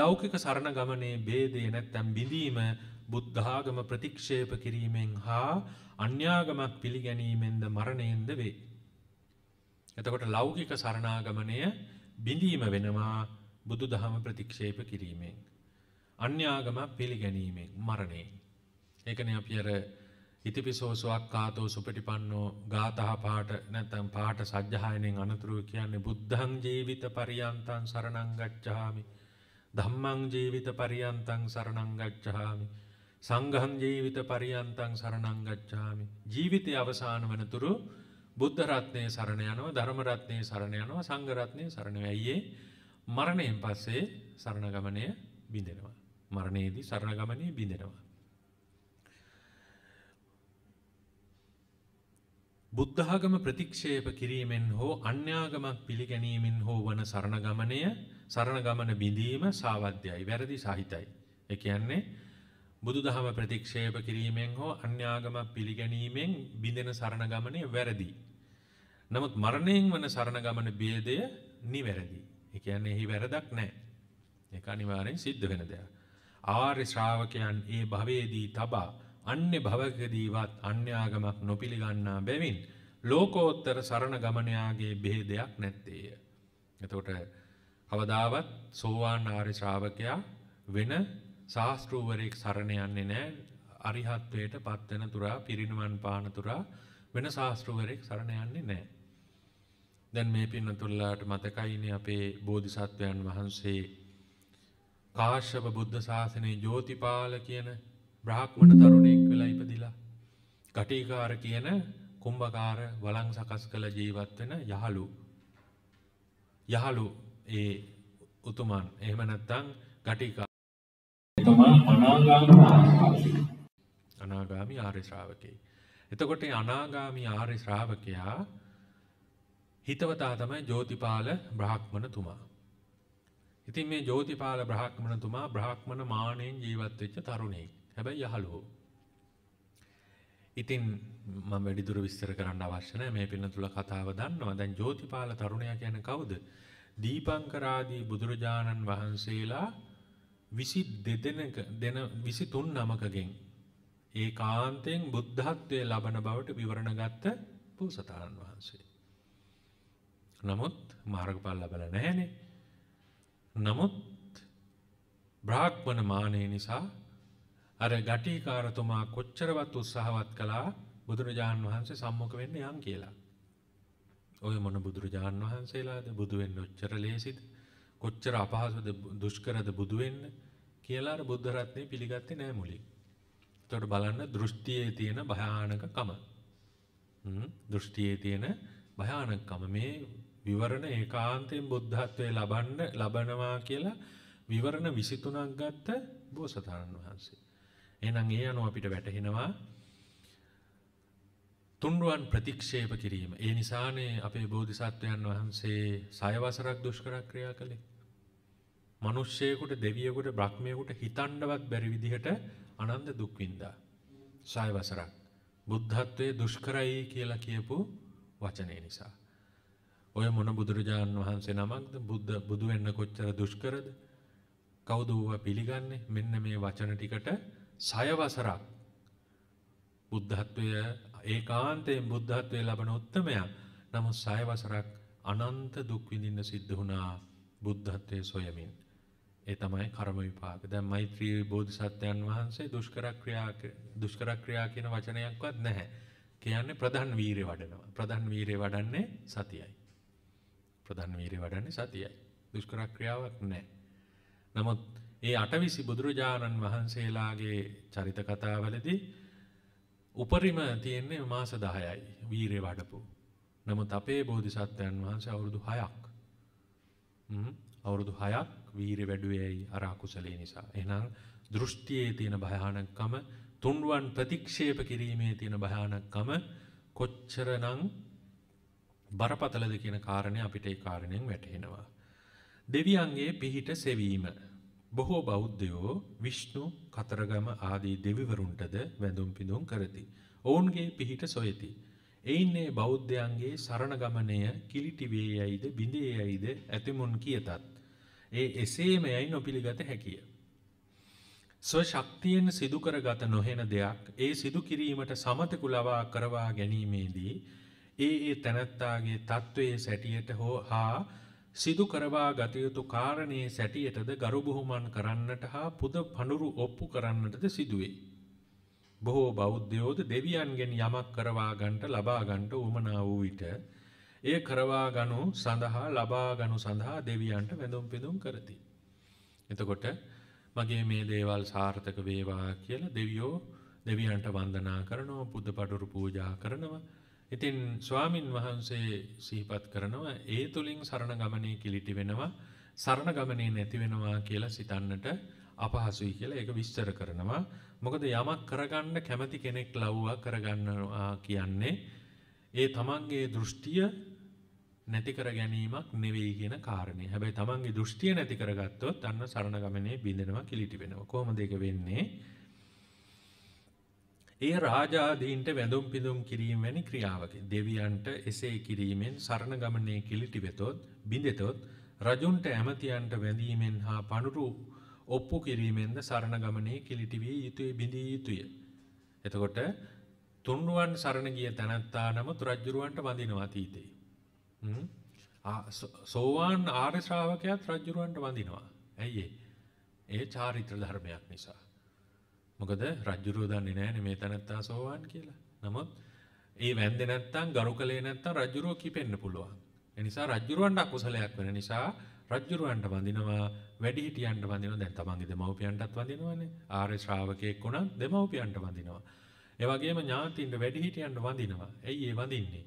ලෞකික සරණගමනේ ભેදේ නැත්තම් බිඳීම බුද්ධාගම ප්‍රතික්ෂේප කිරීමෙන් හා අන්‍යාගමක් පිළිගැනීමෙන්ද මරණයෙන්ද වේ. එතකොට ලෞකික සරණාගමනය බිඳීම වෙනවා බුදුදහම ප්‍රතික්ෂේප කිරීමෙන් අන්‍යාගමක් පිළිගැනීමෙන් මරණයෙන් ඒකනේ අපි අර ඉතිපිසෝ සුවක්කාතෝ සුපටිපන්නෝ ගාතහ පාඨ නැත්නම් පාඨ සජ්ජහායනෙන් අනතුරු කියන්නේ බුද්ධං ජීවිත පරියන්තං සරණං ගච්ඡාමි ධම්මං ජීවිත පරියන්තං සරණං ගච්ඡාමි සංඝං ජීවිත පරියන්තං සරණං ගච්ඡාමි ජීවිතය අවසාන වෙනතුරු බුද්ධ රත්නයේ සරණ යනවා ධර්ම රත්නයේ සරණ යනවා සංඝ රත්නයේ සරණ වෙයියේ මරණයෙන් පස්සේ සරණ ගමනය බිඳෙනවා මරණයේදී සරණ ගමනේ බිඳෙනවා බුද්ධාගම ප්‍රතික්ෂේප කිරීමෙන් හෝ අන්‍යාගමක් පිළිගැනීමෙන් හෝ වන සරණගමනය සරණගමන බිඳීම සාවද්‍යයි වැරදි සහිතයි. ඒ කියන්නේ බුදුදහම ප්‍රතික්ෂේප කිරීමෙන් හෝ අන්‍යාගමක් පිළිගැනීමෙන් බිඳෙන සරණගමනය වැරදි. නමුත් මරණයෙන් වන සරණගමන ભેදය නිවැරදි. ඒ කියන්නේ එහි වැරදක් නැහැ. ඒක අනිවාර්යෙන් සිද්ධ වෙන දෙයක්. ආර්ය ශ්‍රාවකයන් ඒ භවයේදී තබා අන්‍ය භවකදීවත් අන්‍යාගමක් නොපිළිගන්නා බැවින් ලෝකෝත්තර සරණ ගමනයාගේ බෙහෙදයක් නැත්තේය. එතකොට අවදාවත් සෝවාන් ආර්ය ශ්‍රාවකයා වෙන ශාස්ත්‍රූවරයෙක් සරණ යන්නේ නැහැ. අරිහත්ත්වයට පත්වෙන තුරා පිරිනිවන් පාන තුරා වෙන ශාස්ත්‍රූවරයෙක් සරණ යන්නේ නැහැ. දැන් මේ පින්නතුල්ලාට මතකයිනේ අපේ බෝධිසත්වයන් වහන්සේ කාශ්‍යප බුද්ධ ශාසනයේ ජෝතිපාල කියන බ්‍රහක්මණ තරුණෙක් වෙලා ඉපදිලා. කටීකාර කියන කුම්භකාර වළං සකස් කළ ජීවත් වෙන යහළු. යහළු ඒ උතුමන්. එහෙම නැත්නම් කටීකාර අනාගාමි ආර්ය ශ්‍රාවකේ. එතකොට මේ අනාගාමි ආර්ය ශ්‍රාවකයා හිතවතා තමයි ජෝතිපාල බ්‍රහ්මණතුමා. ඉතින් මේ ජෝතිපාල බ්‍රහ්මණතුමා බ්‍රහ්මණ මාණයෙන් ජීවත් වෙච්ච තරුණයෙක්. හැබැයි යහළුවෝ. ඉතින් මම වැඩිදුර විස්තර කරන්න අවශ්‍ය නැහැ මේ පිළිතුර කතාව දන්නවා. දැන් ජෝතිපාල තරුණයා කියන්නේ කවුද? දීපංකරාදී බුදුරජාණන් වහන්සේලා 22 දෙනෙක් දෙන 23 නමකගෙන් ඒකාන්තයෙන් බුද්ධත්වයේ ලබන බවට විවරණ ගත්ත පූසතාණන් වහන්සේ. නමුත් මාර්ගඵල ලැබලා නැහැනේ. නමුත් බ්‍රාහ්මණ මානෙ නිසා අර ගටිකාරතුමා කොච්චරවත් උත්සාහවත් කළා බුදුරජාණන් වහන්සේ සම්මුඛ වෙන්න යන් කියලා. ඔය මොන බුදුරජාණන් වහන්සේලාද බුදු වෙන්න ඔච්චර ලේසිද? කොච්චර අපහසුද දුෂ්කරද බුදු වෙන්න කියලා අර බුද්ධ රත්නේ පිළිගත්තේ නෑ මුලින්. එතකොට බලන්න දෘෂ්ටියේ තියෙන භයානකකම. හ්ම් දෘෂ්ටියේ තියෙන භයානකකම මේ විවරණ ඒකාන්තයෙන් බුද්ධත්වයේ ලබන්න ලබනවා කියලා විවරණ 23ක් ගත්ත බෝසතාණන් වහන්සේ. එහෙනම් ඒ අනුව අපිට වැටහෙනවා තුන්රුවන් ප්‍රතික්ෂේප කිරීම. ඒ නිසානේ අපේ බෝධිසත්වයන් වහන්සේ සය වසරක් දුෂ්කර ක්‍රියා කළේ. මිනිස්සෙකුට, දෙවියෙකුට, බ්‍රහ්මයෙකුට හිතන්නවත් බැරි විදිහට අනන්ත දුක් විඳා. සය වසරක්. බුද්ධත්වයේ දුෂ්කරයි කියලා කියපු වචනේ නිසා. ඔය මොන බුදුරජාණන් වහන්සේ නමක්ද බුද්ධ බුදු වෙන්න කොච්චර දුෂ්කරද? කවුද ඌව පිළිගන්නේ? මෙන්න මේ වචන ටිකට සයවසරක් බුද්ධත්වය ඒකාන්තයෙන් බුද්ධත්වය ලබන උත්තමයා නමුත් සයවසරක් අනන්ත දුක් විඳින්න සිද්ධ වුණා බුද්ධත්වයේ සොයමින්. ඒ තමයි කර්ම විපාක. දැන් මෛත්‍රී බෝධිසත්වයන් වහන්සේ දුෂ්කර ක්‍රියා දුෂ්කර ක්‍රියා කියන වචනයක්වත් නැහැ. කියන්නේ ප්‍රධාන වීරිය වඩනවා. ප්‍රධාන වීරිය වඩන්නේ සතියයි. ප්‍රධාන වීරිය වඩන්නේ සතියයි. දුෂ්කර ක්‍රියාවක් නැහැ. නමුත් ඒ අටවිසි බුදුරජාණන් වහන්සේලාගේ චරිත කතාවලදී උපරිම තියෙන්නේ මාස 10යි වීරිය වඩපු. නමුත් අපේ බෝධිසත්වයන් වහන්සේ අවුරුදු 6ක් අවුරුදු 6ක් වීරිය වැඩුවේ ඇයි අර අකුසලේ නිසා. එහෙනම් දෘෂ්ටියේ තියෙන භයානකම, තුන්වන් ප්‍රතික්ෂේප කිරීමේ තියෙන භයානකම කොච්චරනම් බරපතලද කියන කාරණේ අපිට ඒ කාරණෙන් වැටහෙනවා. දෙවියන්ගේ පිහිට සෙවීම බොහෝ බෞද්ධයෝ විෂ්ණු කතරගම ආදී දෙවිවරුන්ටද වැඳුම් පිඳුම් කරති. ඔවුන්ගේ පිහිට සොයති. එයින්නේ බෞද්ධයන්ගේ සරණගමනය කිලිටිවේ යයිද බිඳේ යයිද ඇතිමුන් කියතත්. ඒ එසේම යයි නොපිළිගත හැකිය. ස්වශක්තියෙන් සිදුකරගත නොහෙන දෙයක් ඒ සිදු කිරීමට සමතකු ලවා කරවා ගැනීමේදී ඒ ඒ තැනැත්තාගේ තත්ත්වයේ සැටියට හෝ හා සිදු කරවා ගතයුතු කාරණයේ සැටියටද ගරුබුහුමන් කරන්නට හා පුද පනුරු ඔප්පු කරන්නටද සිදුවේ. බොහෝ බෞද්ධයෝද දෙවියන්ගෙන් යමක් කරවා ගන්ට ලබාගන්ට උමනා වූ විට එය කරවා ගනු සඳහා ලබාගනු සඳහා දෙවියන්ට වැඳුම් පිදුම් කරති. එතකොට මගේ මේ දේවල් සාර්ථක වේවා කියලා දෙවියෝ දෙවියන්ට වන්දනා කරනවා පුද පඩුරු පූජා කරනවා ඉතින් ස්වාමින් වහන්සේ සිහිපත් කරනවා ඒ තුලින් සරණ ගමනේ කිලිටි වෙනවා සරණ ගමනේ නැති වෙනවා කියලා සිතන්නට අපහසුයි කියලා ඒක විස්තර කරනවා. මොකද යමක් කරගන්න කැමති කෙනෙක් ලව්වා කරගන්නවා කියන්නේ ඒ තමන්ගේ දෘෂ්ටිය නැති කර ගැනීමක් නෙවෙයි කියන කාරණේ. හැබැයි තමන්ගේ දෘෂ්ටිය නැති කරගත්තොත් අන්න සරණ ගමනේ බිඳෙනවා කිලිටි වෙනවා. කොහොමද ඒක වෙන්නේ? ඒ රාජාදීන්ට වැඳුම් පිදුම් කිරීම වැනි ක්‍රියාවකි. දෙවියන්ට එසේ කිරීමෙන් සරණ ගමනේ කිලිටි වෙතොත් බිඳෙතොත් රජුන්ට ඇමතියන්ට වැඳීමෙන් හා පණුරු ඔප්පු කිරීමෙන්ද සරණ ගමනේ කිලිටි විය යුතුය බිඳිය යුතුය. එතකොට තුන්රුවන් සරණ ගිය තැනැත්තා නමුත් රජුරවන්ට වඳිනවා අතීතේ. සෝවාන් ආර්ය ශ්‍රාවකයාත් රජුරවන්ට වඳිනවා. ඇයි ඒ? ඒ චාරිත්‍ර ධර්මයක් නිසා. මොකද රජුරෝ දන්නේ නැහැ මේ තනත්තා සෝවාන් කියලා. නමුත් ඒ වැන්දේ නැත්තම් ගරුකලේ නැත්තම් රජුරෝ කිපෙන්න පුළුවන්. ඒ නිසා රජුරවන්ට අකුසලයක් වෙන නිසා රජුරවන්ට වඳිනවා වැඩිහිටියන්ට වඳිනවා දැන් තමන්ගේ දෙමව්පියන්ටත් වඳිනවනේ. ආර්ය ශ්‍රාවකෙක් උනත් දෙමව්පියන්ට වඳිනවා. ඒ වගේම ඥාතින්ට වැඩිහිටියන්ට වඳිනවා. ඇයි ඒ වඳින්නේ?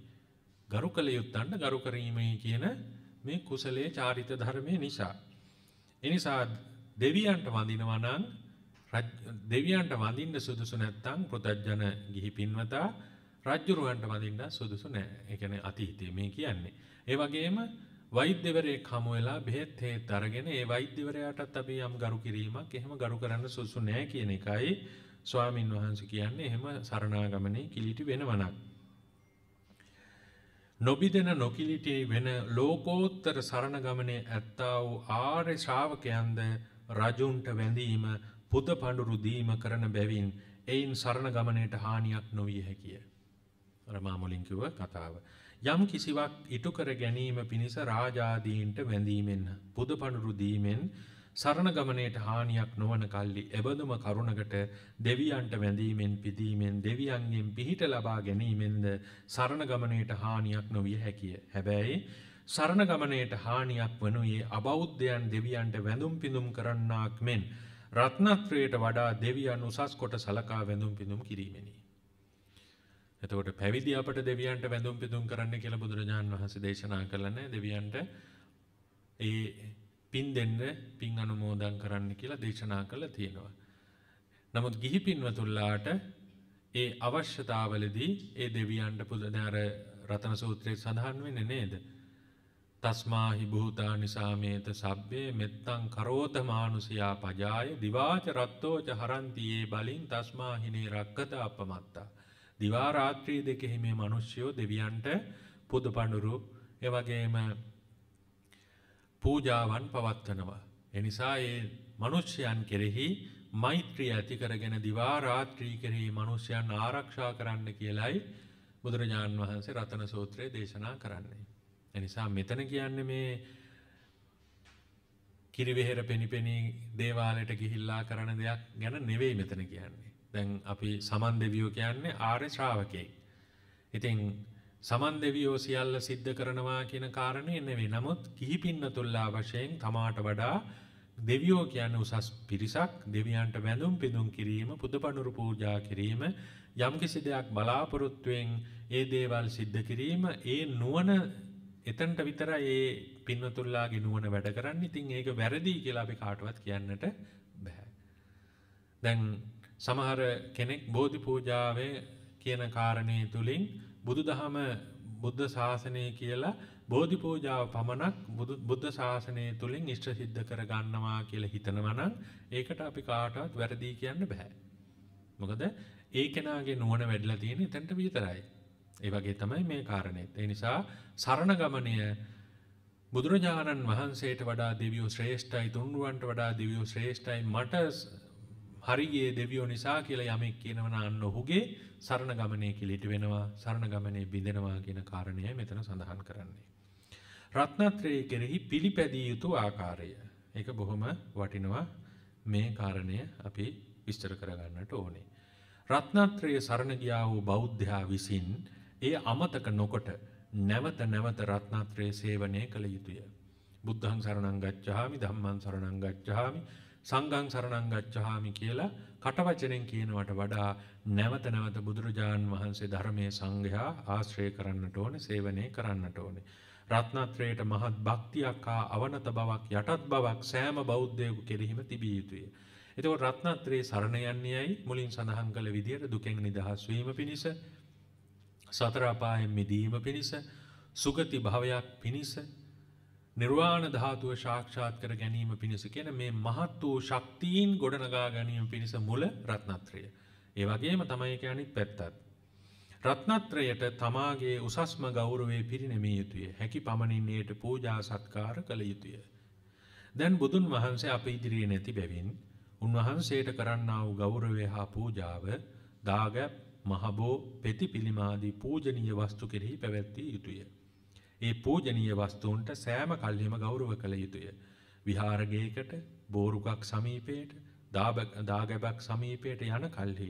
ගරුකලේ යුත්තන්ට ගරු කිරීමේ කියන මේ කුසලයේ චාරිත ධර්මයේ නිසා. එනිසා දෙවියන්ට වඳිනවා නම් දෙවියන්ට වඳින්න සුදුසු නැත්නම් පොතජන ගිහි පින්වතා රජුරවන්ට වඳින්න සුදුසු නැහැ. ඒ කියන්නේ අතීතයේ මේ කියන්නේ. ඒ වගේම වෛද්‍යවරයෙක් හමු වෙලා බෙහෙත් හේත් අරගෙන ඒ වෛද්‍යවරයාටත් අපි යම් ගරු කිරීමක් එහෙම ගරු කරන්න සුදුසු නැහැ කියන එකයි ස්වාමින් වහන්සේ කියන්නේ. එහෙම සරණාගමනේ කිලිටි වෙනවනක්. නොබිදෙන නොකිලිටි වෙන ලෝකෝත්තර සරණ ගමනේ ඇත්තා වූ ආර්ය ශ්‍රාවකයන්ද රජුන්ට වැඳීම පුද පඩුරු දීම කරන බැවින් එයින් සරණ ගමනයට හානියක් නොවිය හැකිය. රමාමුලින්කිව කතාව. යම් කිසිවක් ඉටුකර ගැනීම පිණිස රාජාදීන්ට වැඳීමෙන් පුද පඩුරු දීමෙන් සරණ ගමනයට හානියක් නොවන කල්ලි එබඳුම කරුණකට දෙවියන්ට වැඳීමෙන් පිදීමෙන් දෙවියන්ගෙන් පිහිට ලබා ගැනීමෙන්ද සරණ ගමනයට හානියක් නොවිය හැකිය. හැබැයි සරණ ගමනයට හානියක් වනුයේ අබෞද්ධයන් දෙවියන්ට වැඳුම් පිඳුම් කරන්නාක් මෙන් රත්නත්‍රයට වඩා දෙවියන් උසස් කොට සලකා වැඳුම් පිඳුම් කිරීමෙනි. එතකොට පැවිදි අපට දෙවියන්ට වැඳුම් පිඳුම් කරන්න කියලා බුදුරජාන් වහන්සේ දේශනා කළා නෑ දෙවියන්ට ඒ පින් දෙන්න පින් අනුමෝදන් කරන්න කියලා දේශනා කළා තියෙනවා. නමුත් ගිහි පින්වතුල්ලාට ඒ අවශ්‍යතාවලදී ඒ දෙවියන්ට පුදදාර රතන සූත්‍රයේ සඳහන් වෙන්නේ නේද? තස්මාහි භූතා නිසාමේත සබ්බේ මෙත්තං කරෝත මානුසියා පජාය දිවාච රත්තෝච හරන්තියේ බලින් තස්මාහිනේ රක්කත අපමත්තා. දිවා රාත්‍රී දෙකෙහි මේ මිනිස්සුયો දෙවියන්ට පුද පඳුරු ඒ වගේම පූජාවන් පවත්වනවා. එනිසා ඒ මිනිස්යන් කෙරෙහි මෛත්‍රිය ඇති කරගෙන දිවා රාත්‍රී කෙරෙහි මිනිස්යන් ආරක්ෂා කරන්න කියලයි බුදුරජාන් වහන්සේ රතන සූත්‍රයේ දේශනා කරන්නේ. එනිසා මෙතන කියන්න මේ කිරිවෙහෙර පෙනිපෙනී දේවාලයට ගිහිල්ලා කරන දෙයක් ගැන නෙවෙයි මෙතන කියන්නේ. දැන් අපි සමන් දෙවියෝ කියන්නේ ආර්ය ශ්‍රාවකයෙක්. ඉතින් සමන් දෙවියෝ සියල්ල සිද්ධ කරනවා කියන කාරණේ නෙවෙයි. නමුත් කිහිපින්න තුල්ලා වශයෙන් තමාට වඩා දෙවියෝ කියන්නේ උසස් පිරිසක් දෙවියන්ට වැඳුම් පිදුම් කිරීම, පුදපණුරු පූජා කිරීම, යම්කිසි දෙයක් බලාපොරොත්තුවෙන් ඒ දේවල් සිද්ධ කිරීම ඒ නුවණ එතන්ට විතර ඒ පින්නතුල්ලා ගෙනුවන වැඩ කරන්න ඉතින් ඒක වැරදි කියලා අපි කාටවත් කියන්නට බැහැ. දැන් සමහර කෙනෙක් බෝධි පූජාවේ කියන කාරණය තුළින් බුදු දහම බුද්ධ ශාසනය කියලා බෝධි පූජාව පමණක් බුද්ධ ශාසනය තුළින් ඉෂ්ට සිද්ධ කර ගන්නවා කියල හිතනවනම් ඒකට අපි කාටවත් වැරදිී කියන්න බැහැ. මොකද ඒ කෙනගේ නුවන වැඩලා තියෙන තැන්ට විතරයි. ඒවගේ තමයි මේ කාරණයත්. ඒ නිසා සරණගමනය බුදුරජාණන් වහන්සේට වඩා දෙවියෝ ශ්‍රේෂ්ඨයි තුන්රුවන්ට වඩා දෙවියෝ ශ්‍රේෂ්ඨයි මට හරිගේ දෙවියෝ නිසා කියලා යමෙක් කියනවන අන්න ඔහුගේ සරණ ගමනය කිලිට වෙනවා සරණ ගමනේ බිඳෙනවා කියන කාරණය මෙතන සඳහන් කරන්නේ. රත්නත්‍රය කෙරෙහි පිළිපැදිය යුතු ආකාරය. එක බොහොම වටිනවා මේ කාරණය අපි විස්තර කරගන්නට ඕනේ. රත්නත්‍රය සරණ ගියා වූ බෞද්ධයා විසින් ඒ අමතක නොකොට නැවත නැවත රත්නත්‍රයේ සේවනය කළ යුතුය. බුද්ධං සරණං ගච්ඡාමි ධම්මං සරණං ගච්ඡාමි සංඝං සරණං ගච්ඡාමි කියලා කටවචනෙන් කියනවට වඩා නැවත නැවත බුදුරජාන් වහන්සේ ධර්මයේ සංඝයා ආශ්‍රය කරන්නට ඕනේ සේවනය කරන්නට ඕනේ. රත්නත්‍රයට මහත් භක්තියක් හා අවනත බවක් යටත් බවක් සෑම බෞද්ධයෙකු කෙරෙහිම තිබිය යුතුය. එතකොට රත්නත්‍රයේ සරණ යන්නේයි මුලින් සඳහන් කළ විදියට දුකෙන් නිදහස් වීම පිණිස සතරාපායෙන් මිදීම පිණිස සුගති භාවයක් පිණිස නිර්වාණ ධාතුව ශාක්ෂාත් කර ගැනීම පිණිස කියන මේ මහත් වූ ශක්තියින් ගොඩනගා ගැනීම පිණිස මුල රත්නත්‍රය. ඒ වගේම තමයි ඒක අනිත් පැත්තත්. රත්නත්‍රයට තමාගේ උසස්ම ගෞරවයේ පිරිනැමිය යුතුය. හැකි පමණින් ඒට පූජා සත්කාර කළ යුතුය. දැන් බුදුන් වහන්සේ අප ඉදිරියේ නැති බැවින් උන්වහන්සේට කරන්නා වූ ගෞරවය හා පූජාව දාගැබ් මහබෝ පෙති පිළිමාදී පූජනීය වස්තු කෙරෙහි පැවැත්විය යුතුය. ඒ පූජනීය වස්තුන්ට සෑම කල්හිම ගෞරව කළ යුතුය. විහාරගේකට බෝරුකක් සමීපයට දාගැබක් සමීපයට යන කල්හි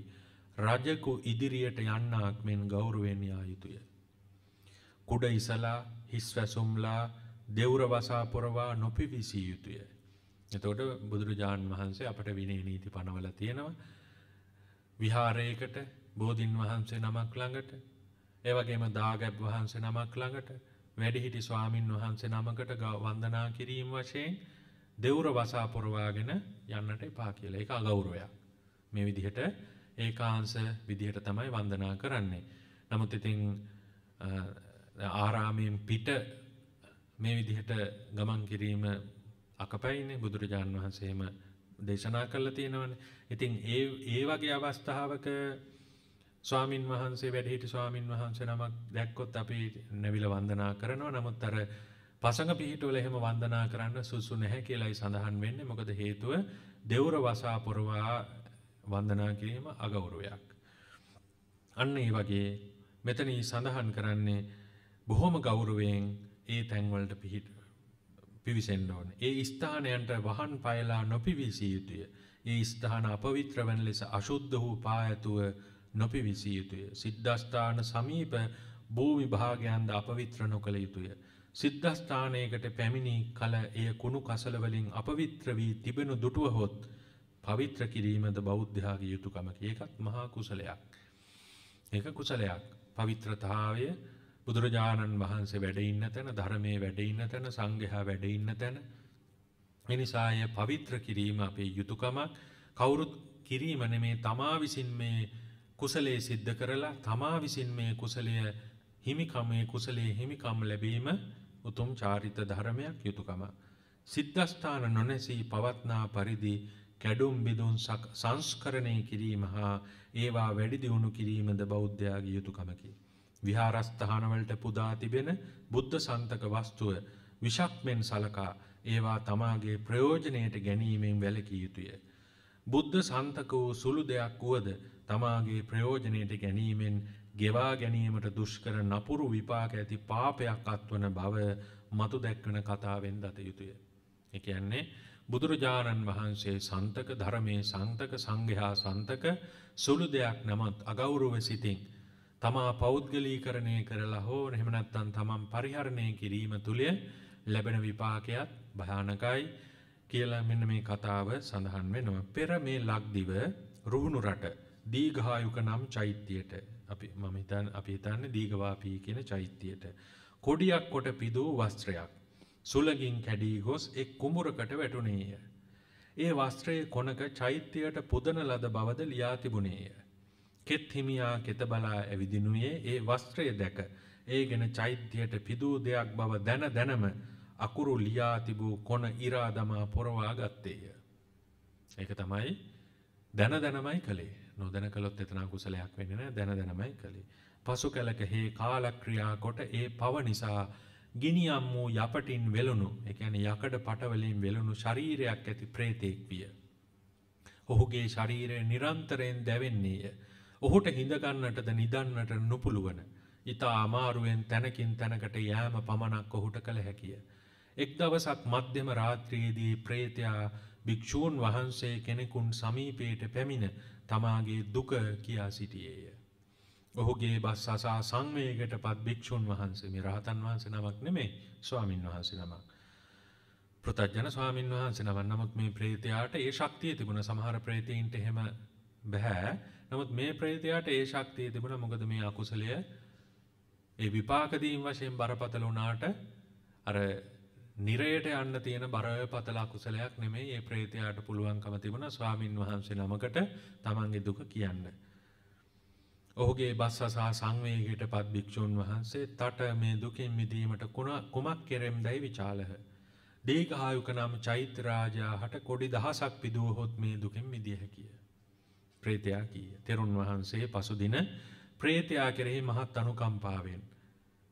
රජකු ඉදිරියට යන්නාක් මෙන් ගෞරවෙන් යා යුතුය. කුඩ ඉසලා හිස්වැසුම්ලා දෙවුර වසා පොරවා නොපිවිසිය යුතුය. එතකොට බුදුරජාණන් වහන්සේ අපට විනය නීති පනවලා තියෙනවා. විහාරයකට බෝධීන් වහන්සේ නමක් ළඟට ඒවගේම දාගැබ් වහන්සේ නමක් ළඟට වැඩිහිටි ස්වාමින් වහන්සේ නමකට වන්දනා කිරීම වශයෙන් දෙවුර වසාපොරවාගෙන යන්නට එපා කියලා එක අගෞරවයක් මේ විදිහට ඒකාංශ විදිහට තමයි වන්දනා කරන්නේ නමුත් ඉතින් ආරාමයෙන් පිට මේ විදිහට ගමන් කිරීම අකපයිනේ බුදුරජාන් වහන්සේම දේශනා කරලා තියෙනවනේ. ඉතින් ඒ ඒ වගේ අවස්ථාවක ස්වාමින් වහන්සේ වැඩහිටි ස්වාමින් වහන්සේ නමක් දැක්කොත් අපි නැවිල වන්දනා කරනවා. නමුත් අර පසඟ පිහිටවල එහෙම වන්දනා කරන්න සුසු නැහැ කියලායි සඳහන් වෙන්නේ. මොකද හේතුව දෙවුර වසා පොරවා වන්දනා කිරීම අගෞරවයක්. අන්න ඒ වගේ මෙතන සඳහන් කරන්නේ බොහොම ගෞරවයෙන් ඒ තැන්වලට පිහිට පිවිසෙන්න ඕන. ඒ ස්ථානයන්ට වහන් පයලා නොපිවිසිය යුතුය. ඒ ස්ථාන අපවිත්‍ර වන ලෙස අශුද්ධ වූ පායතුව නොපිවිසිය යුතුය. සිද්ධස්ථාන සමීප භූමි භාගයන්ද අපවිත්‍ර නොකළ යුතුය. සිද්ධස්ථානයකට පැමිණි කල එය කුණු කසලවලින් අපවිත්‍ර වී තිබෙනු දුටුව හොත් පවිත්‍ර කිරීමද බෞද්ධයාගේ යුතුයකමකි. ඒකත් මහා කුසලයක්. ඒක කුසලයක්. පවිත්‍රතාවය බුදුරජාණන් වහන්සේ වැඩ ඉන්න තැන ධර්මයේ වැඩ ඉන්න තැන සංඝයා වැඩ ඉන්න තැන ඒ නිසා අය පවිත්‍ර කිරීම අපේ යුතුයකමක්. කවුරුත් කිරීම නෙමේ තමා විසින් මේ කුසලයේ සිද්ධ කරලා තමා විසින් මේ කුසලය හිමිකමේ කුසලයේ හිමිකම් ලැබීම උතුම් චාරිත ධර්මයක් යුතුයකම. සිද්ධාස්ථාන නොනැසී පවත්නා පරිදි කැඩුම් බිදුම් සංස්කරණය කිරීම හා ඒවා වැඩි දියුණු කිරීමද බෞද්ධයාගේ යුතුයකමකි. විහාරස්ථානවලට පුදා තිබෙන බුද්ධ සන්තක වස්තුව විෂක්මෙන් සලකා ඒවා තමාගේ ප්‍රයෝජනයට ගැනීමෙන් වැළකී යුතුය. බුද්ධ සන්තක වූ සුළු දෙයක් වුවද තමාගේ ප්‍රයෝජනයට ගැනීමෙන් ගෙවා ගැනීමට දුෂ්කර නපුරු විපාක ඇති පාපයක් අත්වන බව මතු දැක්වන කතාවෙන් දත යුතුය. එක යන්නේ බුදුරජාණන් වහන්සේ සන්තක ධරමේ සන්තක සංඝයා සන්තක සුළු දෙයක් නමත් අගෞරුව සිතින්. තමා පෞද්ගලීකරණය කරලා හෝ එහෙමනත්තන් තමන් පරිහරණය කිරීම තුළය ලැබෙන විපාකයක් භයානකයි කියලා මෙන්න මේ කතාව සඳහන් වෙනවා. පෙර මේ ලක්දිව රුහුණු රට දීඝායුක නම් චෛත්‍යයට අපි මම හිතන්නේ අපි හිතන්නේ දීඝවාපී කියන චෛත්‍යයට කොඩියක් කොට පිදූ වස්ත්‍රයක් සුලගින් කැඩී ගොස් එක් කුඹුරකට වැටුණේය. ඒ වස්ත්‍රයේ කොනක චෛත්‍යයට පුදන ලද බවද ලියා තිබුණේය. කෙත් හිමියා කෙත බලා ඇවිදිනුයේ ඒ වස්ත්‍රය දැක ඒ ගැන චෛත්‍යයට පිදූ දෙයක් බව දැන දැනම අකුරු ලියා තිබූ කොන ඉරා දමා පොරවා ගත්තේය. ඒක තමයි දැන දැනමයි කළේ. නොදැන කළොත් එතන කුසලයක් වෙන්නේ නැහැ දැන දැනමයි කළේ. පසු කලක හේ කාලක්‍රියා කොට ඒ පව නිසා ගිනියම් වූ යපටින් වෙලුණු ඒ කියන්නේ යකඩ පටවලින් වෙලුණු ශරීරයක් ඇති ප්‍රේතෙක් විය. ඔහුගේ ශරීරය නිරන්තරයෙන් දැවෙන්නේය. ඔහුට හිඳ ගන්නටද නිදන්නට නොපුළුවන. ඊතා අමාරුවෙන් තැනකින් තැනකට යෑම පමණක් ඔහුට කළ හැකිය. එක් දවසක් මධ්‍යම රාත්‍රියේදී ප්‍රේතයා භික්ෂූන් වහන්සේ කෙනෙකුන් සමීපයට පැමිණ තමාගේ දුක කියා සිටියේය. ඔහුගේ බස් අසා සංවේගයට පත් භික්‍ෂූන් වහන්සේ මේ රහතන් වහන්සේ නමක් නෙමේ ස්වාමින් වහන්සේ නමක්. පෘතජ්ජන ස්වාමින් වහන්සේ නමක් නමුත් මේ ප්‍රේතයාට ඒ ශක්තිය තිබුණ සමහර ප්‍රේතීන්ට එහෙම බැහැ. නමුත් මේ ප්‍රේතයාට ඒ ශක්තිය තිබුණ මොකද මේ අකුසලය ඒ විපාකදීම් වශයෙන් බරපතල වුණාට අර නිරයට යන්න තියෙන බරපතල අකුසලයක් නෙමෙයි මේ ප්‍රේතයාට පුළුවන්කම තිබුණා ස්වාමින් වහන්සේ නමකට තමන්ගේ දුක කියන්න. ඔහුගේ බස්සසා සංවේගයටපත් භික්ෂුන් වහන්සේ තට මේ දුකින් මිදීමට කුමක් කෙරෙම්දයි විචාලහ. දීඝායුක නම් චෛත්‍ය රාජා හට කොඩි දහසක් පිදුවහොත් මේ දුකින් මිදිය හැකිය. ප්‍රේතයා කීය. තෙරුන් වහන්සේ පසුදින ප්‍රේතයා කෙරෙහි මහත් අනුකම්පාවෙන්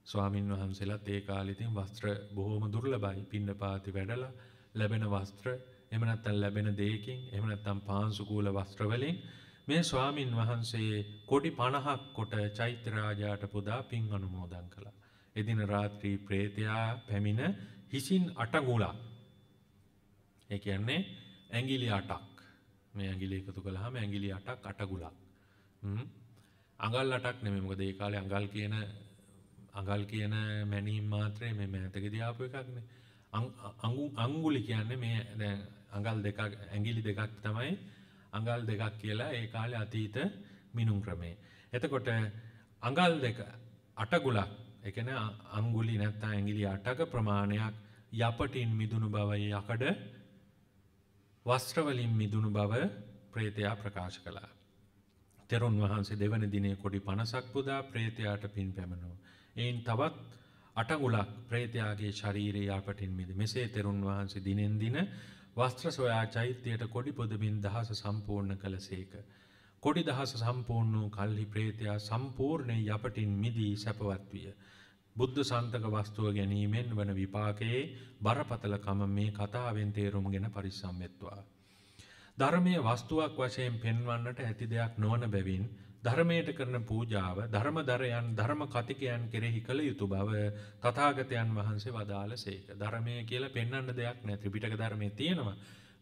ස්වාමින් වහන්සේලාත් ඒ කාලේ ඉතින් වස්ත්‍ර බොහොම දුර්ලභයි. පින්නපාති වැඩලා ලැබෙන වස්ත්‍ර එහෙම නැත්නම් ලැබෙන දෙයකින් එහෙම නැත්නම් පාංශුකූල වස්ත්‍ර වලින් මේ ස්වාමින් වහන්සේ කොටි 50ක් කොට චෛත්‍ය රාජාට පුදා පින් අනුමෝදන් කළා. එදින රාත්‍රී ප්‍රේතයා පැමිණ හිසින් අටගුලා. ඒ කියන්නේ ඇඟිලි 8ක්. මේ ඇඟිලි එකතු කළාම ඇඟිලි 8ක් අටගුලක්. හ්ම්. අඟල් 8ක් නෙමෙයි. මොකද ඒ කාලේ අඟල් කියන අඟල් කියන මැනීම් මාත්‍රය මේ මෑතකදී ආපු එකක්නේ. අංගුලි කියන්නේ මේ දැන් අඟල් දෙකක් ඇඟිලි දෙකක් තමයි අඟල් දෙකක් කියලා ඒ කාලේ අතීත මිනුම් ක්‍රමය. එතකොට අඟල් දෙක අටගුලක් ඒ කියන්නේ අඟුලි නැත්නම් ඇඟිලි අටක ප්‍රමාණයක් යපටින් මිදුණු බව යකඩ වස්ත්‍ර වලින් මිදුණු බව ප්‍රේතයා ප්‍රකාශ කළා. තෙරුන් වහන්සේ දෙවන දිනේ කොඩි 50ක් පුදා ප්‍රේතයාට පින් පැමිණුවා. එයින් තවත් අටගුලක් ප්‍රේතයාගේ ශරීරයේ යටපටින් මිද. මෙසේ තෙරුන් වහන්සේ දිනෙන් දින වස්ත්‍ර සොයා චෛත්‍යයට කොඩි පොදමින් දහස සම්පූර්ණ කළසේක. කොඩි දහස සම්පූර්ණ වූ කල්හි ප්‍රේතයා සම්පූර්ණයෙන් යටපටින් මිදී සැපවත් විය. බුද්ධ සන්තක වස්තුව ගැනීමෙන් වන විපාකයේ බරපතලකම මේ කතාවෙන් තේරුම්ගෙන පරිස්සම් වෙත්වා. ධර්මයේ වස්තුවක් වශයෙන් පෙන්වන්නට ඇති දෙයක් නොවන බැවින් ධර්මයට කරන පූජාව ධර්මදරයන් ධර්ම කතිකයන් කෙරෙහි කළ යුතු බව තථාගතයන් වහන්සේ වදාළ සේක. ධර්මය කියල පෙන්න්න දෙයක් නැ ත්‍රිපිටක ධර්මය තියෙනවා.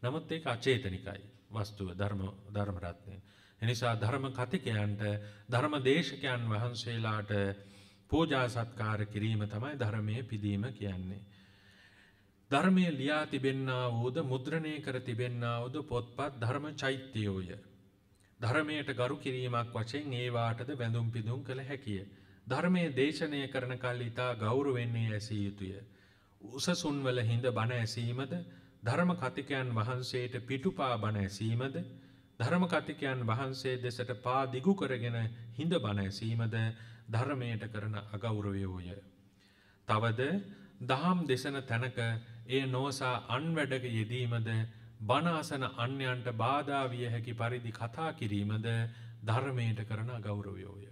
නමුත් ඒ අචේතනිකයි වස්තුව ධර්ම ධර්මරත්නය. එනිසා ධර්ම කතිකයන්ට ධර්ම දේශකයන් වහන්සේලාට පෝජා සත්කාර කිරීම තමයි ධර්මය පිදීම කියන්නේ. ධර්මය ලියා තිබෙන්න්නා වූද මුද්‍රණය කර තිබෙන්න්නා වුද පොත්පත් ධර්ම චෛත්‍යයෝය. ධර්මයට ගරු කිරීමක් වශයෙන් ඒවාටද වැඳුම් පිදුම් කළ හැකිය. ධර්මය දේශනය කරන කල් ඉතා ගෞරුවෙන්නේ ඇසිය යුතුය. උසසුන්වල හිඳ බණ ඇසීමද ධර්ම කතිකයන් වහන්සේට පිටුපා බණ ඇසීමද ධර්ම කතිකයන් වහන්සේ දෙසට පා දිගු කරගෙන හිඳ බණ ඇසීමද ධර්මයට කරන අගෞරවයෝය. තවද දහම් දෙසන තැනක ඒ නෝසා අන්වැඩක යෙදීමද බනාසන අන්‍යන්ට බාධා විය හැකි පරිදි කතා කිරීමද ධර්මයට කරන අගෞරවයෝය.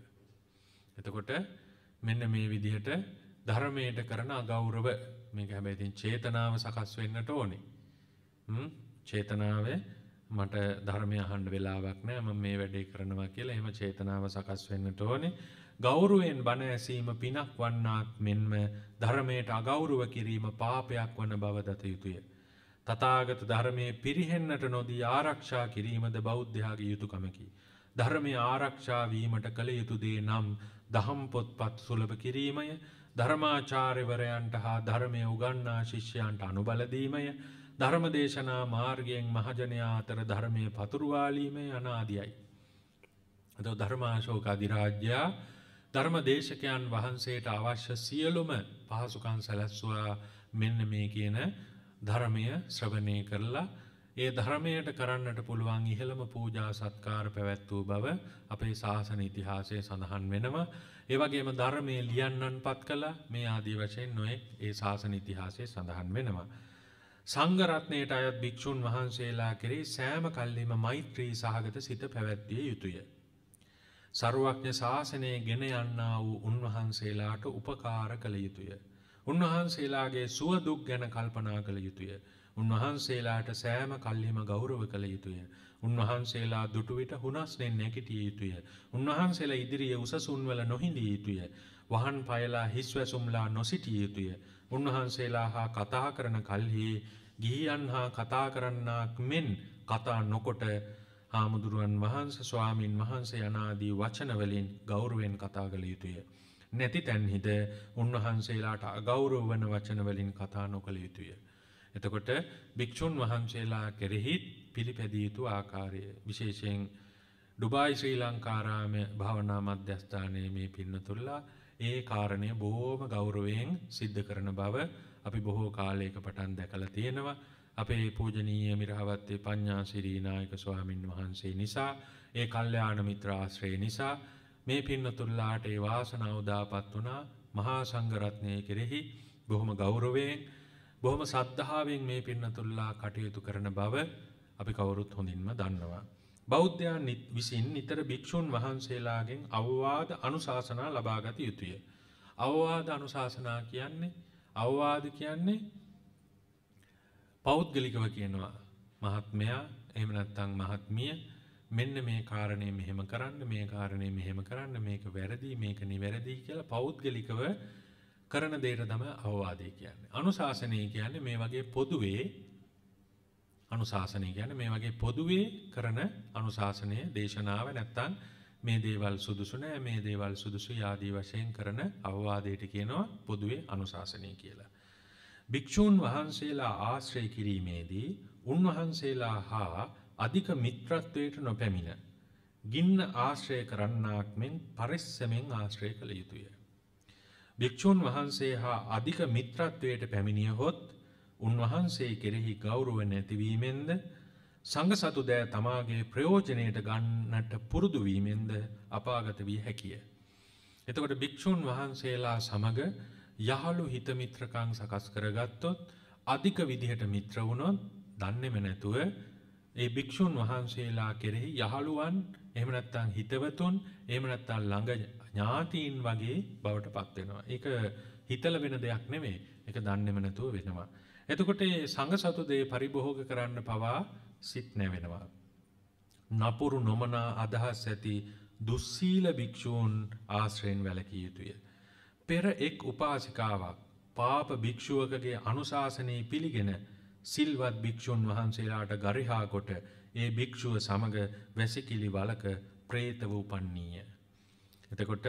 එතකොට මෙන්න මේ විදිහට ධර්මයට කරන අගෞරව මේක හැබැයි ඉතින් චේතනාව සකස් වෙන්නට ඕනේ. හ්ම් චේතනාවේ මට ධර්මය අහන්න වෙලාවක් නෑ මම මේ වැඩේ කරනවා කියලා එහෙම චේතනාව සකස් වෙන්නට ඕනේ. ගෞරුවෙන් බණ ඇසීම පිනක් වන්නාක් මෙන්ම ධර්මයට අගෞරව කිරීම පාපයක් වන බව දත යුතුය. තතාගත ධර්මය පිරිහෙන්නට නොදී ආරක්ෂා කිරීමද බෞද්ධයාගේ යුතුකමකි. ධර්මය ආරක්ෂාවීමට කළ යුතුදේ නම් දහම්පොත්පත් සුලභ කිරීමය ධර්මාචාර්යවරයන්ට හා ධර්මය උගන්නා ශිෂ්‍යයන්ට අනුබලදීමය ධර්මදේශනා මාර්ගයෙන් මහජනයා අතර ධර්මය පතුරවාලීමේ අනාදියයි. ඇද ධර්මාශෝක අධිරාජ්‍යයා ධර්මදේශකයන් වහන්සේට අවශ්‍ය සියලුම පහසුකන් සැලැස්වා මෙන්න මේ කියන ධර්මය ශ්‍රවණය කරලා ඒ ධර්මයට කරන්නට පුළුවන් ඉහළම පූජා සත්කාර පැවැත්වූ බව අපේ ශාසන ඉතිහාසය සඳහන් වෙනවා. ඒ වගේම ධර්මයේ ලියන්නන්පත් කළ මේ ආදී වශයෙන් නොයෙක් ඒ ශාසන ඉතිහාසය සඳහන් වෙනවා. සංඝ රත්නයට අයත් භික්ෂුන් වහන්සේලා කෙරෙහි සෑම කල්හිම මෛත්‍රී සහගත සිත පැවැත්විය යුතුය. සරුවක්ඥ ශාසනය ගෙන යන්නා වූ උන්වහන්සේලාට උපකාර කළ යුතුය. උන්වහන්සේලාගේ සුව දුක් ගැන කල්පනා කළ යුතුය. උන්වහන්සේලාට සෑම කල්හිම ගෞරව කළ යුතුය. උන්වහන්සේලා දුටුවිට හුනස්නෙන් නැගිටිය යුතුය. උන්වහන්සේලා ඉදිරියේ උසසුන්වල නොහිඳිය යුතුය. වහන් පයලා හිස්වැසුම්ලා නොසිටිය යුතුය. උන්වහන්සේලා හා කතා කරන කල්හි ගිහියන් හා කතා කරන්නාක් මෙන් කතා නොකොට හාමුදුරුවන් වහන්ස ස්වාමින් වහන්සේ යනාදී වචනවලින් ගෞරුවෙන් කතා කළ යුතුය. නැති තැන්හිද උන්වහන්සේලාට අගෞරව වන වචනවලින් කතා නොකළ යුතුය. එතකොට භික්‍ෂූන් වහන්සේලා කෙරෙහිත් පිළිපැදිය යුතු ආකාරය විශේෂයෙන් ඩුබායි ශ්‍රී ලංකාරාම භාවනා මධ්‍යස්ථානයේ මේ පින්නතුල්ලා ඒ කාරණය බොහෝම ගෞරවයෙන් සිද්ධ කරන බව අපි බොහෝ කාලයක පටන් දැකලා තියෙනවා. අපේ පූජනීය මිරහවත්තේ පඤ්ඤාසිරී නායක ස්වාමින් වහන්සේ නිසා ඒ කල්යාණ මිත්‍ර ආශ්‍රය නිසා මේ පින්නතුල්ලාට ඒ වාසනාව දාපත් වුණා මහා සංඝරත්නය කෙරෙහි බොහොම ගෞරවයෙන් බොහොම සද්ධාවෙන් මේ පින්නතුල්ලා කටයුතු කරන බව අපි කවුරුත් හොඳින්ම දන්නවා. බෞද්ධයන් විසින් නිතර භික්ෂුන් වහන්සේලාගෙන් අවවාද අනුශාසනා ලබාගත යුතුය. අවවාද අනුශාසනා කියන්නේ අවවාද කියන්නේ පෞද්ගලිකව කියනවා මහත්මයා එහෙම නැත්නම් මහත්මිය මෙන්න මේ කාරණය මෙහෙම කරන්න මේ කාරණය මෙහෙම කරන්න මේක වැරදි මේක නිවැරදිී කියලා පෞද්ගලිකව කරන දේට තම අවවාදය කියන්නේ. අනුශාසනය කියන්නේ මේ වගේ පොදුවේ අනුශාසනය කියන්නේ මේ වගේ පොදුවේ කරන අනුශාසනය දේශනාව නැත්තම් මේ දේවල් සුදුසු නෑ මේ දේවල් සුදුසු යාදී වශයෙන් කරන අවවාදයට කියනවා පොදුවේ අනුශාසනය කියලා. භික්ෂූන් වහන්සේලා ආශ්‍රය කිරීමේදී උන්වහන්සේලා හා අධික මිත්‍රත්වයට නොපැමිණ. ගින්න ආශ්‍රය කරන්නාක් මෙන් පරිස්සමෙන් ආශ්‍රය කළ යුතුය. භික්‍ෂූන් වහන්සේ හා අධික මිත්‍රත්වයට පැමිණිය හොත් උන්වහන්සේ කෙරෙහි ගෞරුව නැතිවීමෙන්ද සඟ සතු දෑ තමාගේ ප්‍රයෝජනයට ගන්නට පුරුදුවීමෙන්ද අපාගත වී හැකිය. එතකොට භික්‍ෂූන් වහන්සේලා සමඟ යහළු හිතමිත්‍රකං සකස් කරගත්තොත් අධික විදිහට මිත්‍රවුණොත් දන්නෙම නැතුව ඒ භික්ෂුන් වහන්සේලා කෙරෙහි යහළුවන් එහෙම නැත්නම් හිතවතුන් එහෙම නැත්නම් ළඟ ඥාතීන් වගේ බවට පත් වෙනවා. ඒක හිතල වෙන දෙයක් නෙමෙයි. ඒක දන්නේම නැතුව වෙනවා. එතකොට මේ සංඝ සතු දේ පරිභෝග කරන්න පවා සිත් නැවෙනවා. නපුරු නොමනා අදහස් ඇති දුස්සීල භික්ෂූන් ආශ්‍රයෙන් වැළකී යුතුය. පෙර එක් උපාසිකාවක් පාප භික්ෂුවකගේ අනුශාසනයේ පිළිගෙන සිල්වත් භික්‍ෂූන් වහන්සේලාට ගරිහා කොට ඒ භික්‍ෂුව සමඟ වැසිකිලි වලක ප්‍රේත වූ පන්නේය. එතකොට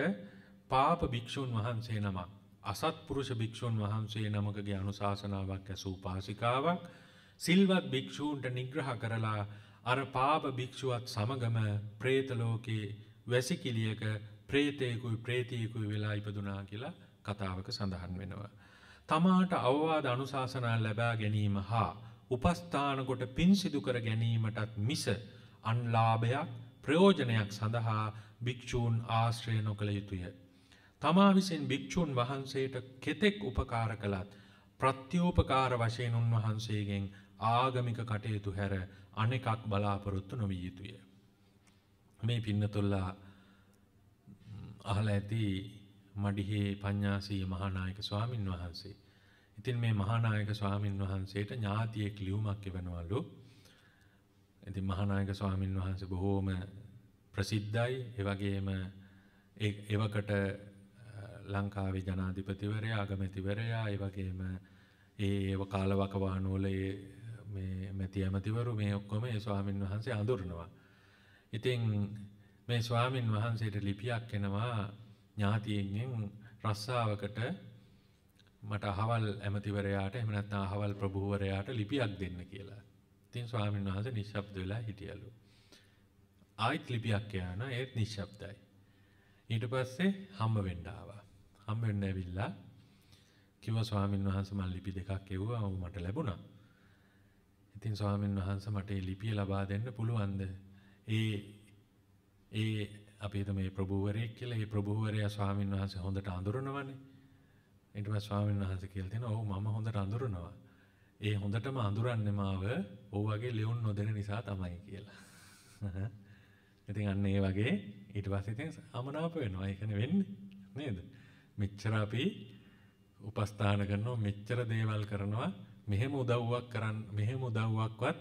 පාප භික්‍ෂූන් වහන්සේ නමක් අසත්පුරුෂ භික්‍ෂූන් වහන්සේ නමකගේ අනුශාසනාවක් ඇසූ පාසිකාවක් සිල්වත් භික්‍ෂූන්ට නිග්‍රහ කරලා අර පාප භික්‍ෂුවත් සමගම ප්‍රේතලෝකයේ වැසිකිලියක ප්‍රේතයකුයි ප්‍රේතියකුයි වෙලා ඉපදුනා කියලා කතාවක සඳහන් වෙනවා. තමාට අවවාද අනුශාසනා ලැබා ගැනීම හා උපස්ථාන කොට පින් සිදු කර ගැනීමටත් මිස අන්ලාභයක් ප්‍රයෝජනයක් සඳහා භික්ෂූන් ආශ්‍රය නොකළ යුතුය. තමා විසින් භික්ෂූන් වහන්සේට කෙතෙක් උපකාර කළත් ප්‍රත්‍යෝපකාර වශයෙන් උන්වහන්සේගෙන් ආගමික කටයුතු හැර අනෙකක් බලාපොරොත්තු නොවිය යුතුය. මේ පින්නතුල්ලා අහලා ඇති මඩිහේ පඤ්ඤාසී මහානායක ස්වාමින් වහන්සේ. ඉතින් මේ මහානායක ස්වාමින් වහන්සේට ඥාතියෙක් ලියුමක් එවනවලු. ඉතින් මහානායක ස්වාමින් වහන්සේ බොහෝම ප්‍රසිද්ධයි. ඒ වගේම එවකට ලංකාවේ ජනාධිපතිවරයා, අගමැතිවරයා, ඒ වගේම ඒ ඒව කාලවකවානුවල මේ මැති ඇමතිවරු මේ ඔක්කොම ඒ ස්වාමින් වහන්සේ අඳුරනවා. ඉතින් මේ ස්වාමින් වහන්සේට ලිපියක් එනවා ඥාතියෙන්ගෙන් රස්සාවකට මට අහවල් ඇමතිවරයාට එහෙම නැත්නම් අහවල් ප්‍රභූවරයාට ලිපියක් දෙන්න කියලා. ඉතින් ස්වාමීන් වහන්සේ නිශ්ශබ්ද වෙලා හිටියලු. ආයිත් ලිපියක් යන ඒත් නිශ්ශබ්දයි. ඊට පස්සේ හම්බ වෙන්න ආවා. හම්බ වෙන්න ඇවිල්ලා කිව්වා ස්වාමීන් වහන්සේ මම ලිපි දෙකක් එව්වා ඔව් මට ලැබුණා. ඉතින් ස්වාමීන් වහන්සේ මට මේ ලිපිය ලබා දෙන්න පුළුවන්ද? ඒ ඒ අපි හිතමු මේ ප්‍රභූවරයෙක් කියලා. මේ ප්‍රභූවරයා ස්වාමින් වහන්සේ හොඳට අඳුරනවනේ. ඊට පස්සේ ස්වාමින් වහන්සේ කියලා දෙනවා "ඔව් මම හොඳට අඳුරනවා. ඒ හොඳටම අඳුරන්නේ මාව ඔව්වගේ ලෙවුන් නොදෙන නිසා තමයි" කියලා. ඉතින් අන්න ඒ වගේ ඊට පස්සේ ඉතින් අමනාප වෙනවා. ඒකනේ වෙන්නේ. නේද? මෙච්චර අපි උපස්ථාන කරනවා මෙච්චර දේවල් කරනවා මෙහෙම උදව්වක් කරන්න මෙහෙම උදව්වක්වත්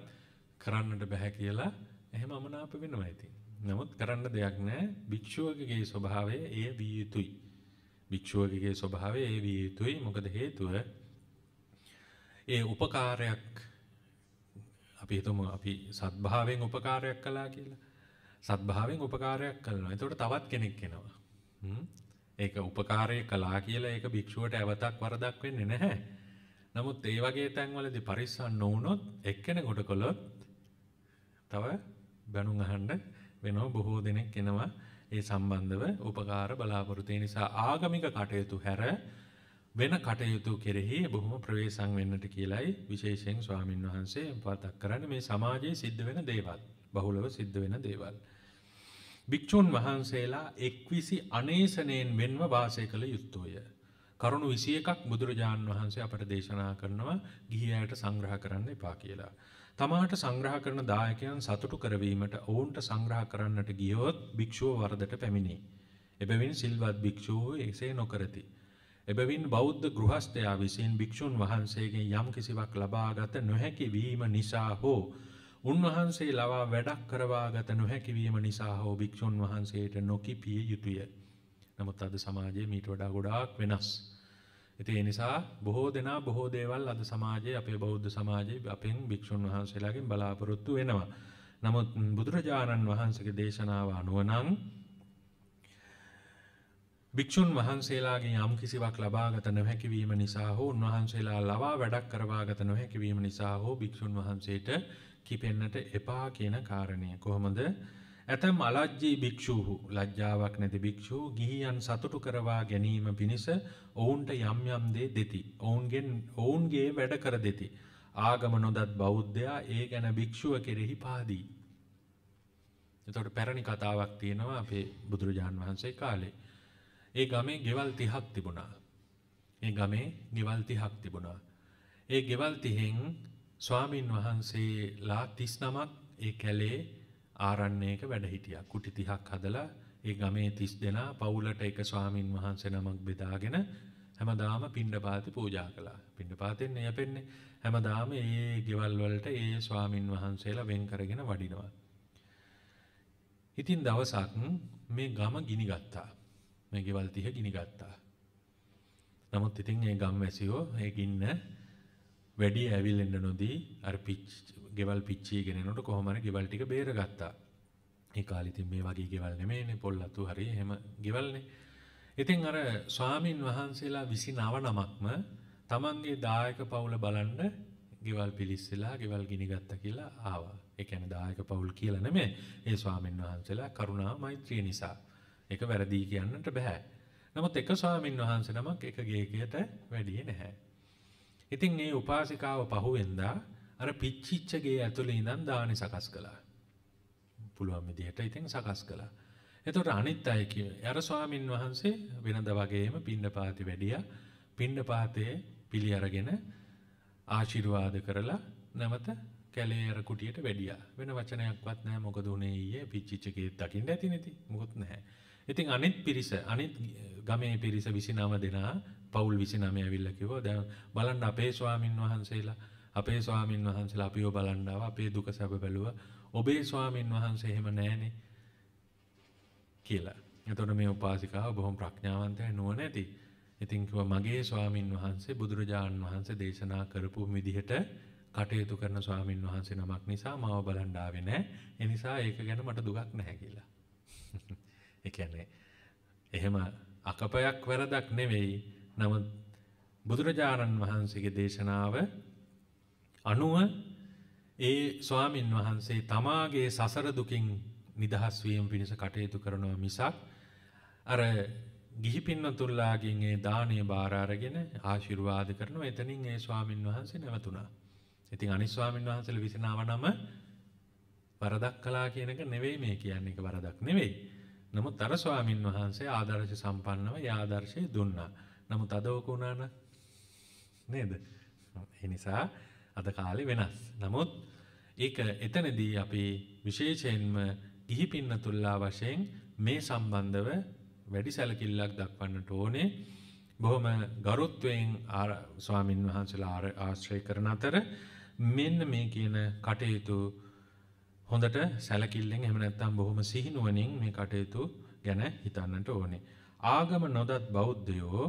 කරන්නට බෑ කියලා එහෙම අමනාප වෙනවා ඉතින් නමුත් කරන්න දෙයක් නැහැ. භික්ෂුවකගේ ස්වභාවය එය විය යුතුයි. භික්ෂුවකගේ ස්වභාවය එය විය යුතුයි. මොකද හේතුව ඒ උපකාරයක් අපි හිතමු අපි සත්භාවයෙන් උපකාරයක් කළා කියලා. සත්භාවයෙන් උපකාරයක් කරනවා. එතකොට තවත් කෙනෙක් එනවා. ඒක උපකාරය කළා කියලා ඒක භික්ෂුවට ඇවතක් වරදක් වෙන්නේ නැහැ. නමුත් ඒ වගේ තැන්වලදී පරිස්සම් නොවුනොත් එක්කෙනෙකුට කළොත් තව බැනුම් අහන්න වෙනවා බොහෝ දෙනෙක් එනවා ඒ සම්බන්ධව උපකාර බලාපොරොත්තු නිසා ආගමික කටයුතු හැර වෙන කටයුතු කෙරෙහි බොහොම ප්‍රවේශම් වෙන්නට කියලයි විශේෂයෙන් ස්වාමින් වහන්සේ මතක් කරන්නේ මේ සමාජයේ සිද්ධ වෙන දේවල් බහුලව සිද්ධ වෙන දේවල් භික්ෂුන් වහන්සේලා එක්විසි අනේසණයෙන් මෙන්ව වාසය කළ යුත්තේය කරුණු 21ක් බුදුරජාන් වහන්සේ අපට දේශනා කරනවා ගිහි අයට සංග්‍රහ කරන්න එපා කියලා තමාට සංග්‍රහ කරන දායකයන් සතුටු කරවීමට ඔවුන්ට සංග්‍රහ කරන්නට ගියොත් භික්ෂුව වරදට පැමිණේ. එබැවින් සිල්වත් භික්ෂුව එසේ නොකරති. එබැවින් බෞද්ධ ගෘහස්ථයා විසින් භික්ෂූන් වහන්සේගේ යම් කිසිවක් ලබාගත නොහැකි වීම නිසා හෝ උන්වහන්සේ ලවා වැඩක් කරවාගත නොහැකි වීම නිසා හෝ භික්ෂූන් වහන්සේට නොකිපිය යුතුය. නමුත් අද සමාජයේ මීට වඩා ගොඩාක් වෙනස්. ඉතින් ඒ නිසා බොහෝ දෙනා බොහෝ දේවල් අද සමාජයේ අපේ බෞද්ධ සමාජයේ අපෙන් භික්ෂුන් වහන්සේලාගෙන් බලාපොරොත්තු වෙනවා. නමුත් බුදුරජාණන් වහන්සේගේ දේශනාව අනුව නම් භික්ෂුන් වහන්සේලාගේ යම් කිසිවක් ලබාගත නොහැකි වීම නිසා හෝ උන්වහන්සේලා ලවා වැඩක් කරවාගත නොහැකි වීම නිසා හෝ භික්ෂුන් වහන්සේට කිපෙන්නට එපා කියන කාරණය කොහොමද ඇතැම් අලජ්ජී භික්‍ෂූහු ලජ්ජාවක් නැති භික්‍ෂූ ගිහියන් සතුටු කරවා ගැනීම පිණිස ඔවුන්ට යම්යම්දේ දෙති. ඔවුන්ගෙන් ඔවුන්ගේ වැඩ කර දෙති. ආගම නොදත් බෞද්ධයා ඒ ගැන භික්‍ෂුව කෙරෙහි පාදී. එතොට පැරණි කතාවක් තියෙනවා අපේ බුදුරජාණන් වහන්සේ කාලේ. ඒ ගමේ ගෙවල් තිහක් තිබුණා. ඒ ගමේ ගෙවල් තිහක් තිබුණා. ඒ ගෙවල් තිහෙන් ස්වාමීන් වහන්සේලා තිස් නමක් ඒ කැලේ ආරන්නේක වැඩහිටිය කුටි තිහක් හදලා ඒ ගමේ තිස් දෙනා පවුලට එක ස්වාමීන් වහන්සේ නමක් බෙදාගෙන හැමදාම පිණ්ඩපාති පූජා කළා. පිණ්ඩපාතෙන් එය පෙන්නේ හැමදාම ඒ ගෙවල් වලට ඒ ස්වාමින් වහන්සේලා වෙන් කරගෙන වඩිනවා. ඉතින් දවසක් මේ ගම ගිනි ගත්තා. මේ ගෙවල් 30 ගිනි ගත්තා. නමුත් ඉතින් ඒ ගම්වැසියෝ ඒ ගින්න වැඩි ඇවිලෙන්න නොදී අර පිච් ගෙවල් පිච්චිය ගෙනනට කොහොමර ගෙවල් ටික බේරගත්තා. ඒ කාලිතින් මේ වගේ ගෙවල් නෙමේනේ පොල්ලතු හරි එහෙම ගෙවල්නේ. ඉතින් අර ස්වාමින් වහන්සේලා විසි නව නමක්ම තමන්ගේ දායක පවුල බලන්න ගෙවල් පිලිස්සෙලා ගෙවල් ගිනිගත්ත කියලා ආවා. ඒ කියන්නේ දායක පවුල් කියලා නෙමෙයි. ඒ ස්වාමින් වහන්සේලා කරුණා මෛත්‍රිය නිසා. ඒක වැරදි කියන්නට බෑ. නමුත් එක ස්වාමින් වහන්සේ නමක් එක ගේකයට වැඩියේ නැහැ. ඉතින් ඒ උපාසිකාව පහුවෙන්දා අර පිච්චිච්චගේ ඇතුළේ ඉඳන් දානි සකස් කළා. පුළුවන් විදිහට ඉතින් සකස් කළා. එතකොට අනිත් අය කිව්වේ අර ස්වාමින් වහන්සේ වෙනද වගේම පින්නපාති වැඩියා. පින්නපාතේ පිළි අරගෙන ආශිර්වාද කරලා නැවත කැලේ අර කුටියට වැඩියා. වෙන වචනයක්වත් නැහැ මොකද උනේ ඊයේ පිච්චිච්චගේ දකින්න ඇති නෙති. මොකොත් නැහැ. ඉතින් අනිත් පිරිස අනිත් ගමේ පිරිස 29 දෙනා පවුල් 29 ඇවිල්ලා කිව්වා දැන් බලන්න අපේ ස්වාමින් වහන්සේලා අපේ ස්වාමීන් වහන්සේලා අපිව බලන්න ආවා අපේ දුක සැප බැලුවා ඔබේ ස්වාමීන් වහන්සේ එහෙම නැහනේ කියලා. එතකොට මේ උපාසිකාව බොහොම ප්‍රඥාවන්තයි නුවණැති. ඉතින් කිව්වා මගේ ස්වාමින් වහන්සේ බුදුරජාණන් වහන්සේ දේශනා කරපු විදිහට කටයුතු කරන ස්වාමින් වහන්සේ නමක් නිසා මාව බලන් ආවේ නැහැ. ඒ නිසා ඒක ගැන මට දුකක් නැහැ කියලා. ඒ කියන්නේ එහෙම අකපයක් වැරදක් නෙවෙයි. නමුත් බුදුරජාණන් වහන්සේගේ දේශනාව අනුව ඒ ස්වාමින් වහන්සේ තමාගේ සසර දුකින් නිදහස් වීම පිණිස කටයුතු කරනවා මිසක් අර ගිහි පින්නතුල්ලාගෙන් ඒ දාණය බාර අරගෙන ආශිර්වාද කරනවා එතනින් ඒ ස්වාමින් වහන්සේ නැවතුණා. ඉතින් අනිත් ස්වාමින් වහන්සේලා විසිනාව නම වරදක් කළා කියන එක නෙවෙයි මේ කියන්නේ ඒක වරදක් නෙවෙයි. නමුත් අර ස්වාමින් වහන්සේ ආදර්ශ සම්පන්නව ඒ ආදර්ශය දුන්නා. නමුත් අද ඕක වුණා නේද? ඒ නිසා අද කාලේ වෙනස්. නමුත් ඒක එතනදී අපි විශේෂයෙන්ම ගිහි පින්නතුල්ලා වශයෙන් මේ සම්බන්ධව වැඩි සැලකිල්ලක් දක්වන්නට ඕනේ. බොහොම ගරුත්වයෙන් ස්වාමින් වහන්සේලා ආශ්‍රය කරන අතර මෙන්න මේ කියන කටයුතු හොඳට සැලකිල්ලෙන් එහෙම නැත්නම් බොහොම සිහිනුවණින් මේ කටයුතු ගැන හිතන්නට ඕනේ. ආගම නොදත් බෞද්ධයෝ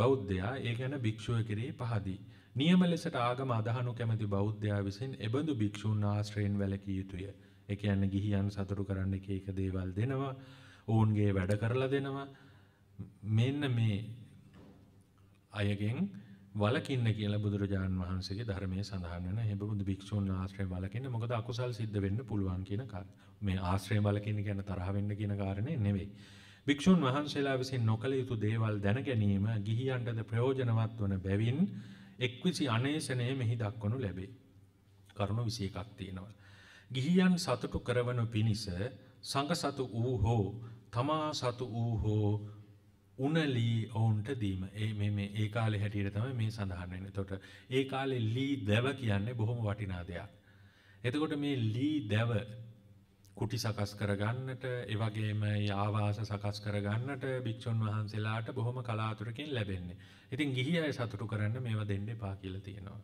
බෞද්ධයා ඒ ගැන භික්ෂුව කෙරෙහි පහදී. නියම ලෙසට ආගම අදහනු කැමති බෞද්ධයා විසින් එබඳු භික්‍ෂූන් ආශ්‍රයෙන් වැලකිය යුතුය. එක යන්න ගිහියන් සතුරු කරන්න එක එක දේවල් දෙනවා ඔවුන්ගේ වැඩ කරලා දෙනවා මෙන්න මේ අයගෙන් වලකින්න කියලා බුදුරජාණන් වහන්සේගේ ධර්මයේ සඳහන් වෙන හැබුදු භික්ෂූන් ආශ්‍රය වලකින්න මොකද අකුසල් සිද්ධ වෙන්න පුළුවන් කියන කාරණා. මේ ආශ්‍රය වලකින්න කියන තරහ වෙන්න කියන කාරණේ නෙවෙයි. භික්ෂූන් වහන්සේලා විසින් නොකළ යුතු දේවල් දැන ගැනීම ගිහියන්ටද ප්‍රයෝජනවත් වන බැවින් එක්විසි අනේසනය මෙහි දක්වනු ලැබේ. කරුණු විසි එකක් තියෙනවා. ගිහියන් සතුටු කරවනු පිණිස සඟ සතු වූ හෝ තමා සතු වූ හෝ උනලී ඔවුන්ට දීම ඒ මේ ඒ කාලේ හැටියට තමයි මේ සඳහන් වෙන්නේ. එතකොට ඒ කාලේ ලී දැව කියන්නේ බොහොම වටිනා දෙයක්. එතකොට මේ ලී දැව කුටි සකස් කරගන්නට එවගේම ආවාස සකස් කරගන්නට භික්ෂුන් වහන්සේලාට බොහොම කලාතුරකින් ලැබෙන්නේ. ඉතින් ගිහි අය සතුටු කරන්න මේවා දෙන්න එපා කියලා තියෙනවා.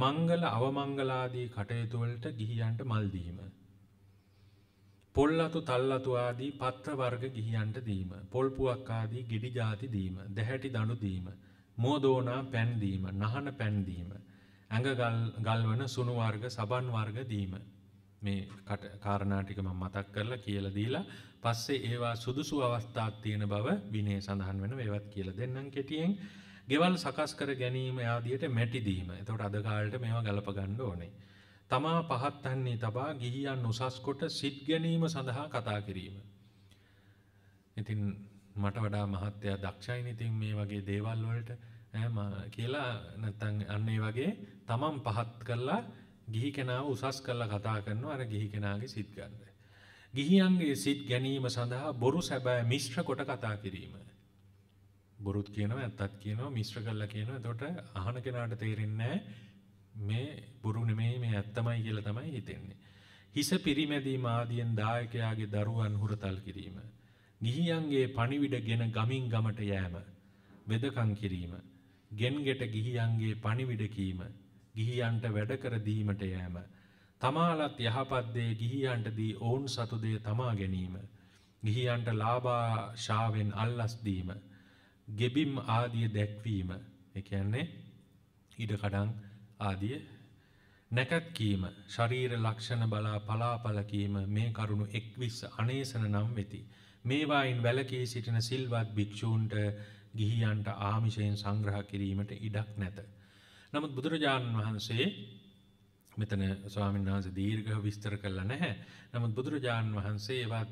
මංගල අවමංගලාදී කටයුතු වලට ගිහියන්ට මල් දීම. පොල් අතු තල් අතු ආදී පත්‍ර වර්ග ගිහියන්ට දීම. පොල් පුවක් ආදී ගෙඩි ಜಾති දීම. දැහැටි දණු දීම. මෝදෝනා පැන් දීම. නහන පැන් දීම. ඇඟ ගල්වන සුණු වර්ග සබන් වර්ග දීම. මේ කාරණාටික මම මතක් කරලා කියලා දීලා පස්සේ ඒවා සුදුසු අවස්ථාවක් තියෙන බව විනය සඳහන් වෙන ඒවත් කියලා දෙන්නම් කෙටියෙන් ගෙවල් සකස් කර ගැනීම ආදියට මැටි දීම. එතකොට අද කාලේට මේවා ගලප ගන්න ඕනේ. තමා පහත්න්නේ තබා ගිහියන් උසස් කොට සිත් ගැනීම සඳහා කතා කිරීම. ඉතින් මට වඩා මහත්තයා දක්ෂයින ඉතින් මේ වගේ දේවල් වලට කියලා නැත්තම් අන්න ඒ වගේ තමන් පහත් කරලා ගිහි කෙනාව උසස් කරලා කතා කරනවා අර ගිහි කෙනාගේ සිත් ගන්න. ගිහියන්ගේ සිත් ගැනීම සඳහා බොරු සැබෑ මිශ්‍ර කොට කතා කිරීම. බොරුත් කියනවා ඇත්තත් කියනවා මිශ්‍ර කරලා කියනවා. එතකොට අහන කෙනාට තේරෙන්නේ මේ බොරු නෙමෙයි මේ ඇත්තමයි කියලා තමයි හිතෙන්නේ. හිස පිරිමැදීම ආදියෙන් දායකයාගේ දරුවන් හුරතල් කිරීම. ගිහියන්ගේ පණිවිඩගෙන ගමින් ගමට යෑම. වෙදකම් කිරීම. ගෙන් ගෙට ගිහියන්ගේ පණිවිඩ කීම. ගිහියන්ට වැඩ කර දීමට යෑම තමාලත් යහපත් දේ ගිහියන්ට දී ඔවුන් සතු දේ තමා ගැනීම ගිහියන්ට ලාභාශාවෙන් අල්ලස් දීම ගෙබිම් ආදිය දැක්වීම ඒ කියන්නේ ඉඩකඩම් ආදිය නැකත් කීම ශරීර ලක්ෂණ බලා පලාපල කීම මේ කරුණු 21 අනේසන නම් වෙති මේවායින් වැළකී සිටින සිල්වත් භික්ෂූන්ට ගිහියන්ට ආමිෂයෙන් සංග්‍රහ කිරීමට ඉඩක් නැත නමුත් බුදුරජාණන් වහන්සේ මෙතන ස්වාමීන් වහන්සේ දීර්ඝව විස්තර කළා නැහැ. නමුත් බුදුරජාණන් වහන්සේ ඒවත්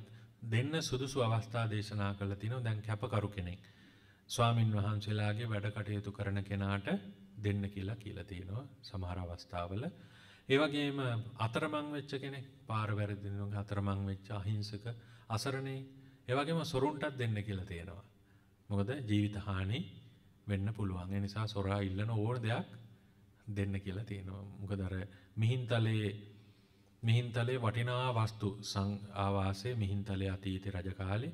දෙන්න සුදුසු අවස්ථා දේශනා කළා තිනෝ දැන් කැපකරු කෙනෙක්. ස්වාමින් වහන්සේලාගේ වැඩ කටයුතු කරන කෙනාට දෙන්න කියලා කියලා තියෙනවා සමහර අවස්ථාවල. ඒ වගේම අතරමං වෙච්ච කෙනෙක් පාර වැරදිනුන් අතරමං වෙච්ච අහිංසක අසරණේ ඒ වගේම සොරුන්ටත් දෙන්න කියලා තියෙනවා. මොකද ජීවිත හානි වෙන්න පුළුවන්. ඒ නිසා සොරා ඉල්ලන ඕන දෙයක් දෙන්න කියලා තියෙනවා. මොකද අර මිහින්තලේ මිහින්තලේ වටිනා වස්තු ආවාසයේ මිහින්තලේ අතීත රජ කාලේ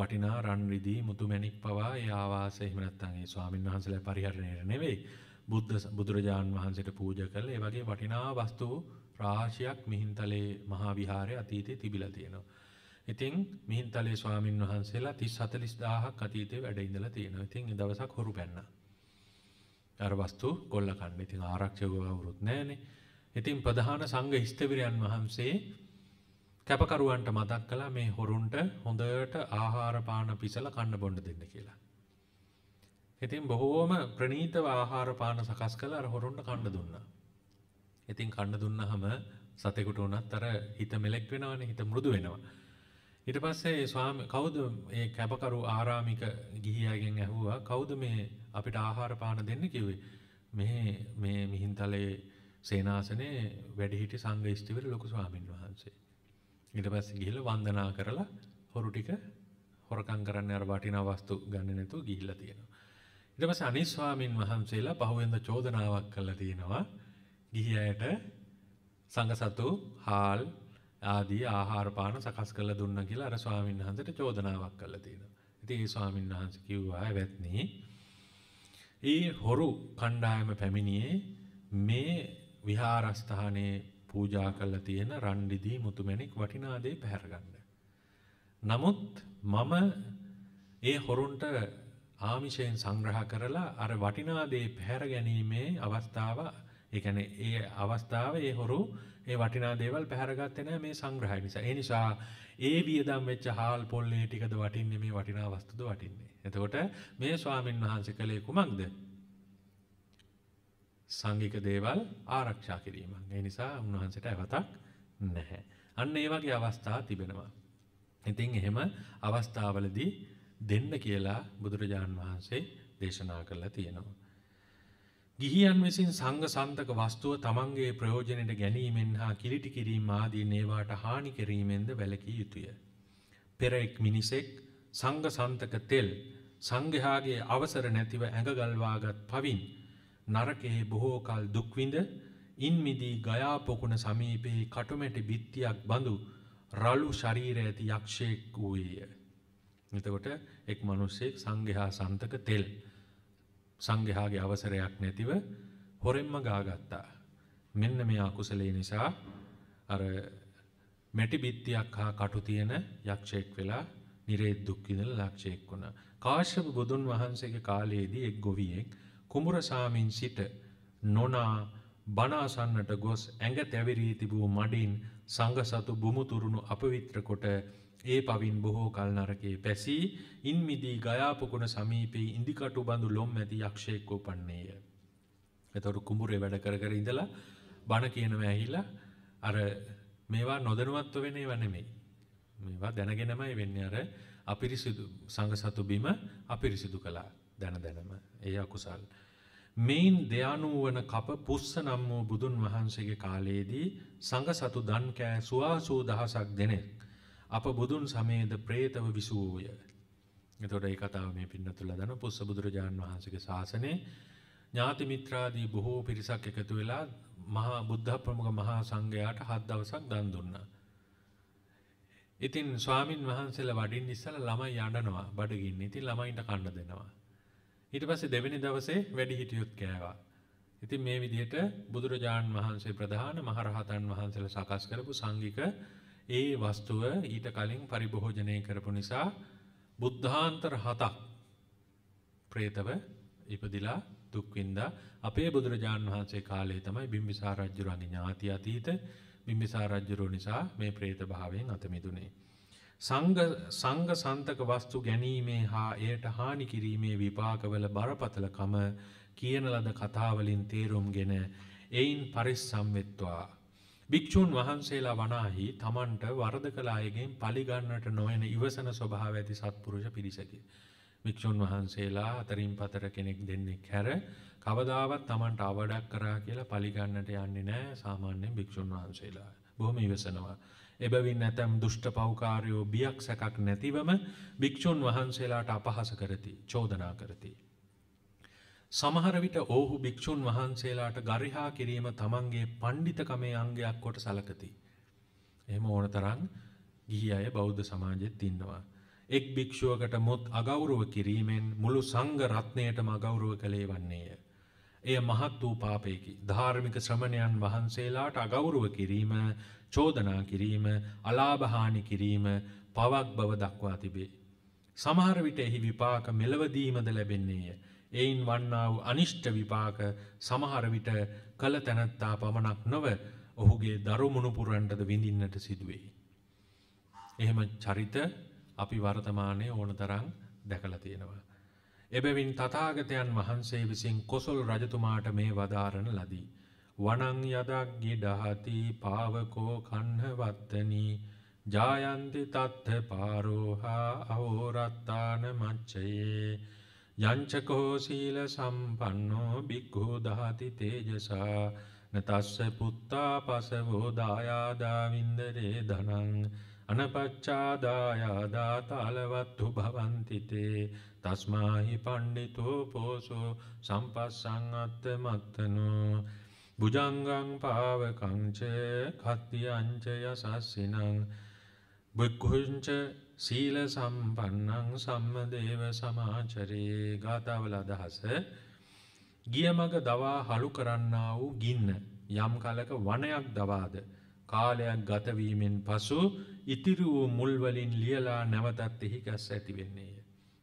වටිනා රන් රිදී මුතුමැණික් පවා ඒ ආවාසය එහෙම නැත්නම් ඒ ස්වාමීන් වහන්සේලා පරිහරණයට නෙවෙයි බුද්ධ බුදුරජාන් වහන්සේට පූජා කළ ඒ වගේ වටිනා වස්තු රාශියක් මිහින්තලේ මහා විහාරයේ අතීතයේ තිබිලා තියෙනවා. ඉතින් මිහින්තලේ ස්වාමින් වහන්සේලා 30 40000ක් අතීතයේ වැඩ ඉඳලා තියෙනවා. ඉතින් ඒ දවසක් හොරු පැන්නා. අර වස්තු කොල්ල කන්න. ඉතින් ආරක්ෂකව කවුරුත් නැහනේ. ඉතින් ප්‍රධාන සංඝ හිස්තවිරයන් වහන්සේ කැපකරුවන්ට මතක් කළා මේ හොරුන්ට හොඳට ආහාර පාන පිසලා කන්න බොන්න දෙන්න කියලා. ඉතින් බොහෝම ප්‍රනීතව ආහාර පාන සකස් කළා අර හොරුන්ට කන්න දුන්නා. ඉතින් කන්න දුන්නාම සතෙකුට උනත් අර හිත මෙලෙක් වෙනවනේ හිත මෘදු වෙනවා. ඊට පස්සේ ස්වාමී කවුද මේ කැපකරු ආරාමික ගිහියාගෙන් ඇහුවා කවුද මේ අපිට ආහාර පාන දෙන්න කිව්වේ. මේ මේ මිහින්තලේ සේනාසනේ වැඩිහිටි සංඝ ස්ථවිර ලොකු ස්වාමීන් වහන්සේ. ඊට පස්සේ ගිහිල්ලා වන්දනා කරලා හොරු ටික හොරකම් කරන්න අර වටිනා වස්තු ගන්න නැතුව ගිහිල්ලා තියෙනවා. ඊට පස්සේ අනිත් ස්වාමින් වහන්සේලා පහුවෙන්ද චෝදනාවක් කළා තියෙනවා. ගිහියයට සංඝ සතු හාල් ආදී ආහාර පාන සකස් කරලා දුන්නා කියලා අර ස්වාමීන් වහන්සේට චෝදනාවක් කළා තියෙනවා. ඉතින් ඒ ස්වාමීන් වහන්සේ කිව්වා "වැත්නි ඒ හොරු කණ්ඩායම පැමිණියේ මේ විහාරස්ථානයේ පූජා කළ තියෙන රන්ඩිදී මුතුමැණික් වටිනා දේ පැහැරගන්න. නමුත් මම ඒ හොරුන්ට ආමිෂයෙන් සංග්‍රහ කරලා අර වටිනා දේ පැහැර ගැනීමේ අවස්ථාව, ඒ කියන්නේ ඒ අවස්ථාව ඒ හොරු ඒ වටිනා දේවල් පැහැරගත්තේ නැහැ මේ සංග්‍රහය නිසා. ඒ නිසා ඒ වියදම් වෙච්ච හාල් පොල්ලේ ටිකද වටින්නේ මේ වටිනා වස්තුද වටින්නේ. එතකොට මේ ස්වාමින් වහන්සේ කළේ කුමක්ද? සංගික දේවල් ආරක්ෂා කිරීම. ඒ නිසා උන්වහන්සේට අවතක් නැහැ. අන්න ඒ වගේ අවස්ථා තිබෙනවා. ඉතින් එහෙම අවස්ථාවලදී දෙන්න කියලා බුදුරජාන් වහන්සේ දේශනා කරලා තියෙනවා. ගිහියන් විසින් සංඝ සන්තක වස්තුව තමන්ගේ ප්‍රයෝජනයට ගැනීමෙන් හා කිලිටි කිරීම ආදී ඒවාට හානි කිරීමෙන්ද වැළකී යුතුය. පෙර එක් මිනිසෙක් සංගසන්තක තෙල් සංඝයාගේ අවසර නැතිව ඇඟගල්වාගත් පවින් නරකෙහි බොහෝ කල් දුක්විඳ ඉන්මිදී ගයාපොකුණ සමීපයේ කටුමැටි බිත්තියක් බඳු රළු ශරීර ඇති යක්ෂයෙක් වූයේය. එතකොට එක් මිනිසෙක් සංඝයා සන්තක තෙල් සංඝයාගේ අවසරයක් නැතිව හොරෙන්ම ගාගත්තා. මෙන්න මේ අකුසලේ නිසා අර මැටි බිත්තියක් හා කටු තියෙන යක්ෂයෙක් වෙලා නිරේ දුක්කිදල ලක්ෂයෙක් වුණා. කාශ්‍යප බුදුන් වහන්සේගේ කාලයේදී එක් ගොවියෙක් කුඹුර සාමින් සිට නොනා බනාසන්නට ගොස් ඇඟ තැවිරී තිබූ මඩින් සංඝ සතු බුමුතුරුණු අපවිත්‍ර කොට ඒ පවින් බොහෝ කල් නරකයේ පැසී ඉන් මිදී ගයාපකුණ සමීපයේ ඉදිකටු බඳු ලොම් ඇති යක්ෂයෙක් උපන්නේය. එතකොට කුඹුරේ වැඩ කර කර ඉඳලා බණ කියනවා ඇහිලා අර මේවා නොදැනුවත්ව වෙන ඒවා නෙමෙයි. මේවා දැනගෙනමයි වෙන්නේ අර අපිරිසිදු සංඝ සතු බිම අපිරිසිදු කළා දැන දැනම ඒ අකුසල් මේන් දයානූ වන කප පුස්ස නම් වූ බුදුන් වහන්සේගේ කාලයේදී සංඝ සතු දන් කෑ සුවාසූ දහසක් දෙනෙක් අප බුදුන් සමේත പ്രേතව විසූය එතකොට ඒ කතාව මේ පින්නතුලා දන පුස්ස බුදුරජාන් වහන්සේගේ ශාසනයේ ඥාති මිත්‍රාදී බොහෝ පිරිසක් එකතු වෙලා මහා බුද්ධ ප්‍රමුඛ මහා සංඝයාට හත් දවසක් දන් දුන්නා ඉතින් ස්වාමින් වහන්සේලා වඩින්න ඉස්සලා ළමයි යඬනවා බඩගින්න. ඉතින් ළමයින්ට කන්න දෙනවා. ඊට පස්සේ දෙවෙනි දවසේ වැඩිහිටියොත් කෑවා. ඉතින් මේ විදිහට බුදුරජාණන් වහන්සේ ප්‍රධාන මහරහතන් වහන්සේලා සකස් කරපු සංඝික ඒ වස්තුව ඊට කලින් පරිභෝජනය කරපු නිසා බුද්ධාන්තර හතක් ප්‍රේතව ඉපදිලා දුක්වින්දා අපේ බුදුරජාණන් වහන්සේ කාලේ තමයි බිම්බිසාර රජුරන්ගේ ඥාති අතීත බිම්බිසා රජ්ජුරුව නිසා මේ ප්‍රේත භාවයෙන් අතමිදුනේ. සංග සන්තක වස්තු ගැනීමේ හා එයට හානි කිරීමේ විපාකවල බරපතලකම කියන ලද කතාවලින් තේරුම් ගෙන එයින් පරිස්සම්වෙත්වා. භික්‍ෂූන් වහන්සේලා වනාහි තමන්ට වරද කලායගෙන් පලිගන්නට නොයන ඉවසන ස්වභාව ඇති සත්පුරුෂ පිරිසකි. භික්‍ෂූන් වහන්සේලා අතරින් පතර කෙනෙක් දෙන්නෙක් හැර කවදාවත් තමන්ට අවඩක් කරා කියලා පලිගන්නට යන්නේ නෑ සාමාන්‍යෙන් භික්‍ෂූන් වහන්සේලා බොහොම ඉවසනවා. එබැවින් නැතැම් දුෂ්ට පෞකාරයෝ බියක් සැකක් නැතිවම භික්‍ෂූන් වහන්සේලාට අපහස කරති චෝදනා කරති. සමහරවිට ඔහු භික්‍ෂූන් වහන්සේලාට ගරිහා කිරීම තමන්ගේ පණ්ඩිතකමේ අංගයක් කොට සලකති. එම ඕන තරන් ගිහි අය බෞද්ධ සමාජෙත් ඉන්නවා. එක් භික්ෂුවකට මොත් අගෞරව කිරීමෙන් මුළු සංඝ රත්නයටම අගෞරව කළේ වන්නේය. එය මහත් වූ පාපයකි. ධාර්මික ශ්‍රමණයන් වහන්සේලාට අගෞරව කිරීම, චෝදනා කිරීම, අලාභහානි කිරීම පවක් බව දක්වා තිබේ. සමහර විට එහි විපාක මෙලවදීමද ලැබෙන්නේය. එයින් වන්නා වූ අනිෂ්ට විපාක සමහර විට කල තැනැත්තා පමණක් නොව ඔහුගේ දරුමුණු පුරන්ටද විඳින්නට සිදුවේ. එහෙම චරිත අපි වර්තමානයේ ඕන තරම් දැකලා තියෙනවා. එබැවින් තථාගතයන් වහන්සේ විසින් කොසල් රජතුමාට මේ වදාරණ ලදී. වනං යදග්ගි දහති පාවකෝ කන්හවත්තනි ජායන්ති තත්ථ පාරෝහා අහෝරත්තාන මච්චයේ යංචකෝ සීල සම්පන්නෝ බික්ඛෝ දහති තේජසා නතස්ස පුත්තා පසවෝ දායාදා වින්දරේ ධනං අනපච්චාදායාදා තාලවත්තු භවන්තිතේ තස්මාහි පණ්ඩිතෝ පෝසෝ සම්පස්සං අත්ත මත්තනෝ බුජංගං පාවකංච කත්තියංච යසස්සිනං බුක්ඛුංච සීල සම්පන්නං සම්මදේව සමාචරේ ගාතාවල අදහස ගිය මග දවා හලු කරන්නා වූ ගින්න යම් කලක වනයක් දවාද කාලයක් ගතවීමෙන් පසු ඉතිරි වූ මුල්වලින් ලියලා නැවතත් එහි ගස් ඇති වෙන්නේය.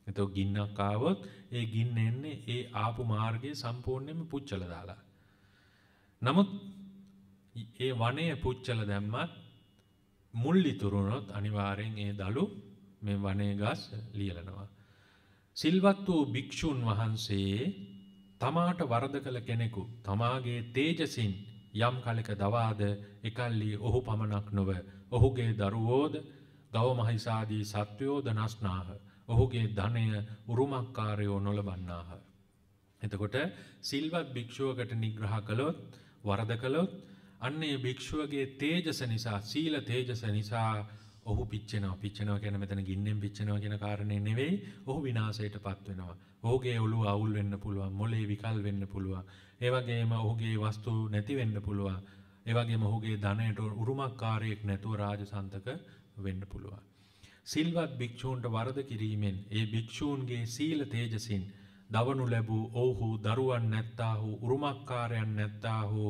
එතෝ ගින්නක් ආවොත් ඒ ගින්න එන්නේ ඒ ආපු මාර්ගයේ සම්පූර්ණයෙන්ම පුච්චල දාලා. නමුත් ඒ වනය පුච්චල දැම්මත් මුල් ඉතුරුනොත් අනිවාර්යෙන් ඒ දලු මේ වනයේ ගස් ලියලනවා. සිල්වත් වූ භික්ෂුන් වහන්සේ තමාට වරද කළ කෙනෙකු තමාගේ තේජසින් යම් කලෙක දවාද එකල්ලි ඔහු පමණක් නොව ඔහුගේ දරුවෝද ගව මහිසාදී සත්වයෝද නස්නාහ ඔහුගේ ධනය උරුමක්කාරයෝ නොලබන්නාහ. එතකොට සිල්වත් භික්‍ෂුවකට නිග්‍රහ කළොත් වරද කළොත් අන්නේ භික්‍ෂුවගේ තේජස නිසා සීල තේජස නිසා ඔහු පිච්චෙනවා පිච්චෙනවා කියන මෙතන ගින්නෙන් පිච්චෙනවා කියන කාරණේ නෙවෙයි ඔහු විනාශයට පත් වෙනවා. ඔහුගේ ඔළුව අවුල් වෙන්න පුළුවන්, මොලේ විකල් වෙන්න පුළුවන්. ඒ වගේම ඔහුගේ වස්තු නැති වෙන්න පුළුවන්. ඒ වගේම ඔහුගේ ධනයට උරුමකාරයෙක් නැතුව රාජසන්තක වෙන්න පුළුවන්. සිල්වත් භික්ෂූන්ට වරද කිරීමෙන් ඒ භික්ෂූන්ගේ සීල තේජසින් දවනු ලැබූ ඔවුහු දරුවන් නැත්තාහු උරුමක්කාරයන් නැත්තාහු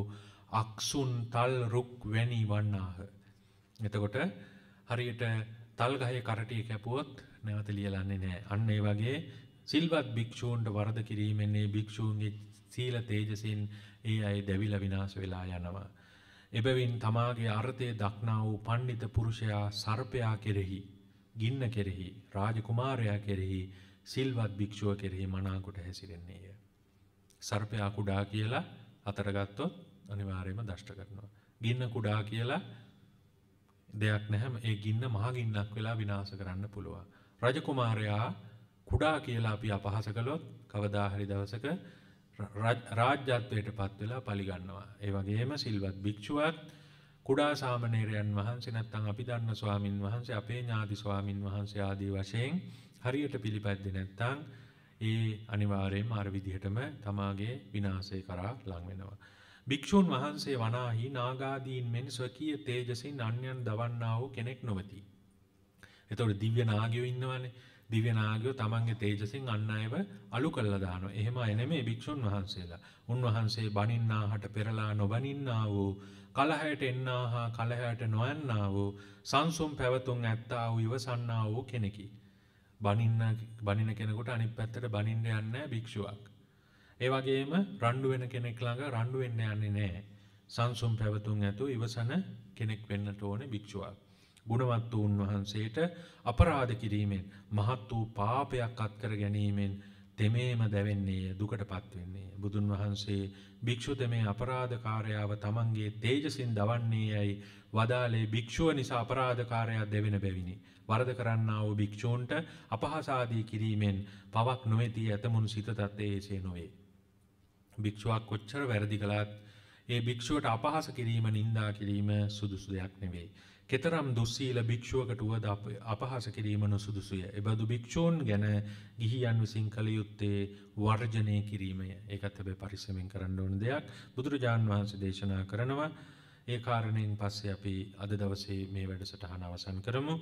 අක්සුන් තල් රුක් වැනි වන්නාහ. එතකොට හරියට තල්ගහය කරටිය කැපුවොත් නැවත ලියලන්නේ නෑ. අන්න ඒ වගේ සිල්වත් භික්ෂූන්ට වරද කිරීමෙන්නේ භික්ෂූන්ගේ සීල තේජසින් ඒ අය දැවිලා විනාශ වෙලා යනවා. එබැවින් තමාගේ අර්ථය දක්නා වූ පණ්ඩිත පුරුෂයා සර්පයා කෙරෙහි, ගින්න කෙරෙහි, රාජකුමාරයා කෙරෙහි, සිල්වත් භික්ෂුව කෙරෙහි මනාකොට හැසිරෙන්නේය. සර්පයා කුඩා කියලා අතරගත්තොත් අනිවාර්යයෙන්ම දෂ්ට කරනවා. ගින්න කුඩා කියලා දෙයක් නැහැ. ඒ ගින්න මහ ගින්නක් වෙලා විනාශ කරන්න පුළුවන්. රජකුමාරයා කුඩා කියලා අපි අපහාස කළොත් කවදා හරි දවසක රාජ්‍යත්වයට පත් වෙලා පලිගන්නවා. ඒ වගේම සිල්වත් භික්ෂුවත් කුඩා සාමණේරයන් වහන්සේ නැත්නම් අපි දන්න ස්වාමින් වහන්සේ අපේ ඥාති ස්වාමින් වහන්සේ ආදී වශයෙන් හරියට පිළිපැද්දේ නැත්නම් ඒ අනිවාර්යයෙන්ම අර විදිහටම තමාගේ විනාශය කරා ලං වෙනවා. භික්ෂුන් වහන්සේ වනාහි නාගාදීන් මෙන් ස්වකීය තේජසින් අන්‍යයන් දවන්නා වූ කෙනෙක් නොවති. එතකොට දිව්‍ය නාගයෝ ඉන්නවනේ. දිව්‍ය නාගයෝ තමන්ගේ තේජසෙන් අන් අයව අලු කළා දානවා. එහෙම අය නෙමෙයි භික්ෂුන් වහන්සේලා. උන්වහන්සේ බණින්නාහට පෙරලා නොබණින්නා වූ කලහයට එන්නා හා කලහයට නොයන්නා වූ සංසුම් පැවතුම් ඇත්තා වූ ඉවසන්නා වූ කෙනෙකි. බණින්න බණින කෙනෙකුට අනිත් පැත්තට බණින්න යන්නේ නැහැ භික්ෂුවක්. ඒ වගේම රණ්ඩු වෙන කෙනෙක් ළඟ රණ්ඩු වෙන්න යන්නේ නැහැ. සංසුම් පැවතුම් ඇතුව ඉවසන කෙනෙක් වෙන්නට ඕනේ භික්ෂුවක්. ගුණවත් වූන් වහන්සේට අපරාධ කිරීමෙන් මහත් වූ පාපයක් අත්කර ගැනීමෙන් තෙමේම දැවෙන්නේය දුකටපත් වෙන්නේ. බුදුන් වහන්සේ භික්ෂු තෙමේ අපරාධකාරයාව තමන්ගේ තේජසින් දවන්නේ යයි වදාලේ භික්ෂුව නිසා අපරාධකාරයා දෙවෙන බැවිනි. වරද කරන්නා වූ භික්ෂූන්ට අපහාසාදී කිරීමෙන් පවක් නොවේදී ඇතමුණු සිත තත්ත්වයේ එසේ නොවේ. භික්ෂුවක් කොච්චර වැරදි කළත් ඒ භික්ෂුවට අපහාස කිරීම නින්දා කිරීම සුදුසු දෙයක් නෙවෙයි. කෙතරම් දුස්සීල භික්‍ෂුවකට වුවද අපහස කිරීම නුසුදුසුය. එබඳු භික්‍ෂූන් ගැන ගිහියන් විසින් කළ යුත්තේ වර්ජනය කිරීමය ඒකත් හැබැ පරිස්සමෙන් කරන්න ඕන දෙයක් බුදුරජාණන් වහන්සේ දේශනා කරනවා ඒ කාරණයෙන් පස්සේ අපි අද දවසේ මේ වැඩසටහන අවසන් කරමු.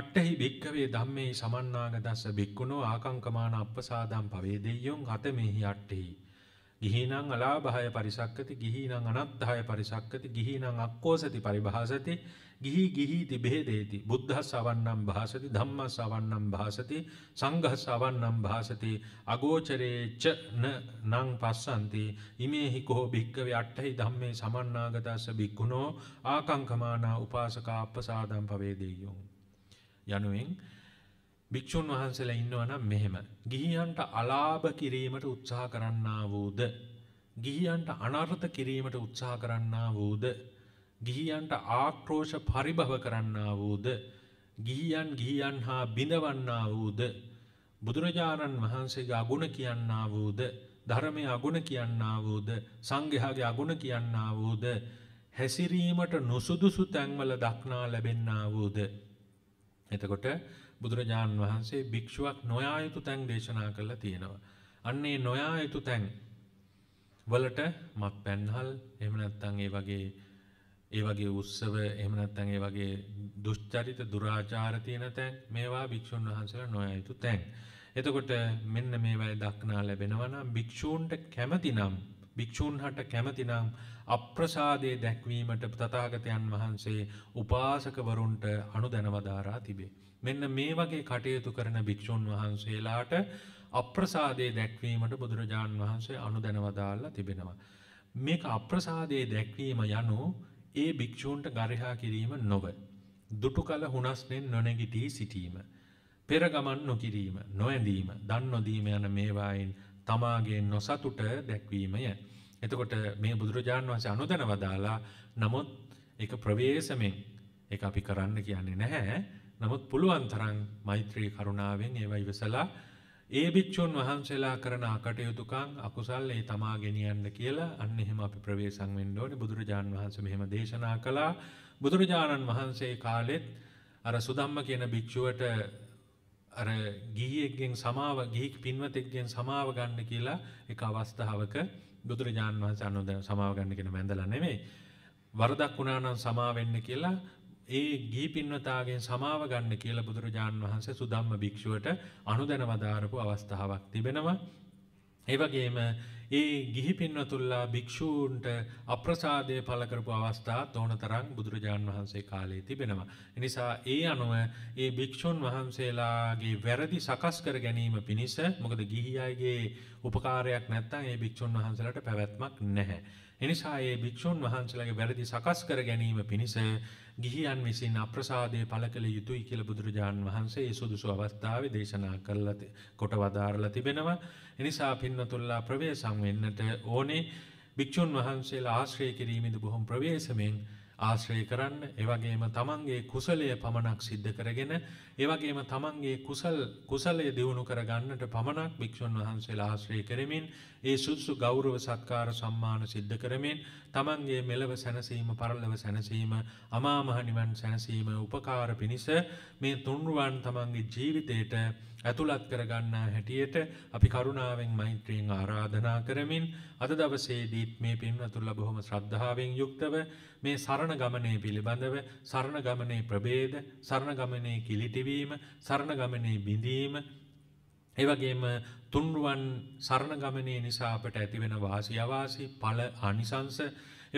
අට්ටහි භික්කවේ ධම්මේ සමන්නාග දස්ස භික්කුණෝ ආකංකමාන අපසාදම් පවේදෙයොන් හත මෙහි අට්ටෙහි. ගිහිනං අලාභාය පරිසක්කති ගිහිනං අනත්හාය පරිසක්කති ගිහිනං අක්කෝසති පරිභාසති ගිහි ගිහිති බෙහෙදේති බුද්ධ සවන්නම් භාසති ධම්ම සවන්නම් භාසති සංඝ සවන්නම් භාසති අගෝචරේච්ච නං පස්සන්ති ඉමේහි කොහෝ භික්කව අට්ටහි ධම්මේ සමන්නාගතස්ස භික්කුණෝ ආකංකමානා උපාසකා අපසාදම් පවේදේයෝ. යනුවෙන් භික්‍ෂූන් වහන්සේලා ඉන්නවනම් මෙහෙම. ගිහියන්ට අලාභ කිරීමට උත්සාහ කරන්නා වූද. ගිහියන්ට අනර්ථ කිරීමට උත්සාහ කරන්නා වූද ගිහියන්ට ආක්‍රෝෂ පරිභව කරන්නා වූද ගිහියන් ගිහියන් හා බිඳවන්නා වූද බුදුරජාණන් වහන්සේගේ අගුණ කියන්නා වූද ධර්මයේ අගුණ කියන්නා වූද සංඝයාගේ අගුණ කියන්නා වූද හැසිරීමට නොසුදුසු තැන්වල දක්නා ලැබෙන්නා වූද එතකොට බුදුරජාණන් වහන්සේ භික්ෂුවක් නොයා යුතු තැන් දේශනා කරලා තියෙනවා. අන්නේ නොයා යුතු තැන් වලට මත්පැන්හල් එහෙම නැත්නම් ඒ වගේ ඒ වගේ උත්සව එහෙම නැත්නම් ඒ වගේ දුෂ්චරිත දුරාචාර තියෙන තැන් මේවා භික්ෂුන් වහන්සේලා නොය යුතු තැන්. එතකොට මෙන්න මේවයි දක්නා ලැබෙනවා නම් භික්ෂූන්ට කැමතිනම් භික්ෂූන්හට කැමතිනම් අප්‍රසාදයේ දැක්වීමට තථාගතයන් වහන්සේ උපාසකවරුන්ට අනුදැනවදාරා තිබේ. මෙන්න මේ වගේ කටයුතු කරන භික්ෂූන් වහන්සේලාට අප්‍රසාදයේ දැක්වීමට බුදුරජාන් වහන්සේ අනුදැනවදාලා තිබෙනවා. මේක අප්‍රසාදයේ දැක්වීම යනු ඒ භික්‍ෂූන්ට ගරහා කිරීම නොව. දුටු කල හුනස්නෙන් නොනැගිටී සිටීම. පෙරගමන් නොකිරීම නොඇඳීම දන් නොදීම යන මේවායින් තමාගේ නොසතුට දැක්වීමය. එතකොට මේ බුදුරජාණන් වහන්සේ අනුදැන වදාලා නමුත් එක ප්‍රවේශමෙන් එක අපි කරන්න කියන්නේ නැහැ. නමුත් පුළුවන් තරම් මෛත්‍රී කරුණාවෙන් ඒවා ඉවසලා ඒ භික්‍ෂූන් වහන්සේලා කරන අකටයුතුකං අකුසල් ඒ තමා ගෙනියන්න කියලා අන්න එහෙම අපි ප්‍රවේශං වෙන්න ඕනේ බුදුරජාණන් වහන්සේ මෙහෙම දේශනා කළා බුදුරජාණන් වහන්සේ කාලෙත් අර සුදම්ම කියන භික්ෂුවට අර ගිහියෙක්ගෙන් සමාව ගිහි පින්වතෙක්ගෙන් සමාව ගන්න කියලා එක අවස්ථාවක බුදුරජාණන් වහන්සේ අනුදැන සමාව ගන්න කියන වැඳලා නෙමෙයි වරදක් වුණා නම් සමා වෙන්න කියලා ඒ ගී පින්වතාගෙන් සමාව ගන්න කියලා බුදුරජාන් වහන්සේ සුදම්ම භික්ෂුවට අනුදැන වදාරපු අවස්ථාවක් තිබෙනවා. ඒ වගේම ඒ ගිහි පින්වතුල්ලා භික්ෂූන්ට අප්‍රසාදය පළ කරපු අවස්ථා තෝණතරම් බුදුරජාන් වහන්සේ කාලේ තිබෙනවා. එනිසා ඒ අනුව ඒ භික්ෂුන් වහන්සේලාගේ වැරදි සකස් කර ගැනීම පිණිස මොකද ගිහි අයගේ උපකාරයක් නැත්නම් ඒ භික්ෂුන් වහන්සේලාට පැවැත්මක් නැහැ. එනිසා ඒ භික්ෂුන් වහන්සේලාගේ වැරදි සකස් කර ගැනීම පිණිස ගිහියන් විසින් අප්‍රසාදය පළ කළ යුතුයි කියල බුදුරජාණන් වහන්සේ සුදුසු අවස්ථාව දේශනා කල්ල කොට වදාරල තිබෙනවා. එනිසා පින්නතුල්ලා ප්‍රවේශම් වෙන්නට ඕනේ භික්‍ෂූන් වහන්සේලා ආශ්‍රය කිරීමද බොහොම ප්‍රවේශමෙන් ආශ්‍රය කරන්න එවගේම තමන්ගේ කුසලය පමණක් සිද්ධ කරගෙන එවගේම තමන්ගේ කුසල් කුසලය දියුණු කරගන්නට පමණක් භික්‍ෂූන් වහන්සේලා ආශ්‍රය කරමින් ඒ සුදුසු ගෞරව සත්කාර සම්මාන සිද්ධ කරමින් තමන්ගේ මෙලව සැනසීම පරලව සැනසීම අමාමහ නිවන් සැනසීම උපකාර පිණිස මේ තුන්රුවන් තමන්ගේ ජීවිතයට ඇතුළත් කරගන්නා හැටියට අපි කරුණාවෙන් මෛත්‍රීෙන් ආරාධනා කරමින් අද දවසේදීත් මේ පින්වතුල්ල බොහොම ශ්‍රද්ධාවෙන් යුක්තව මේ සරණ ගමනේ පිළිබඳව සරණ ගමනේ ප්‍රබේද සරණ ගමනේ කිලිටිවීම සරණ ගමනේ බිඳීම ඒවගේම තුන්රුවන් සරණගමනය නිසා අපට ඇතිවෙන වාසි අවාසි පල අනිසංස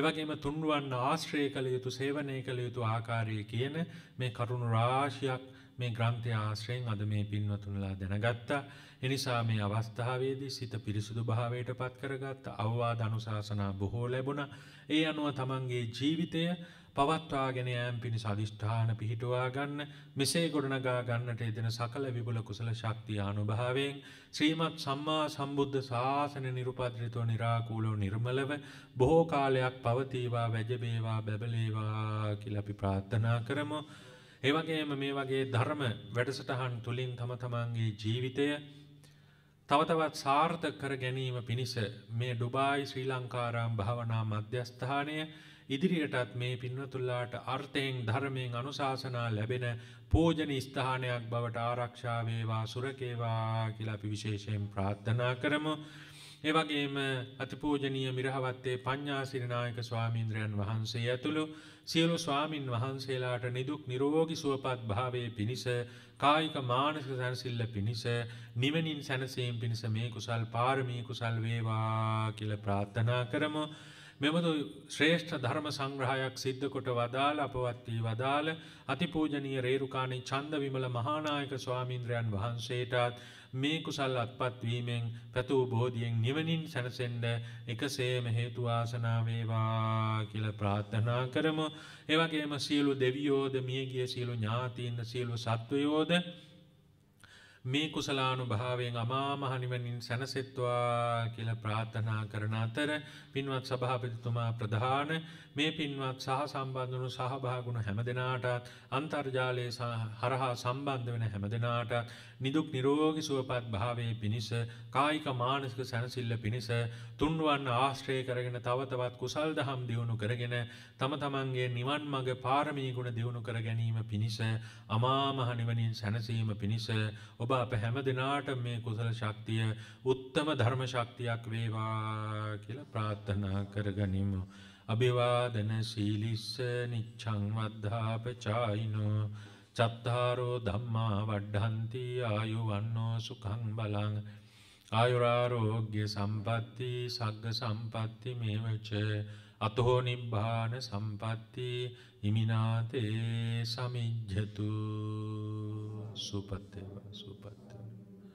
එවගේම තුන්රුවන් ආශ්‍රය කළ යුතු සේවනය කළ යුතු ආකාරය කියන මේ කරුණු රාශියක් මේ ග්‍රන්ථය ආශ්‍රයෙන් අද මේ පින්වතුනලා දැනගත්තා. එනිසා මේ අවස්ථාවේදී සිත පිරිසුදු භාවයට පත් කරගත් අවවාද අනුශාසනා බොහෝ ලැබුණ. ඒ අනුව තමන්ගේ ජීවිතය පවත්වාගෙන ෑම් පිණි සධිෂ්ඨාන පිහිටවා ගන්න මෙසේ ගොඩනගා ගන්නට එදෙන සකල විපුල කුසල ශක්තිය අනුභාවයෙන් ශ්‍රීමත් සම්මා සම්බුද්ධ ශාසන නිරුපද්‍රිතව නිරාකූලෝ නිර්මලව බොහෝ කාලයක් පවතීවා වැජබේවා බැබලේවා කිලපි ප්‍රාත්ථනා කරමු. ඒවගේම මේ වගේ ධර්ම වැඩසටහන් තුළින් තම තමන්ගේ ජීවිතය තවතවත් සාර්ථ කර ගැනීම පිණිස මේ ඩුබායි ශ්‍රී ලංකාරාම් භාවනා මධ්‍යස්ථානය ඉදිරියටත් මේ පින්වතුල්ලාට අර්ථයෙන් ධර්මයෙන් අනුශාසනා ලැබෙන පෝජන ස්ථානයක් බවට ආරක්ෂා වේවා සුරකේවා කියලා අපි විශේෂයෙන් ප්‍රාර්ථනා කරමු. ඒ වගේම අතිපූජනීය මිරහවත්තේ පඤ්ඤාසිරනායක ස්වාමීන්ද්‍රයන් වහන්සේ ඇතුළු සියලු ස්වාමින් වහන්සේලාට නිදුක් නිරෝගී සුවපත් භාවයේ පිණිස කායික මානසික සැනසෙල්ල පිණිස නිවනින් සැනසීම පිණිස මේ කුසල් පාරමී කුසල් වේවා කියලා ප්‍රාර්ථනා කරමු. මෙබඳු ශ්‍රේෂ්ඨ ධර්ම සංග්‍රහයක් සිද්ධකොට වදාළ අපවත්වී වදාළ අතිපූජනීය රේරුකාණේ චන්ද විමල මහානායක ස්වාමීන්ද්‍රයන් වහන්සේටත් මේ කුසල් අත්පත්වීමෙන් පැතූ බෝධියෙන් නිවනින් සැනසෙන්න එකසේම හේතු වාසනා වේවා කියලා ප්‍රාර්ථනා කරමු. ඒ වගේම සියලු දෙවියෝද මියගිය සියලු ඥාතීන්ද සියලු සත්වයෝද මේ කුසලානු භාවයෙන් අමාමහනිවනින් සැනසෙත්වා කියල ප්‍රාර්ථනා කරන අතර පින්වත් සභාපතිතුමා ප්‍රධාන මේ පින්වත් සහ සම්බන්ධනු සහභාගුණ හැම දෙනාටත් අන්තර්ජාලය හරහා සම්බන්ධ වෙන හැම දෙනාට නිදුක් නිරෝගි සුවපත් භාවය පිණිස කායික මානසික සැනසිල්ල පිණිස තුන්වන් ආශ්‍රය කරගෙන තවතවත් කුසල් දහම් දියුණු කරගෙන තම තමන්ගේ නිවන් මඟ පාරමීගුණ දියුණු කර ගැනීම පිණිස අමාමහනිවනින් සැනසීම පිණිස ඔබ අප හැම දෙනාට මේ කුසල ශක්තිය උත්තම ධර්ම ශක්තියක් වේවා කියලා ප්‍රාර්ථනා කරගනිමු. අභිවාදන සීලිස්ස නිච්ඡං වද්ධාපචායිනෝ චත්තාරෝ ධම්මා වඩ්ඩಂತಿ ආයු වන්නෝ සුඛං බලං ආයුරාෝග්‍ය සම්පatti සග්ග සම්පatti මේවච අතෝ නිබ්බාන සම්පatti ඉමිනාතේ සමිජ්ජතු සුපත්තේ සුපත්තේ